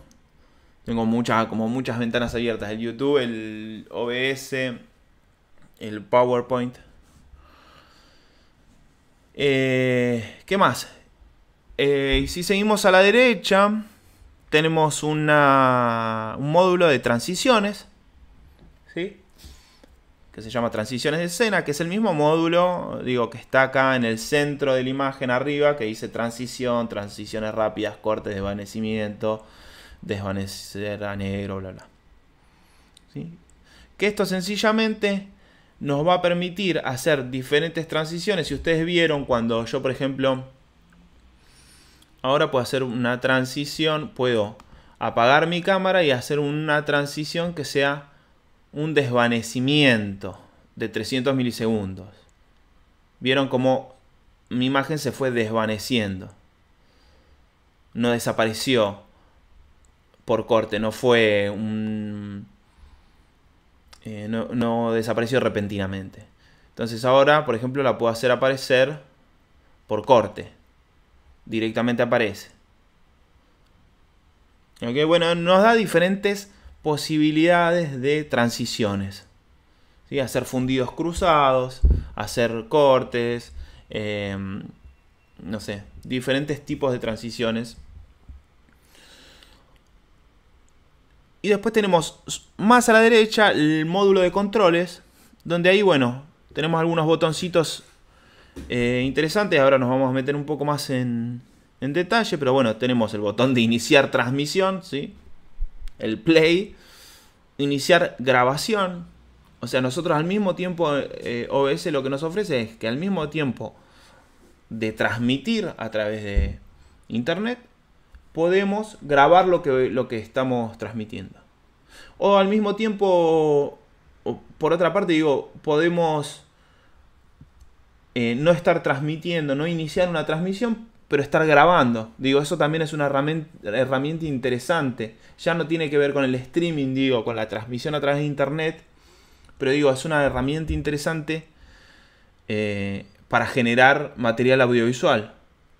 Tengo muchas, como muchas ventanas abiertas. El YouTube, el OBS, el PowerPoint. Eh, ¿Qué más? Eh, si seguimos a la derecha, tenemos un módulo de transiciones, ¿sí? que se llama transiciones de escena, que es el mismo módulo, digo, que está acá en el centro de la imagen arriba, que dice transición, transiciones rápidas, cortes, desvanecimiento, desvanecer a negro, bla, bla. ¿Sí? Que esto sencillamente nos va a permitir hacer diferentes transiciones. Si ustedes vieron cuando yo, por ejemplo, ahora puedo hacer una transición, puedo apagar mi cámara y hacer una transición que sea un desvanecimiento de 300 milisegundos. Vieron cómo mi imagen se fue desvaneciendo. No desapareció por corte, no fue un eh, no, desapareció repentinamente. Entonces ahora, por ejemplo, la puedo hacer aparecer por corte. Directamente aparece. bueno, nos da diferentes posibilidades de transiciones. Hacer fundidos cruzados, hacer cortes, eh, no sé, diferentes tipos de transiciones Y después tenemos más a la derecha el módulo de controles, donde ahí, bueno, tenemos algunos botoncitos eh, interesantes. Ahora nos vamos a meter un poco más en, detalle, pero bueno, tenemos el botón de iniciar transmisión, ¿sí? El play, iniciar grabación. O sea, nosotros al mismo tiempo, eh, OBS lo que nos ofrece es que al mismo tiempo de transmitir a través de internet, podemos grabar lo que, lo que estamos transmitiendo. O al mismo tiempo, por otra parte, digo, podemos eh, no estar transmitiendo, no iniciar una transmisión, pero estar grabando. Digo, eso también es una herramienta, herramienta interesante. Ya no tiene que ver con el streaming, digo, con la transmisión a través de internet. Pero digo, es una herramienta interesante eh, para generar material audiovisual.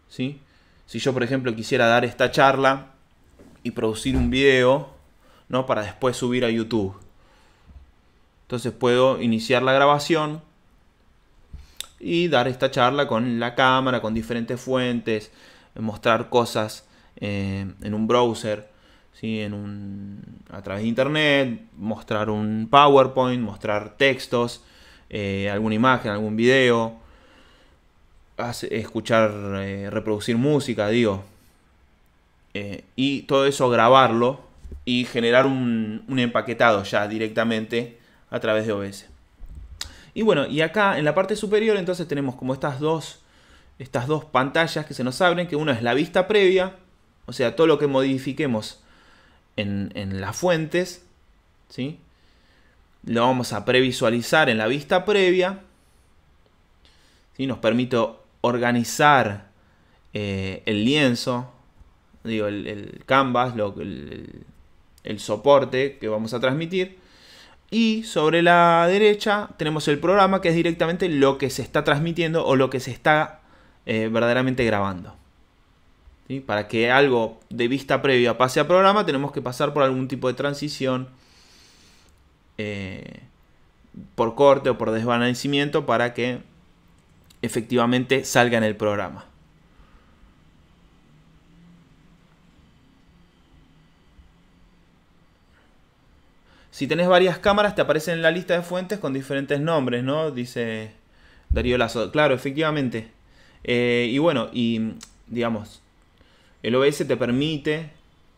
¿Sí? Si yo, por ejemplo, quisiera dar esta charla y producir un video, ¿no? Para después subir a YouTube. Entonces puedo iniciar la grabación y dar esta charla con la cámara, con diferentes fuentes, mostrar cosas eh, en un browser, ¿sí? en un, a través de internet, mostrar un PowerPoint, mostrar textos, eh, alguna imagen, algún video, escuchar, eh, reproducir música, digo. Eh, y todo eso grabarlo y generar un, empaquetado ya directamente a través de OBS. Y bueno, y acá en la parte superior entonces tenemos como estas dos, estas dos pantallas que se nos abren, que una es la vista previa, o sea, todo lo que modifiquemos en, las fuentes, ¿sí? lo vamos a previsualizar en la vista previa. y Nos permito organizar eh, el lienzo, digo, el, canvas, el, soporte que vamos a transmitir. Y sobre la derecha tenemos el programa que es directamente lo que se está transmitiendo o lo que se está eh, verdaderamente grabando. Para que algo de vista previa pase a programa tenemos que pasar por algún tipo de transición, eh, por corte o por desvanecimiento para que efectivamente salga en el programa. Si tenés varias cámaras, te aparecen en la lista de fuentes con diferentes nombres, ¿no? Dice Darío Lazo. Claro, efectivamente. Eh, y bueno, y digamos, el OBS te permite,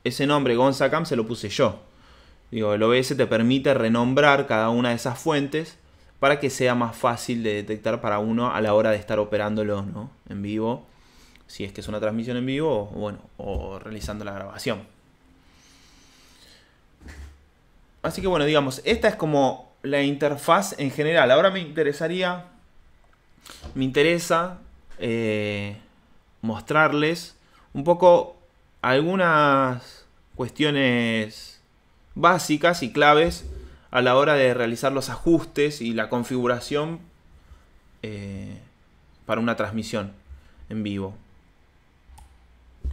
ese nombre Gonzacam se lo puse yo. Digo, el OBS te permite renombrar cada una de esas fuentes para que sea más fácil de detectar para uno a la hora de estar operándolo ¿no? en vivo, si es que es una transmisión en vivo o, bueno, o realizando la grabación. Así que bueno, digamos, esta es como la interfaz en general. Ahora me interesaría, me interesa eh, mostrarles un poco algunas cuestiones básicas y claves a la hora de realizar los ajustes y la configuración eh, para una transmisión en vivo.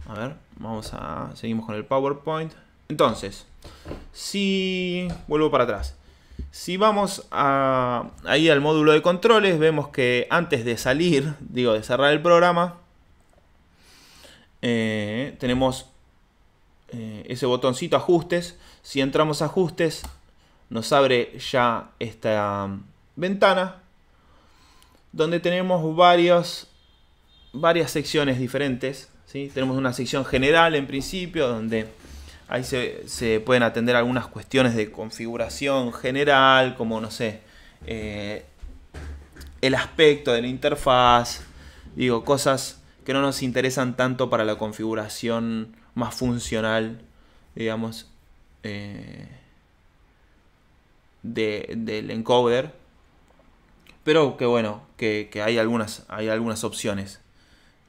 A ver, vamos a. Seguimos con el PowerPoint. Entonces, si. Vuelvo para atrás. Si vamos a, ahí al módulo de controles, vemos que antes de salir, digo, de cerrar el programa, eh, tenemos eh, ese botoncito ajustes. Si entramos a ajustes, nos abre ya esta ventana donde tenemos varias secciones diferentes. ¿sí? Tenemos una sección general en principio donde ahí se, pueden atender algunas cuestiones de configuración general, como no sé, eh, el aspecto de la interfaz, digo, cosas que no nos interesan tanto para la configuración más funcional, digamos. Eh, del encoder. Pero que bueno, que, hay, algunas, hay algunas opciones.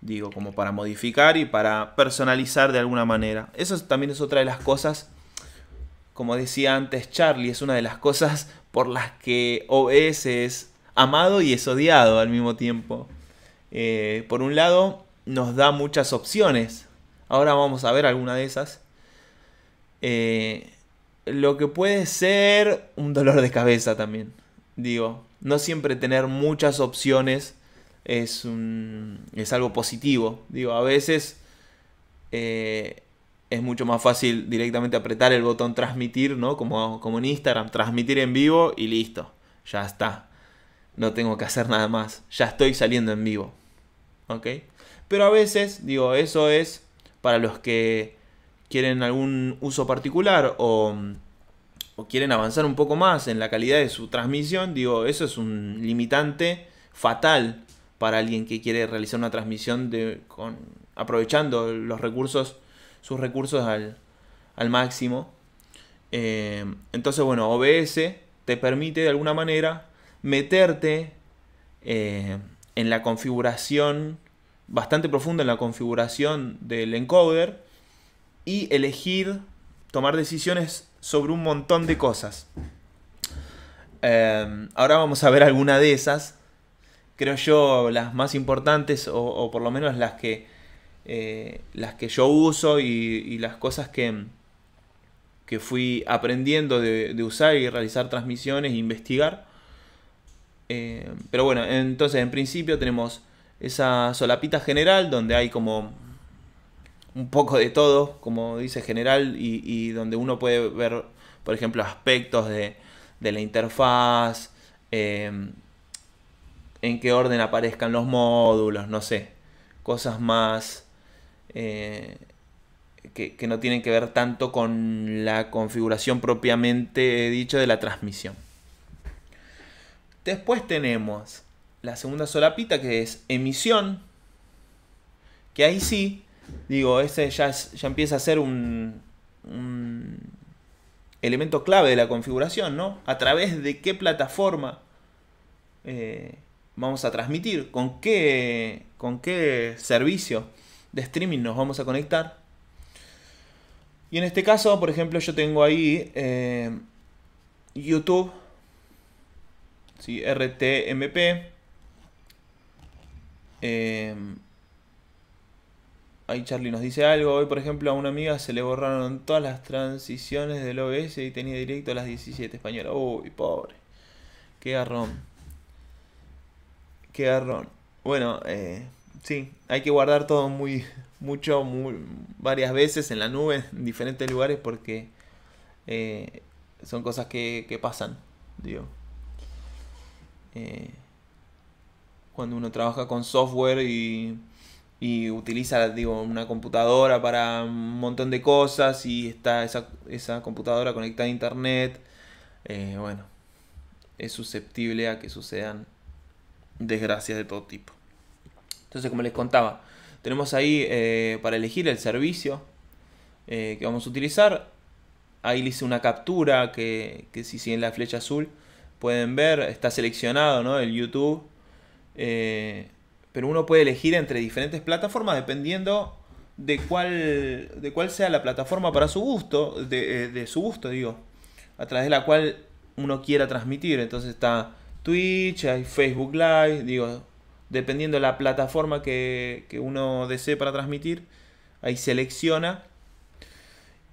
Digo, como para modificar y para personalizar de alguna manera. Eso también es otra de las cosas. Como decía antes Charlie, es una de las cosas por las que OBS es amado y es odiado al mismo tiempo. Eh, por un lado, nos da muchas opciones. Ahora vamos a ver alguna de esas. Eh, lo que puede ser un dolor de cabeza también. Digo, no siempre tener muchas opciones es, un, es algo positivo. Digo, a veces eh, es mucho más fácil directamente apretar el botón transmitir, ¿no? Como, como en Instagram, transmitir en vivo y listo, ya está. No tengo que hacer nada más, ya estoy saliendo en vivo. ¿Ok? Pero a veces, digo, eso es para los que quieren algún uso particular o, quieren avanzar un poco más en la calidad de su transmisión, digo, eso es un limitante fatal para alguien que quiere realizar una transmisión de, aprovechando los recursos, sus recursos al, máximo. Eh, entonces, bueno, OBS te permite de alguna manera meterte eh, en la configuración, bastante profunda en la configuración del encoder y elegir, tomar decisiones sobre un montón de cosas. Em, ahora vamos a ver alguna de esas, creo yo las más importantes o, por lo menos las que, eh, las que yo uso y, las cosas que, que fui aprendiendo de, usar y realizar transmisiones e investigar. Em, pero bueno, entonces en principio tenemos esa solapita general donde hay como un poco de todo, como dice general, y, donde uno puede ver, por ejemplo, aspectos de, la interfaz, em, en qué orden aparezcan los módulos, no sé, cosas más eh, que, no tienen que ver tanto con la configuración propiamente dicha de la transmisión. Después tenemos la segunda solapita que es emisión, que ahí sí Digo, ese ya, ya empieza a ser un, elemento clave de la configuración, ¿no? A través de qué plataforma eh, vamos a transmitir, con qué, con qué servicio de streaming nos vamos a conectar. Y en este caso, por ejemplo, yo tengo ahí eh, YouTube, ¿sí? RTMP, eh, Ahí Charlie nos dice algo. Hoy, por ejemplo, a una amiga se le borraron todas las transiciones del OBS y tenía directo a las 17 españolas. Uy, pobre. Qué garrón. Qué garrón. Bueno, eh, sí, hay que guardar todo muy, mucho, muy, varias veces en la nube, en diferentes lugares, porque eh, son cosas que, pasan, eh, cuando uno trabaja con software y y utiliza digo, una computadora para un montón de cosas y está esa, computadora conectada a internet. Eh, bueno, es susceptible a que sucedan desgracias de todo tipo. Entonces, como les contaba, tenemos ahí eh, para elegir el servicio eh, que vamos a utilizar. Ahí le hice una captura que, que si siguen la flecha azul pueden ver, está seleccionado el YouTube pero uno puede elegir entre diferentes plataformas dependiendo de cuál, de cuál sea la plataforma para su gusto, eh, de, su gusto, digo, a través de la cual uno quiera transmitir. Entonces está Twitch, hay Facebook Live, digo, dependiendo de la plataforma que, que uno desee para transmitir, ahí selecciona.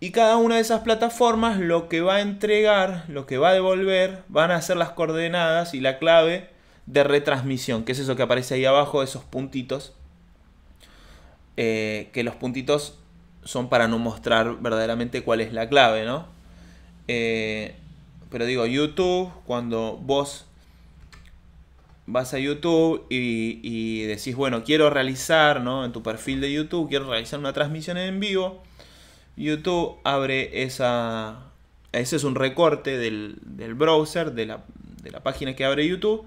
Y cada una de esas plataformas lo que va a entregar, lo que va a devolver, van a ser las coordenadas y la clave de retransmisión, que es eso que aparece ahí abajo, esos puntitos, eh, que los puntitos son para no mostrar verdaderamente cuál es la clave, ¿no? Eh, pero digo, YouTube, cuando vos vas a YouTube y, decís, bueno, quiero realizar, En tu perfil de YouTube, quiero realizar una transmisión en vivo, YouTube abre esa... Ese es un recorte del, browser, de la, de la página que abre YouTube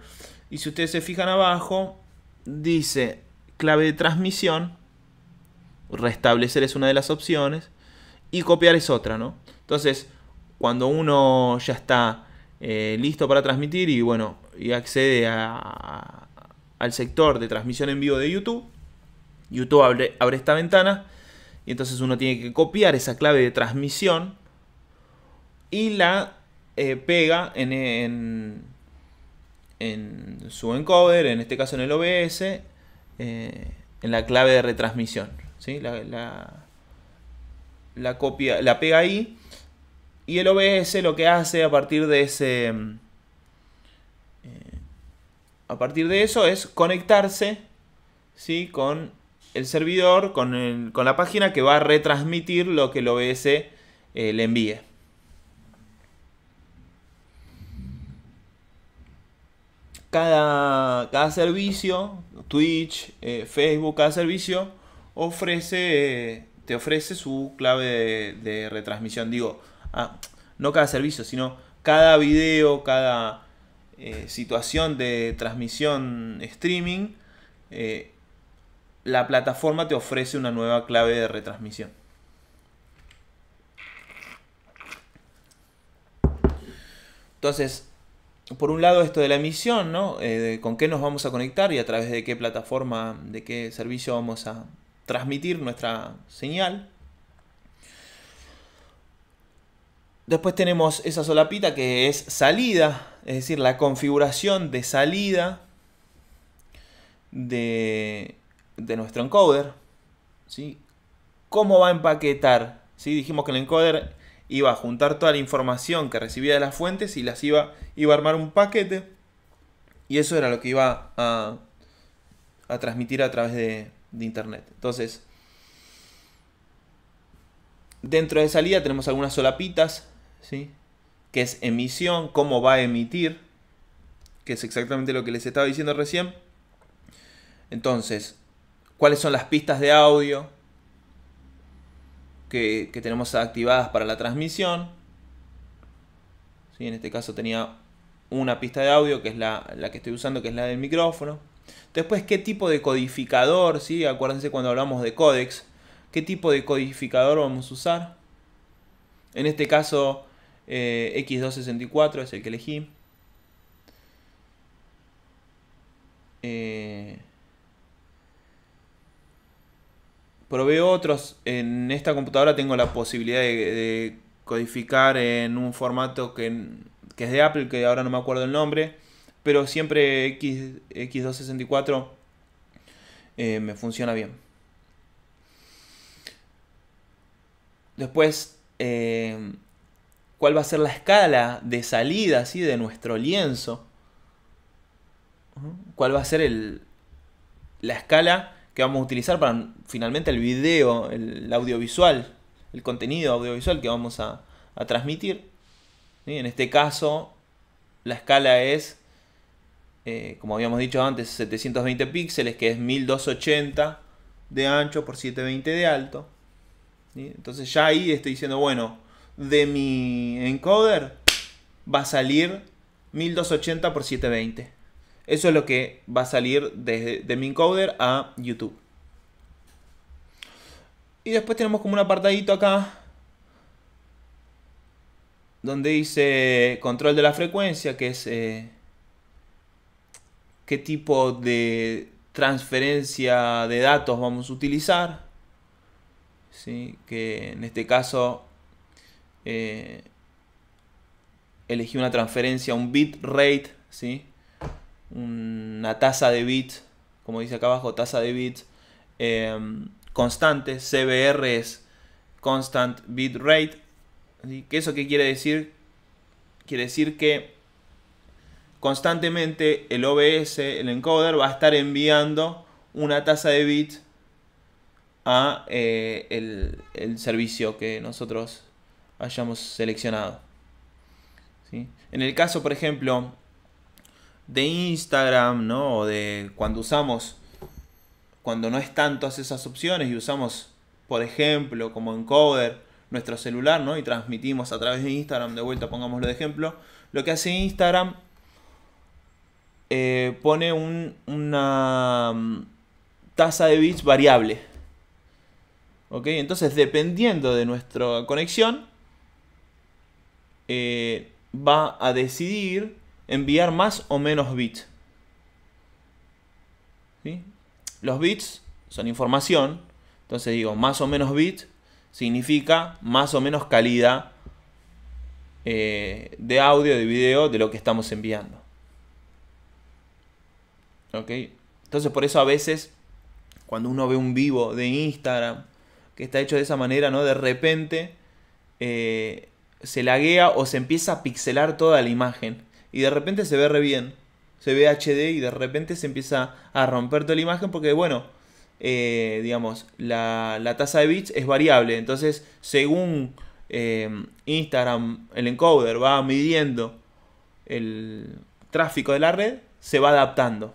y si ustedes se fijan abajo, dice clave de transmisión, restablecer es una de las opciones y copiar es otra, ¿no? Entonces, cuando uno ya está eh, listo para transmitir y bueno, y accede al sector de transmisión en vivo de YouTube, YouTube abre, abre esta ventana y entonces uno tiene que copiar esa clave de transmisión y la eh, pega en en su encoder, en este caso en el OBS, eh, en la clave de retransmisión. La, copia, la pega ahí. Y el OBS lo que hace a partir de ese. Mm, eh, a partir de eso es conectarse ¿sí? con el servidor, con, la página que va a retransmitir lo que el OBS eh, le envíe. cada, cada servicio, Twitch, eh, Facebook, cada servicio ofrece, te ofrece su clave de, retransmisión. Digo, ah, no cada servicio, sino cada video, cada eh, situación de transmisión streaming, eh, la plataforma te ofrece una nueva clave de retransmisión. Entonces, por un lado esto de la emisión, ¿no? Eh, con qué nos vamos a conectar y a través de qué plataforma, de qué servicio vamos a transmitir nuestra señal. Después tenemos esa solapita que es salida, es decir, la configuración de salida de, nuestro encoder. ¿sí? ¿Cómo va a empaquetar? ¿Sí? Dijimos que el encoder iba a juntar toda la información que recibía de las fuentes y las iba, iba a armar un paquete. Y eso era lo que iba a, transmitir a través de, Internet. Entonces, dentro de salida tenemos algunas solapitas, ¿sí? que es emisión, cómo va a emitir, que es exactamente lo que les estaba diciendo recién. Entonces, cuáles son las pistas de audio, que, tenemos activadas para la transmisión. ¿Sí? En este caso tenía una pista de audio, que es la, que estoy usando, que es la del micrófono. Después, qué tipo de codificador, ¿sí? acuérdense cuando hablamos de códex, qué tipo de codificador vamos a usar. En este caso, eh, X264 es el que elegí. Eh, Proveo otros. En esta computadora tengo la posibilidad de, codificar en un formato que, es de Apple, que ahora no me acuerdo el nombre, pero siempre X, X264 eh, me funciona bien. Después, eh, ¿cuál va a ser la escala de salida de nuestro lienzo? ¿Cuál va a ser el, la escala que vamos a utilizar para finalmente el video, el, audiovisual, el contenido audiovisual que vamos a, transmitir. En este caso, la escala es, eh, como habíamos dicho antes, 720 píxeles, que es 1280 de ancho por 720 de alto. Entonces ya ahí estoy diciendo, bueno, de mi encoder va a salir 1280 por 720. Eso es lo que va a salir desde mi encoder a YouTube. Y después tenemos como un apartadito acá donde dice control de la frecuencia, que es eh, qué tipo de transferencia de datos vamos a utilizar. ¿sí? Que en este caso eh, elegí una transferencia, un bit rate, ¿sí? una tasa de bits, como dice acá abajo, tasa de bits em, constante, CBR es constant bit rate. ¿Qué eso qué quiere decir? Quiere decir que constantemente el OBS, el encoder, va a estar enviando una tasa de bits a eh, el, servicio que nosotros hayamos seleccionado. En el caso, por ejemplo, de Instagram, ¿no? O de cuando usamos, cuando no están todas esas opciones y usamos, por ejemplo, como encoder, nuestro celular, ¿no? Y transmitimos a través de Instagram, de vuelta pongámoslo de ejemplo, lo que hace Instagram eh, pone una mm, tasa de bits variable. ¿Ok? Entonces, dependiendo de nuestra conexión, eh, va a decidir enviar más o menos bits. Los bits son información, entonces digo más o menos bits significa más o menos calidad eh, de audio, de video, de lo que estamos enviando. Entonces por eso a veces cuando uno ve un vivo de Instagram que está hecho de esa manera, ¿no? De repente eh, se laguea o se empieza a pixelar toda la imagen y de repente se ve re bien. Se ve HD y de repente se empieza a romper toda la imagen porque, bueno, eh, digamos, la, tasa de bits es variable. Entonces, según eh, Instagram, el encoder va midiendo el tráfico de la red, se va adaptando.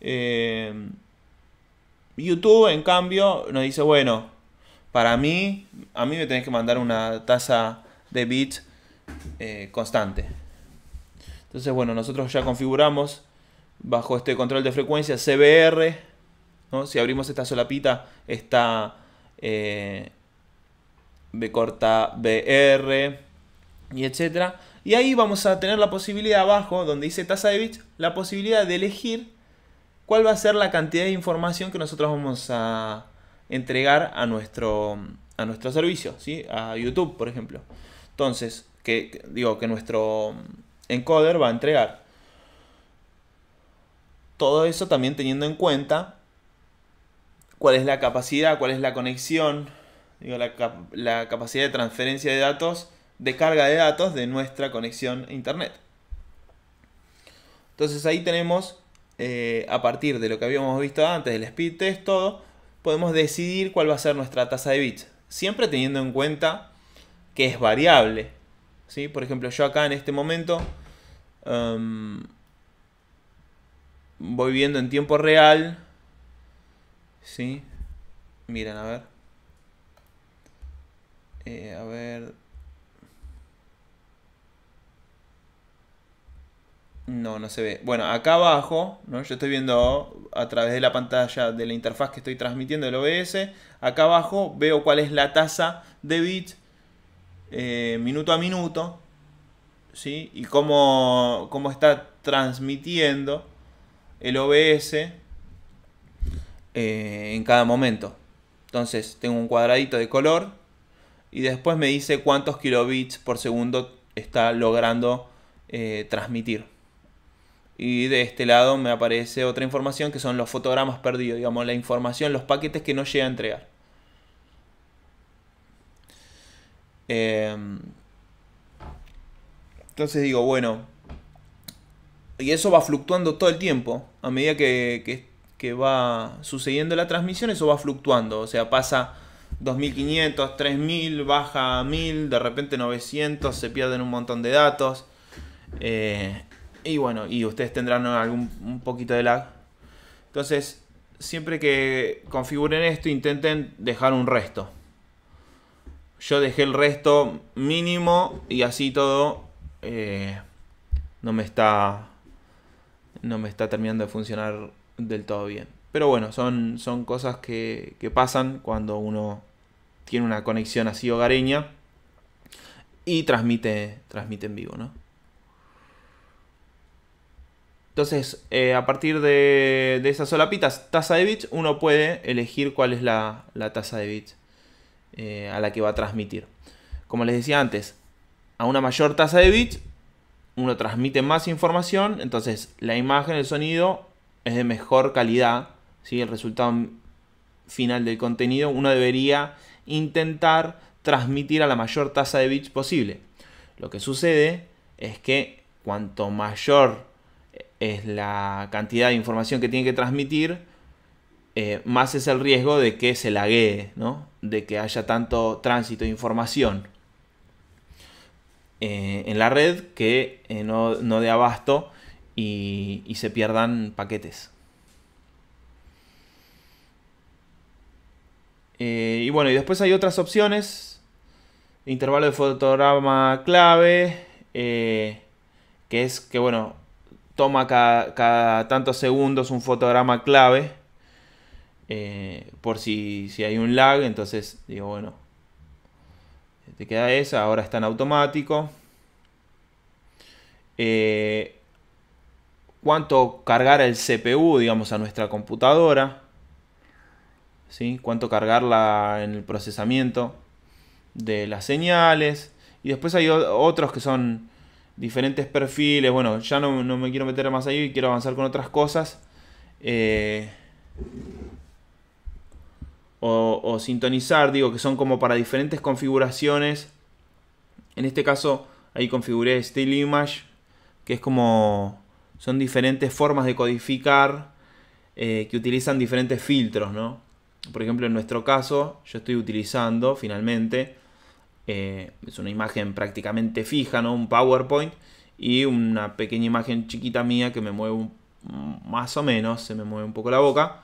Eh, YouTube, en cambio, nos dice, bueno, para mí, a mí me tenés que mandar una tasa de bits constante. Entonces, bueno, nosotros ya configuramos bajo este control de frecuencia CBR. Si abrimos esta solapita, está eh, B corta BR y etcétera. Y ahí vamos a tener la posibilidad abajo, donde dice tasa de bits, la posibilidad de elegir cuál va a ser la cantidad de información que nosotros vamos a entregar a nuestro, a nuestro servicio, ¿sí? a YouTube, por ejemplo. Entonces, que digo que nuestro encoder va a entregar. Todo eso también teniendo en cuenta cuál es la capacidad, cuál es la conexión, digo, la, capacidad de transferencia de datos, de carga de datos de nuestra conexión a Internet. Entonces ahí tenemos, eh, a partir de lo que habíamos visto antes, del speed test, todo, podemos decidir cuál va a ser nuestra tasa de bits. Siempre teniendo en cuenta que es variable. Por ejemplo, yo acá en este momento em, voy viendo en tiempo real. ¿sí? Miren, a ver. Eh, a ver. No, no se ve. Bueno, acá abajo, yo estoy viendo a través de la pantalla de la interfaz que estoy transmitiendo el OBS. Acá abajo veo cuál es la tasa de bits eh, minuto a minuto, ¿sí? Y cómo, está transmitiendo el OBS eh, en cada momento. Entonces tengo un cuadradito de color y después me dice cuántos kilobits por segundo está logrando eh, transmitir. Y de este lado me aparece otra información que son los fotogramas perdidos, digamos, la información, los paquetes que no llega a entregar. Em, entonces digo, bueno, y eso va fluctuando todo el tiempo, a medida que, va sucediendo la transmisión, eso va fluctuando, o sea, pasa 2500, 3000, baja 1000, de repente 900, se pierden un montón de datos. Eh, y bueno, y ustedes tendrán algún un poquito de lag. Entonces, siempre que configuren esto, intenten dejar un resto. Yo dejé el resto mínimo y así todo eh, no me está no me está terminando de funcionar del todo bien. Pero bueno, son, son cosas que, pasan cuando uno tiene una conexión así hogareña y transmite, transmite en vivo, Entonces, eh, a partir de, esas solapitas, tasa de bits, uno puede elegir cuál es la, la de bits. Eh, a la que va a transmitir. Como les decía antes, a una mayor tasa de bits, uno transmite más información, entonces la imagen, el sonido es de mejor calidad, si el resultado final del contenido, uno debería intentar transmitir a la mayor tasa de bits posible. Lo que sucede es que cuanto mayor es la cantidad de información que tiene que transmitir, eh, más es el riesgo de que se laguee, de que haya tanto tránsito de información eh, en la red que eh, no, dé abasto y, se pierdan paquetes. y bueno, y después hay otras opciones. Intervalo de fotograma clave. que es que, bueno, toma cada, tantos segundos un fotograma clave. Eh, por si, si hay un lag, entonces digo, bueno, te queda esa, ahora está en automático. Eh, cuánto cargar el CPU, digamos, a nuestra computadora, ¿sí? cuánto cargarla en el procesamiento de las señales. Y después hay otros que son diferentes perfiles. Bueno, ya no, no me quiero meter más ahí, quiero avanzar con otras cosas. Eh, o, sintonizar, digo que son como para diferentes configuraciones. En este caso ahí configuré Still Image, que es como son diferentes formas de codificar eh, que utilizan diferentes filtros, ¿no? Por ejemplo, en nuestro caso, yo estoy utilizando finalmente, eh, es una imagen prácticamente fija, ¿no? Un PowerPoint y una pequeña imagen chiquita mía que me mueve más o menos, se me mueve un poco la boca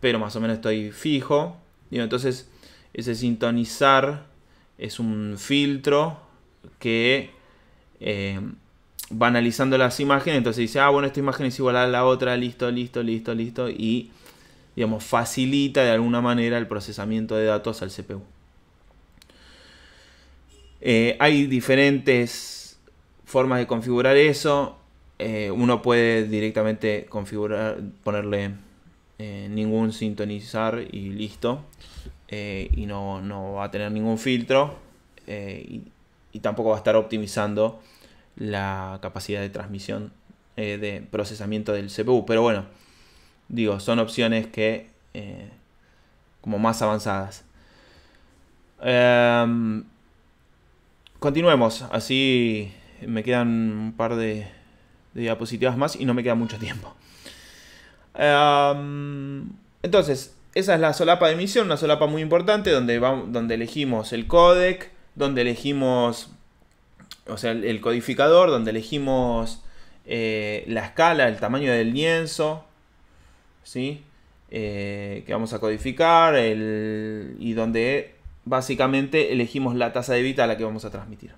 pero más o menos estoy fijo. entonces, ese sintonizar es un filtro que eh, va analizando las imágenes. Entonces dice, ah, bueno, esta imagen es igual a la otra, listo, listo, listo, listo. Y, digamos, facilita de alguna manera el procesamiento de datos al CPU. Eh, hay diferentes formas de configurar eso. Eh, uno puede directamente configurar, ponerle eh, ningún sintonizar y listo. Eh, y no, va a tener ningún filtro eh, y, tampoco va a estar optimizando la capacidad de transmisión de procesamiento del CPU. Pero bueno, digo, son opciones que como más avanzadas. Em, continuemos, así me quedan un par de diapositivas más y no me queda mucho tiempo. Em, entonces, esa es la solapa de emisión, una solapa muy importante donde, donde elegimos el codec, donde elegimos o sea, el, codificador, donde elegimos eh, la escala, el tamaño del lienzo, ¿sí? Eh, que vamos a codificar y donde básicamente elegimos la tasa de vida a la que vamos a transmitir.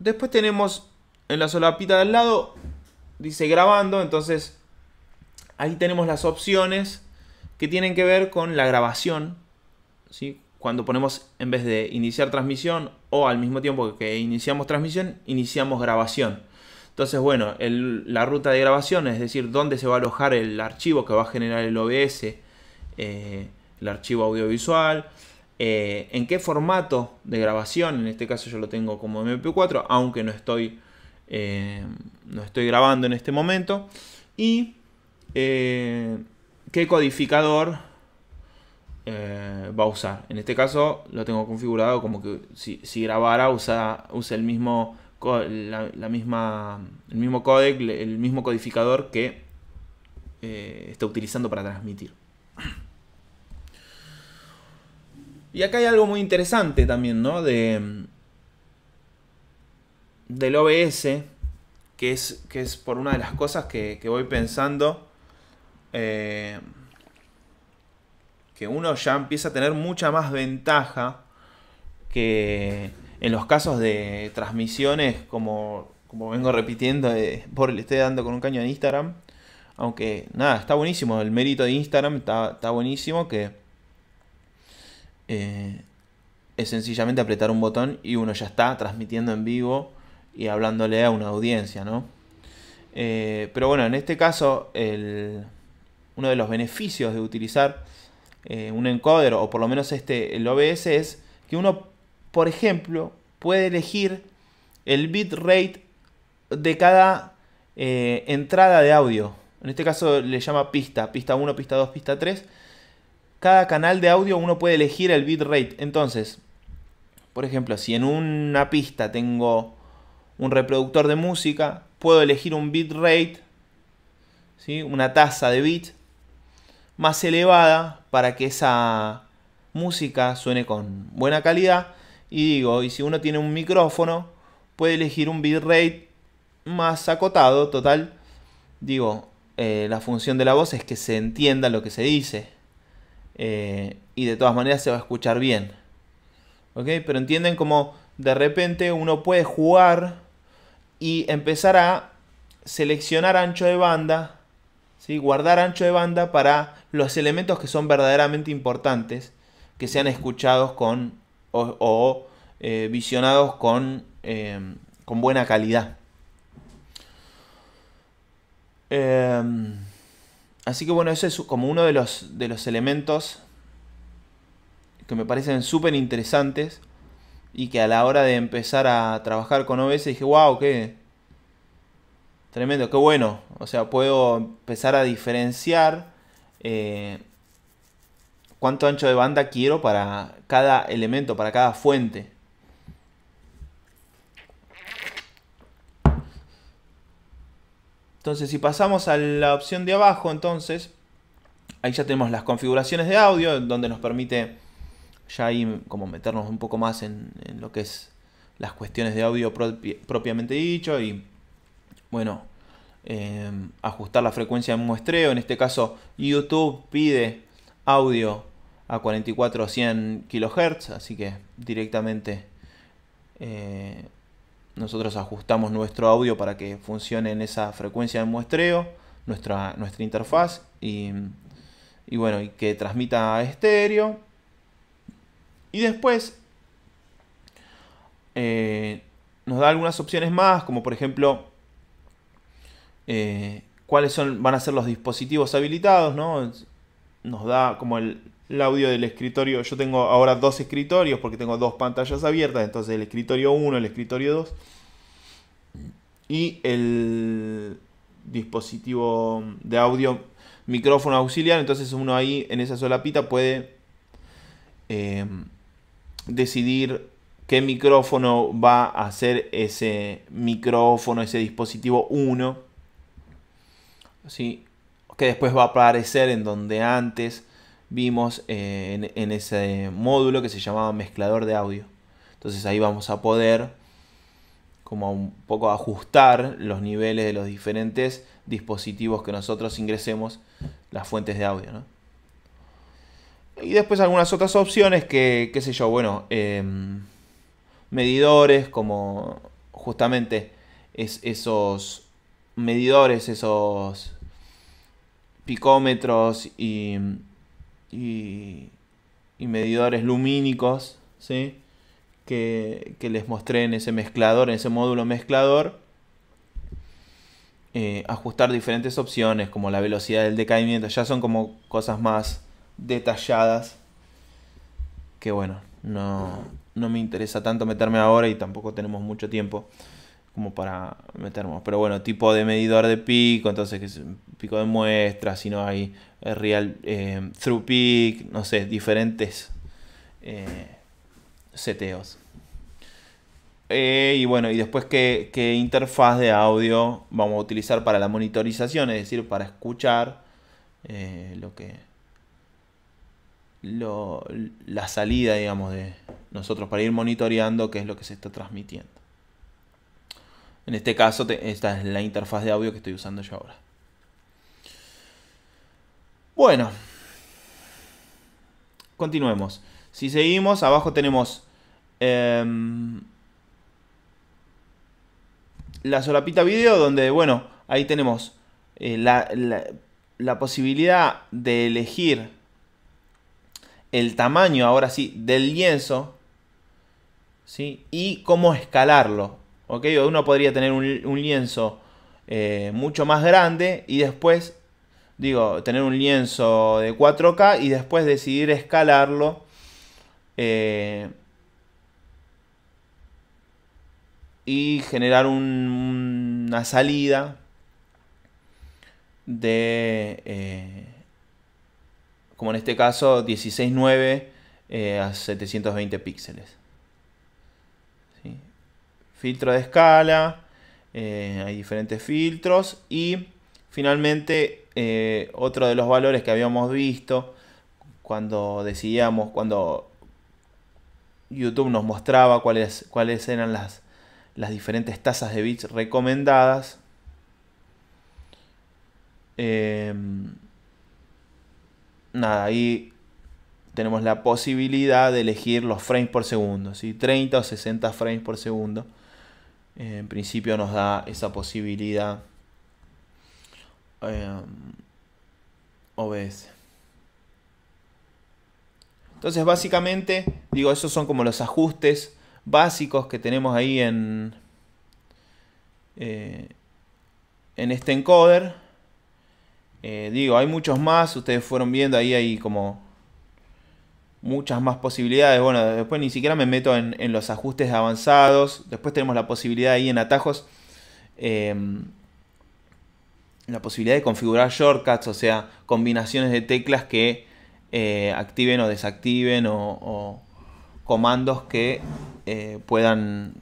Después tenemos en la solapita del lado dice grabando, entonces ahí tenemos las opciones que tienen que ver con la grabación, ¿sí? cuando ponemos en vez de iniciar transmisión o al mismo tiempo que iniciamos transmisión, iniciamos grabación. Entonces, bueno, la ruta de grabación, es decir, dónde se va a alojar el archivo que va a generar el OBS, eh, el archivo audiovisual, eh, en qué formato de grabación, en este caso yo lo tengo como MP4, aunque no estoy eh, no estoy grabando en este momento. Y eh, qué codificador eh, va a usar. En este caso lo tengo configurado como que si, si grabara usa, usa el mismo la, misma, el mismo codec, el mismo codificador que eh, está utilizando para transmitir. Y acá hay algo muy interesante también, ¿no? De, del OBS, que es, que es por una de las cosas que, voy pensando, eh, que uno ya empieza a tener mucha más ventaja que en los casos de transmisiones, como, como vengo repitiendo, eh, por le estoy dando con un caño en Instagram. Aunque nada, está buenísimo. El mérito de Instagram está, buenísimo que eh, es sencillamente apretar un botón y uno ya está transmitiendo en vivo y hablándole a una audiencia, ¿no? Eh, pero bueno, en este caso, el, uno de los beneficios de utilizar eh, un encoder, o por lo menos este, el OBS, es que uno, por ejemplo, puede elegir el bitrate de cada eh, entrada de audio. En este caso le llama pista, pista 1, pista 2, pista 3. Cada canal de audio uno puede elegir el bitrate. Entonces, por ejemplo, si en una pista tengo un reproductor de música, puedo elegir un bitrate, ¿sí? una tasa de bit más elevada para que esa música suene con buena calidad. Y digo, y si uno tiene un micrófono, puede elegir un bitrate más acotado, total. Digo, eh, la función de la voz es que se entienda lo que se dice. Eh, y de todas maneras se va a escuchar bien. ¿Ok? Pero entienden como de repente uno puede jugar y empezar a seleccionar ancho de banda, ¿sí? guardar ancho de banda para los elementos que son verdaderamente importantes, que sean escuchados con o, eh, visionados em, con, buena calidad. Em, así que bueno, eso es como uno de los, de los elementos que me parecen súper interesantes y que a la hora de empezar a trabajar con OBS dije, wow, qué tremendo, qué bueno. O sea, puedo empezar a diferenciar eh, cuánto ancho de banda quiero para cada elemento, para cada fuente. Entonces, si pasamos a la opción de abajo, entonces, ahí ya tenemos las configuraciones de audio, donde nos permite ya ahí como meternos un poco más en, lo que es las cuestiones de audio propiamente dicho y bueno, em, ajustar la frecuencia de muestreo. En este caso, YouTube pide audio a 44 100 kHz, así que directamente eh, nosotros ajustamos nuestro audio para que funcione en esa frecuencia de muestreo, nuestra, nuestra interfaz y, y bueno, y que transmita a estéreo y después eh, nos da algunas opciones más, como por ejemplo eh, cuáles son, van a ser los dispositivos habilitados, Nos da como el, audio del escritorio. Yo tengo ahora dos escritorios porque tengo dos pantallas abiertas, entonces el escritorio 1, el escritorio 2 y el dispositivo de audio micrófono auxiliar, entonces uno ahí en esa solapita puede eh, decidir qué micrófono va a ser ese micrófono, ese dispositivo 1, ¿sí? que después va a aparecer en donde antes vimos eh, en, en, ese módulo que se llamaba mezclador de audio. Entonces ahí vamos a poder como un poco ajustar los niveles de los diferentes dispositivos que nosotros ingresemos, las fuentes de audio. ¿no? Y después algunas otras opciones que, qué sé yo, bueno, em, medidores como justamente esos medidores, esos picómetros y, y, medidores lumínicos, Que, les mostré en ese mezclador, en ese módulo mezclador, eh, ajustar diferentes opciones como la velocidad del decaimiento, ya son como cosas más detalladas que bueno, no, no me interesa tanto meterme ahora y tampoco tenemos mucho tiempo como para meternos. Pero bueno, tipo de medidor de pico, entonces que es pico de muestra, si no hay eh, real eh, through peak, no sé, diferentes eh, seteos. y bueno, y después que interfaz de audio vamos a utilizar para la monitorización, es decir, para escuchar lo que la salida, digamos, de nosotros para ir monitoreando qué es lo que se está transmitiendo. En este caso, esta es la interfaz de audio que estoy usando yo ahora. Bueno, continuemos. Si seguimos, abajo tenemos em, la solapita video, donde, bueno, ahí tenemos eh, la posibilidad de elegir el tamaño, ahora sí, del lienzo ¿sí? y cómo escalarlo. Uno podría tener un, lienzo eh, mucho más grande y después, digo, tener un lienzo de 4K y después decidir escalarlo. Eh, y generar una salida de, eh, como en este caso 16.9 eh, a 720 píxeles. Filtro de escala, eh, hay diferentes filtros y finalmente eh, otro de los valores que habíamos visto cuando decidíamos, cuando YouTube nos mostraba cuáles, cuáles eran las, diferentes tasas de bits recomendadas nada, ahí tenemos la posibilidad de elegir los frames por segundo, ¿sí? 30 o 60 frames por segundo. Eh, en principio nos da esa posibilidad eh, OBS. Entonces básicamente, digo, esos son como los ajustes básicos que tenemos ahí en, eh, en este encoder. Eh, digo, hay muchos más, ustedes fueron viendo, ahí hay como muchas más posibilidades. Bueno, después ni siquiera me meto en, los ajustes avanzados. Después tenemos la posibilidad ahí en atajos. Em, la posibilidad de configurar shortcuts, o sea, combinaciones de teclas que eh, activen o desactiven o, comandos que eh, puedan,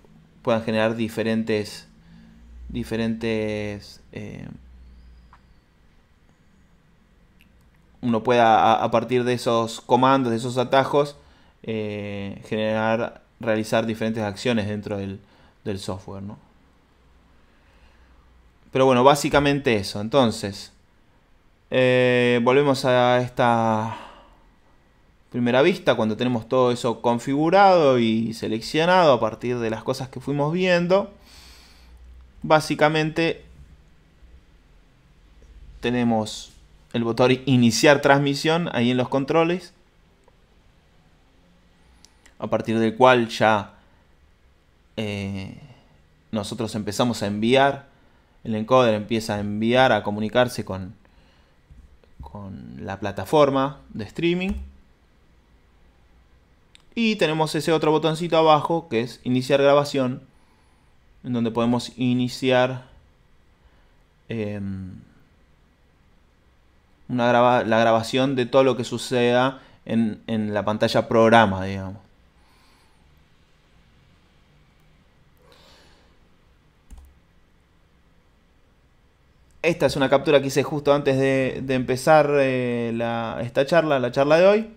puedan generar diferentes, diferentes em, uno pueda a, partir de esos comandos, de esos atajos, eh, generar, realizar diferentes acciones dentro del, software. Pero bueno, básicamente eso. Entonces, eh, volvemos a esta primera vista cuando tenemos todo eso configurado y seleccionado a partir de las cosas que fuimos viendo. Básicamente tenemos el botón iniciar transmisión ahí en los controles, a partir del cual ya eh, nosotros empezamos a enviar, el encoder empieza a enviar, a comunicarse con, con la plataforma de streaming. Y tenemos ese otro botoncito abajo que es iniciar grabación, en donde podemos iniciar... Em, la grabación de todo lo que suceda en, la pantalla programa, digamos. Esta es una captura que hice justo antes de, empezar eh, la, esta charla, la charla de hoy.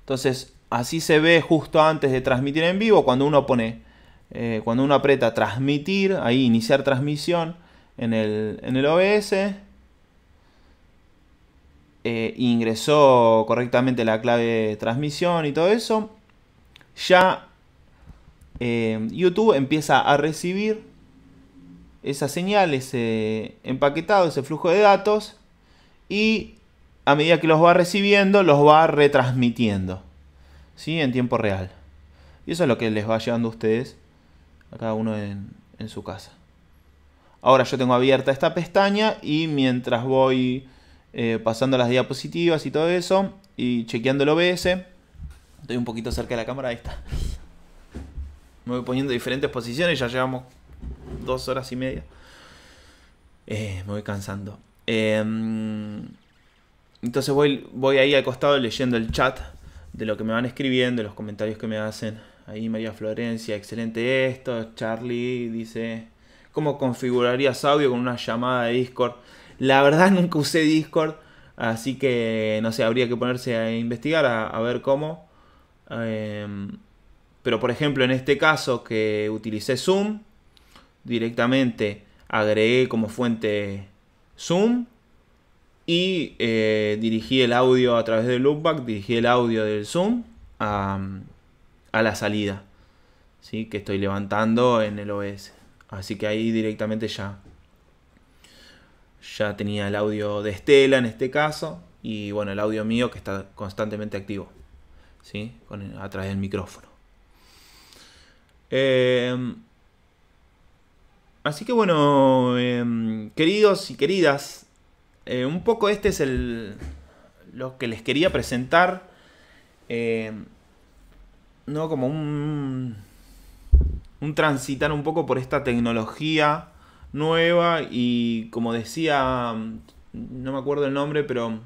Entonces, así se ve justo antes de transmitir en vivo, cuando uno pone, eh, cuando uno aprieta transmitir, ahí iniciar transmisión en el, en el OBS. Eh, ingresó correctamente la clave de transmisión y todo eso, ya eh, YouTube empieza a recibir esa señal, ese empaquetado, ese flujo de datos y a medida que los va recibiendo, los va retransmitiendo ¿sí? en tiempo real. Y eso es lo que les va llevando a ustedes, a cada uno en su casa. Ahora yo tengo abierta esta pestaña y mientras voy eh, pasando las diapositivas y todo eso, y chequeando el OBS. Estoy un poquito cerca de la cámara, ahí está. Me voy poniendo diferentes posiciones, ya llevamos dos horas y media. Eh, me voy cansando. Em, entonces voy, voy ahí al costado leyendo el chat de lo que me van escribiendo, los comentarios que me hacen. Ahí María Florencia, excelente esto. Charlie dice, ¿cómo configurarías audio con una llamada de Discord? La verdad nunca usé Discord, así que no sé, habría que ponerse a investigar, a, ver cómo. Em, pero por ejemplo, en este caso que utilicé Zoom, directamente agregué como fuente Zoom y eh, dirigí el audio a través del loopback, dirigí el audio del Zoom a, la salida ¿sí? que estoy levantando en el OS. Así que ahí directamente ya ya tenía el audio de Estela en este caso y bueno, el audio mío que está constantemente activo, ¿sí? a través del micrófono. Em, así que bueno, em, queridos y queridas, eh, un poco este es el, lo que les quería presentar. Em, no como un, un transitar un poco por esta tecnología nueva y como decía, no me acuerdo el nombre, pero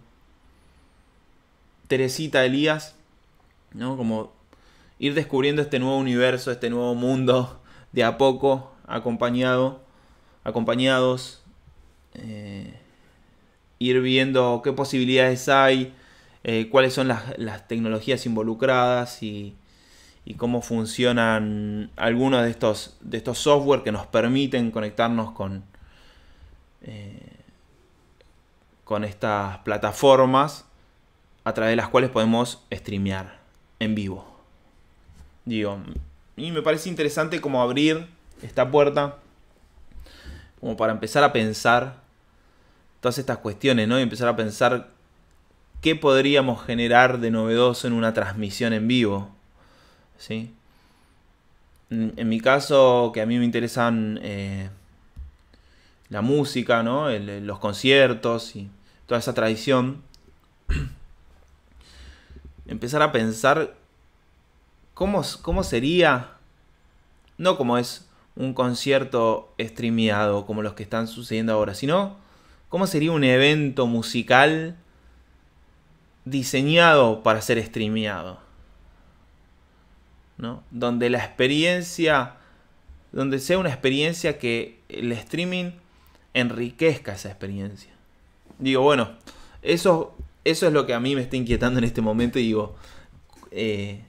Teresita Elías, Como ir descubriendo este nuevo universo, este nuevo mundo de a poco, acompañado, acompañados, eh, ir viendo qué posibilidades hay, eh, cuáles son las, las tecnologías involucradas y y cómo funcionan algunos de estos, de estos software que nos permiten conectarnos con, eh, con estas plataformas a través de las cuales podemos streamear en vivo. Digo, y me parece interesante como abrir esta puerta, como para empezar a pensar todas estas cuestiones, ¿no? Y empezar a pensar qué podríamos generar de novedoso en una transmisión en vivo en, mi caso, que a mí me interesan eh, la música, los conciertos y toda esa tradición, empezar a pensar cómo, cómo sería, no como es un concierto streameado como los que están sucediendo ahora, sino cómo sería un evento musical diseñado para ser streameado. Donde la experiencia, donde sea una experiencia que el streaming enriquezca esa experiencia. Digo, bueno, eso, eso es lo que a mí me está inquietando en este momento y digo, eh,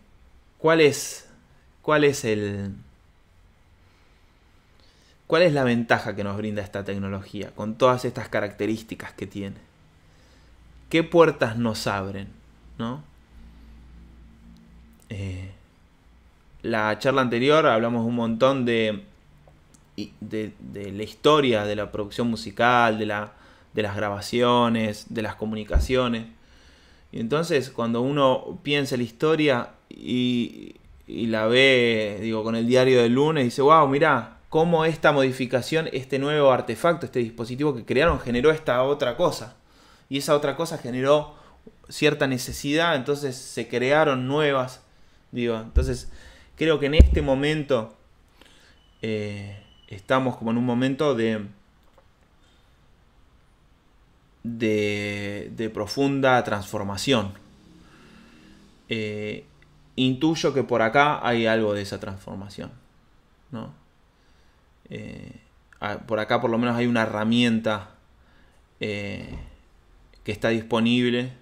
¿cuál es, cuál es el... ¿Cuál es la ventaja que nos brinda esta tecnología con todas estas características que tiene? ¿Qué puertas nos abren? ¿No? Eh, la charla anterior hablamos un montón de, de, la historia de la producción musical, de, la, de las grabaciones, de las comunicaciones. Y entonces cuando uno piensa la historia y, la ve, digo, con el diario del lunes, dice, wow, mirá, cómo esta modificación, este nuevo artefacto, este dispositivo que crearon generó esta otra cosa. Y esa otra cosa generó cierta necesidad, entonces se crearon nuevas. Digo, entonces Creo que en este momento eh, estamos como en un momento de, de, profunda transformación. Eh, intuyo que por acá hay algo de esa transformación. Eh, por acá por lo menos hay una herramienta que está disponible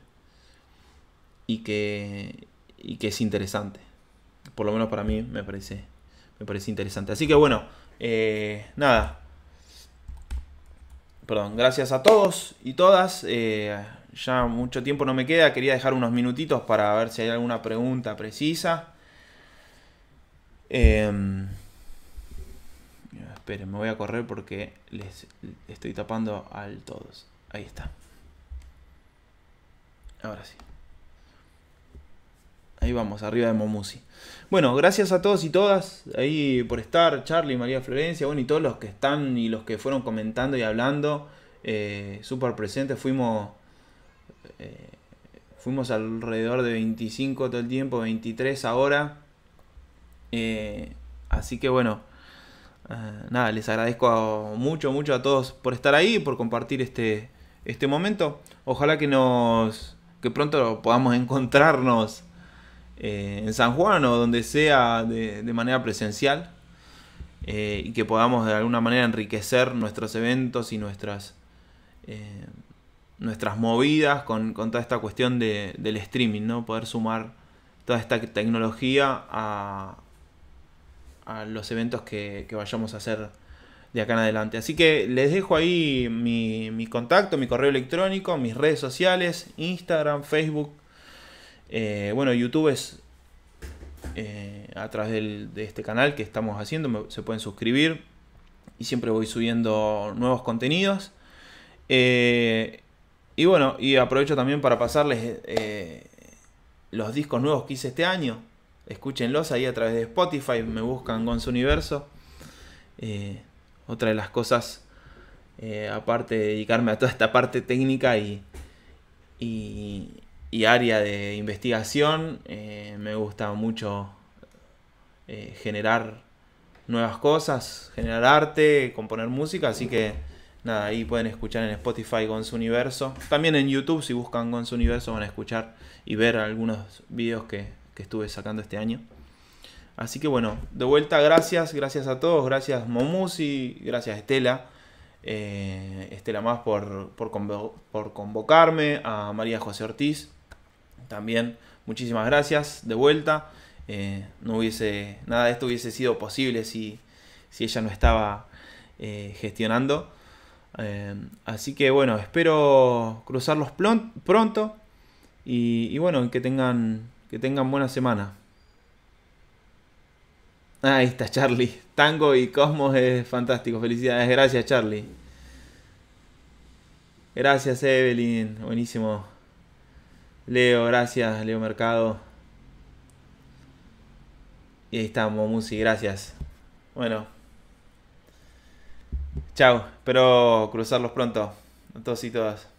y que, y que es interesante por lo menos para mí me parece, me parece interesante. Así que bueno, eh, nada. Perdón, gracias a todos y todas. Eh, ya mucho tiempo no me queda, quería dejar unos minutitos para ver si hay alguna pregunta precisa. Em, esperen, me voy a correr porque les estoy tapando al todos. Ahí está. Ahora sí. Ahí vamos, arriba de Momusi. Bueno, gracias a todos y todas ahí por estar, Charlie, María Florencia, bueno, y todos los que están y los que fueron comentando y hablando, eh, súper presentes, fuimos, eh, fuimos alrededor de 25 todo el tiempo, 23 ahora, eh, así que bueno, nada, les agradezco mucho, mucho a todos por estar ahí, por compartir este, este momento, ojalá que nos, que pronto podamos encontrarnos eh, en San Juan o donde sea de, manera presencial eh, y que podamos de alguna manera enriquecer nuestros eventos y nuestras, eh, nuestras movidas con, toda esta cuestión del streaming, ¿no? poder sumar toda esta tecnología a, los eventos que, vayamos a hacer de acá en adelante. Así que les dejo ahí mi contacto, mi correo electrónico, mis redes sociales, Instagram, Facebook, eh, bueno, YouTube es eh, a través de este canal que estamos haciendo, se pueden suscribir y siempre voy subiendo nuevos contenidos. Eh, y bueno, y aprovecho también para pasarles los discos nuevos que hice este año. Escúchenlos ahí a través de Spotify, me buscan su Universo. otra de las cosas, aparte de dedicarme a toda esta parte técnica y y área de investigación. Eh, me gusta mucho eh, generar nuevas cosas, generar arte, componer música, así que nada, ahí pueden escuchar en Spotify Gonz Universo. También en YouTube, si buscan Gonz Universo, van a escuchar y ver algunos videos que, estuve sacando este año. Así que bueno, de vuelta, gracias, gracias a todos, gracias Momusi, gracias Estela. Eh, Estela más por, por, por, convocarme, a María José Ortiz, también muchísimas gracias de vuelta. Eh, no hubiese, nada de esto hubiese sido posible si, si ella no estaba eh, gestionando. Eh, así que bueno, espero cruzarlos pronto y, y, bueno, que tengan, que tengan buena semana. Ah, ahí está Charlie. Tango y Cosmos es fantástico. Felicidades. Gracias Charlie. Gracias Evelyn. Buenísimo. Leo, gracias, Leo Mercado. Y ahí está, Momusi, gracias. Bueno. Chao, espero cruzarlos pronto. A todos y todas.